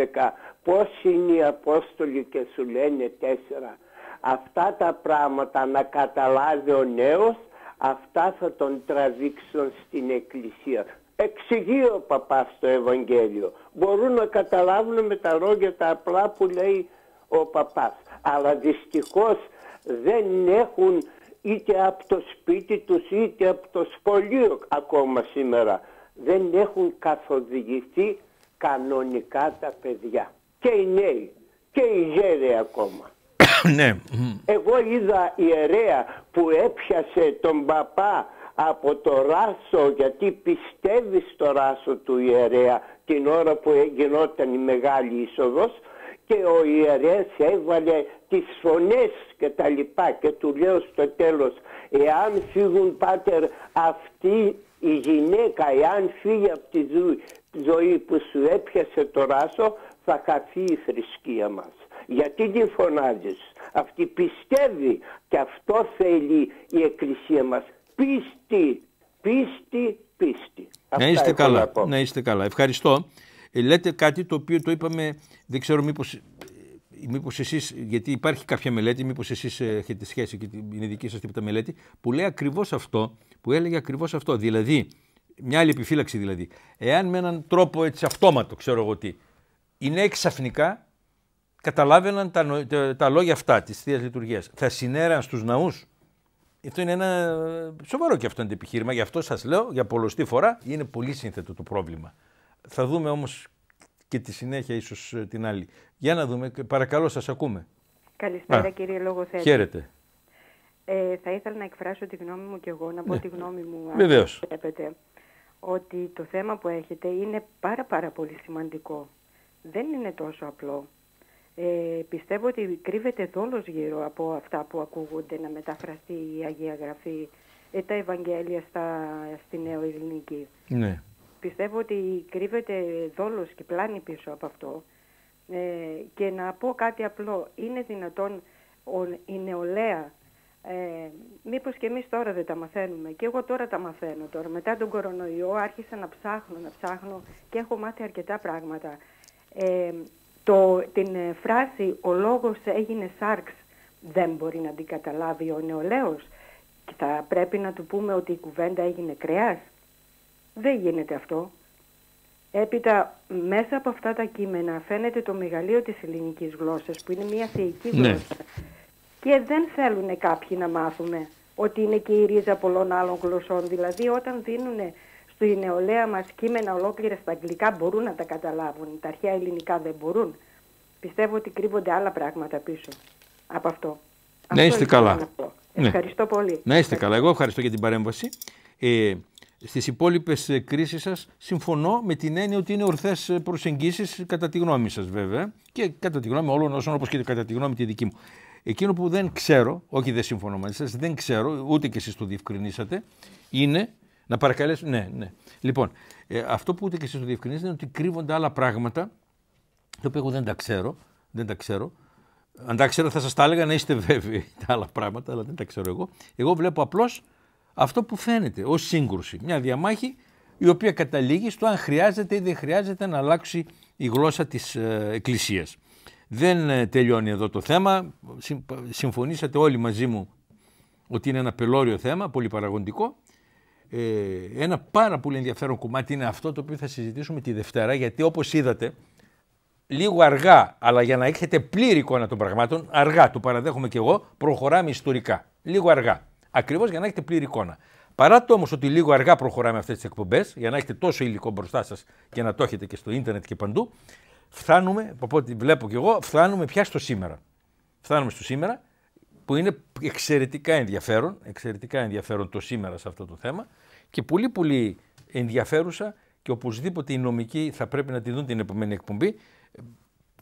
S4: πώς είναι οι Απόστολοι και σου λένε 4. Αυτά τα πράγματα να καταλάβει ο νέος, αυτά θα τον τραβήξουν στην εκκλησία. Εξηγεί ο παπάς το Ευαγγέλιο. Μπορούν να καταλάβουν με τα λόγια τα απλά που λέει ο παπάς. Αλλά δυστυχώς δεν έχουν είτε από το σπίτι τους είτε από το σχολείο ακόμα σήμερα δεν έχουν καθοδηγηθεί κανονικά τα παιδιά. Και οι νέοι και οι γέροι ακόμα. Ναι. Εγώ είδα ιερέα που έπιασε τον παπά από το ράσο γιατί πιστεύει στο ράσο του ιερέα την ώρα που γινόταν η μεγάλη είσοδος και ο ιερέας έβαλε τις φωνές και τα λοιπά και του λέω στο τέλος εάν φύγουν πάτερ αυτοί η γυναίκα εάν φύγει από τη ζωή που σου έπιασε το ράσο θα χαθεί η θρησκεία μας. Γιατί την φωνάζεις. Αυτή πιστεύει και αυτό θέλει η Εκκλησία μας. Πίστη, πίστη, πίστη. να είστε καλά.
S1: Να, είστε καλά. Ευχαριστώ. Ε, λέτε κάτι το οποίο το είπαμε, δεν ξέρω μήπως, ε, μήπως εσείς, γιατί υπάρχει κάποια μελέτη, μήπως εσείς έχετε σχέση και είναι δική σας τίποτα μελέτη, που λέει ακριβώς αυτό, που έλεγε ακριβώς αυτό. Δηλαδή, μια άλλη επιφύλαξη δηλαδή. Εάν με έναν τρόπο έτσι αυτόματο, ξέρω εγώ τι, οι νέοι ξαφνικά καταλάβαιναν τα, τα, λόγια αυτά της θείας λειτουργίας, θα συνέραν στους ναούς. Αυτό είναι ένα ε, σοβαρό και αυτό είναι το επιχείρημα. Γι' αυτό σας λέω για πολλωστή φορά είναι πολύ σύνθετο το πρόβλημα. Θα δούμε όμως και τη συνέχεια ίσως ε, την άλλη. Για να δούμε, παρακαλώ, σας ακούμε.
S7: Καλησπέρα, κύριε Λογοθέτης. Χαίρετε. Ε, θα ήθελα να εκφράσω τη γνώμη μου και εγώ, να πω ναι. τη γνώμη μου. Βεβαίως. Ότι το θέμα που έχετε είναι πάρα πάρα πολύ σημαντικό. Δεν είναι τόσο απλό. Ε, πιστεύω ότι κρύβεται δόλος γύρω από αυτά που ακούγονται να μεταφραστεί η Αγία Γραφή, ή ε, τα Ευαγγέλια στα, στη Νέο Ελληνική. Ναι. Πιστεύω ότι κρύβεται δόλος και πλάνη πίσω από αυτό. Ε, και να πω κάτι απλό, είναι δυνατόν ο, η νεολαία ε, μήπως και εμείς τώρα δεν τα μαθαίνουμε και εγώ τώρα τα μαθαίνω τώρα μετά τον κορονοϊό άρχισα να ψάχνω να ψάχνω και έχω μάθει αρκετά πράγματα ε, το, την ε, φράση ο λόγος έγινε σάρξ δεν μπορεί να την καταλάβει ο νεολαίος και θα πρέπει να του πούμε ότι η κουβέντα έγινε κρέας δεν γίνεται αυτό Έπειτα, μέσα από αυτά τα κείμενα φαίνεται το μεγαλείο της ελληνικής γλώσσας, που είναι μια θεϊκή ναι. γλώσσα και δεν θέλουν κάποιοι να μάθουμε ότι είναι και η ρίζα πολλών άλλων γλωσσών. Δηλαδή όταν δίνουν στη νεολαία μας κείμενα ολόκληρα στα αγγλικά μπορούν να τα καταλάβουν. Τα αρχαία ελληνικά δεν μπορούν. Πιστεύω ότι κρύβονται άλλα πράγματα πίσω από αυτό. Να είστε καλά. Ναι. Ευχαριστώ πολύ. Να είστε καλά.
S1: Εγώ ευχαριστώ για την παρέμβαση. Ε, στις υπόλοιπες ε, κρίσεις σας συμφωνώ με την έννοια ότι είναι ορθές ε, προσεγγίσεις κατά τη γνώμη σας βέβαια και κατά τη γνώμη όλων όσων όπως και κατά τη γνώμη τη δική μου. Εκείνο που δεν ξέρω, όχι δεν συμφωνώ μαζί σας, δεν ξέρω, ούτε και εσείς το διευκρινίσατε, είναι να παρακαλέσω, ναι, ναι. Λοιπόν, ε, αυτό που ούτε και εσείς το διευκρινίσατε είναι ότι κρύβονται άλλα πράγματα, τα οποία εγώ δεν τα ξέρω, δεν τα ξέρω, αν τα ξέρω θα σας τα έλεγα να είστε βέβαιοι τα άλλα πράγματα, αλλά δεν τα ξέρω εγώ. Εγώ βλέπω απλώς αυτό που φαίνεται ως σύγκρουση. Μια διαμάχη η οποία καταλήγει στο αν χρειάζεται ή δεν χρειάζεται να αλλάξει η γλώσσα της ε, Εκκλησίας. Δεν ε, τελειώνει εδώ το θέμα. Συμφωνήσατε όλοι μαζί μου ότι είναι ένα πελώριο θέμα, πολύ Ε, ένα πάρα πολύ ενδιαφέρον κομμάτι είναι αυτό το οποίο θα συζητήσουμε τη Δευτέρα, γιατί όπως είδατε, λίγο αργά, αλλά για να έχετε πλήρη εικόνα των πραγμάτων, αργά, το παραδέχομαι και εγώ, προχωράμε ιστορικά. Λίγο αργά. Ακριβώς για να έχετε πλήρη εικόνα. Παρά το όμως ότι λίγο αργά προχωράμε αυτές τις εκπομπές, για να έχετε τόσο υλικό μπροστά σας και να το έχετε και στο ίντερνετ και παντού, φτάνουμε, από ό,τι βλέπω κι εγώ, φτάνουμε πια στο σήμερα. Φτάνουμε στο σήμερα, που είναι εξαιρετικά ενδιαφέρον, εξαιρετικά ενδιαφέρον το σήμερα σε αυτό το θέμα και πολύ πολύ ενδιαφέρουσα και οπωσδήποτε οι νομικοί θα πρέπει να τη δουν την επόμενη εκπομπή.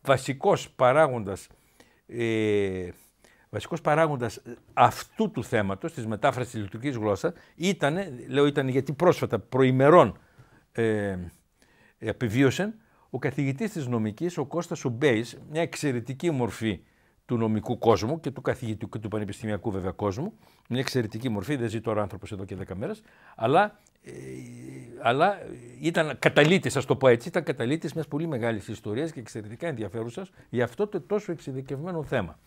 S1: Βασικός παράγοντας, ε, βασικός παράγοντας αυτού του θέματος, της μετάφρασης της λειτουργικής γλώσσας, ήταν, λέω ήταν γιατί πρόσφατα προημερών ε, ε ο καθηγητής της Νομικής, ο Κώστας Σουμπέης, μια εξαιρετική μορφή του νομικού κόσμου και του καθηγητικού και του πανεπιστημιακού βέβαια κόσμου, μια εξαιρετική μορφή, δεν ζει τώρα άνθρωπος εδώ και δέκα μέρες, αλλά, ε, αλλά ήταν καταλήτης, ας το πω έτσι, ήταν καταλήτης μιας πολύ μεγάλης ιστορίας και εξαιρετικά ενδιαφέρουσας για αυτό το τόσο εξειδικευμένο θέμα.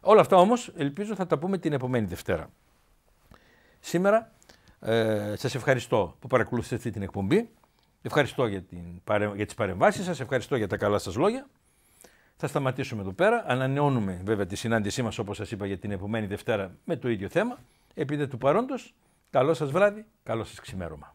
S1: Όλα αυτά όμως, ελπίζω θα τα πούμε την επομένη Δευτέρα. Σήμερα ε, σας ευχαριστώ που παρακολουθήσατε την εκπομπή. Ευχαριστώ για, την, για τις παρεμβάσεις σας, ευχαριστώ για τα καλά σας λόγια. Θα σταματήσουμε εδώ πέρα. Ανανεώνουμε βέβαια τη συνάντησή μας όπως σας είπα για την επομένη Δευτέρα με το ίδιο θέμα. Επειδή του παρόντος, καλό σας βράδυ, καλό σας ξημέρωμα.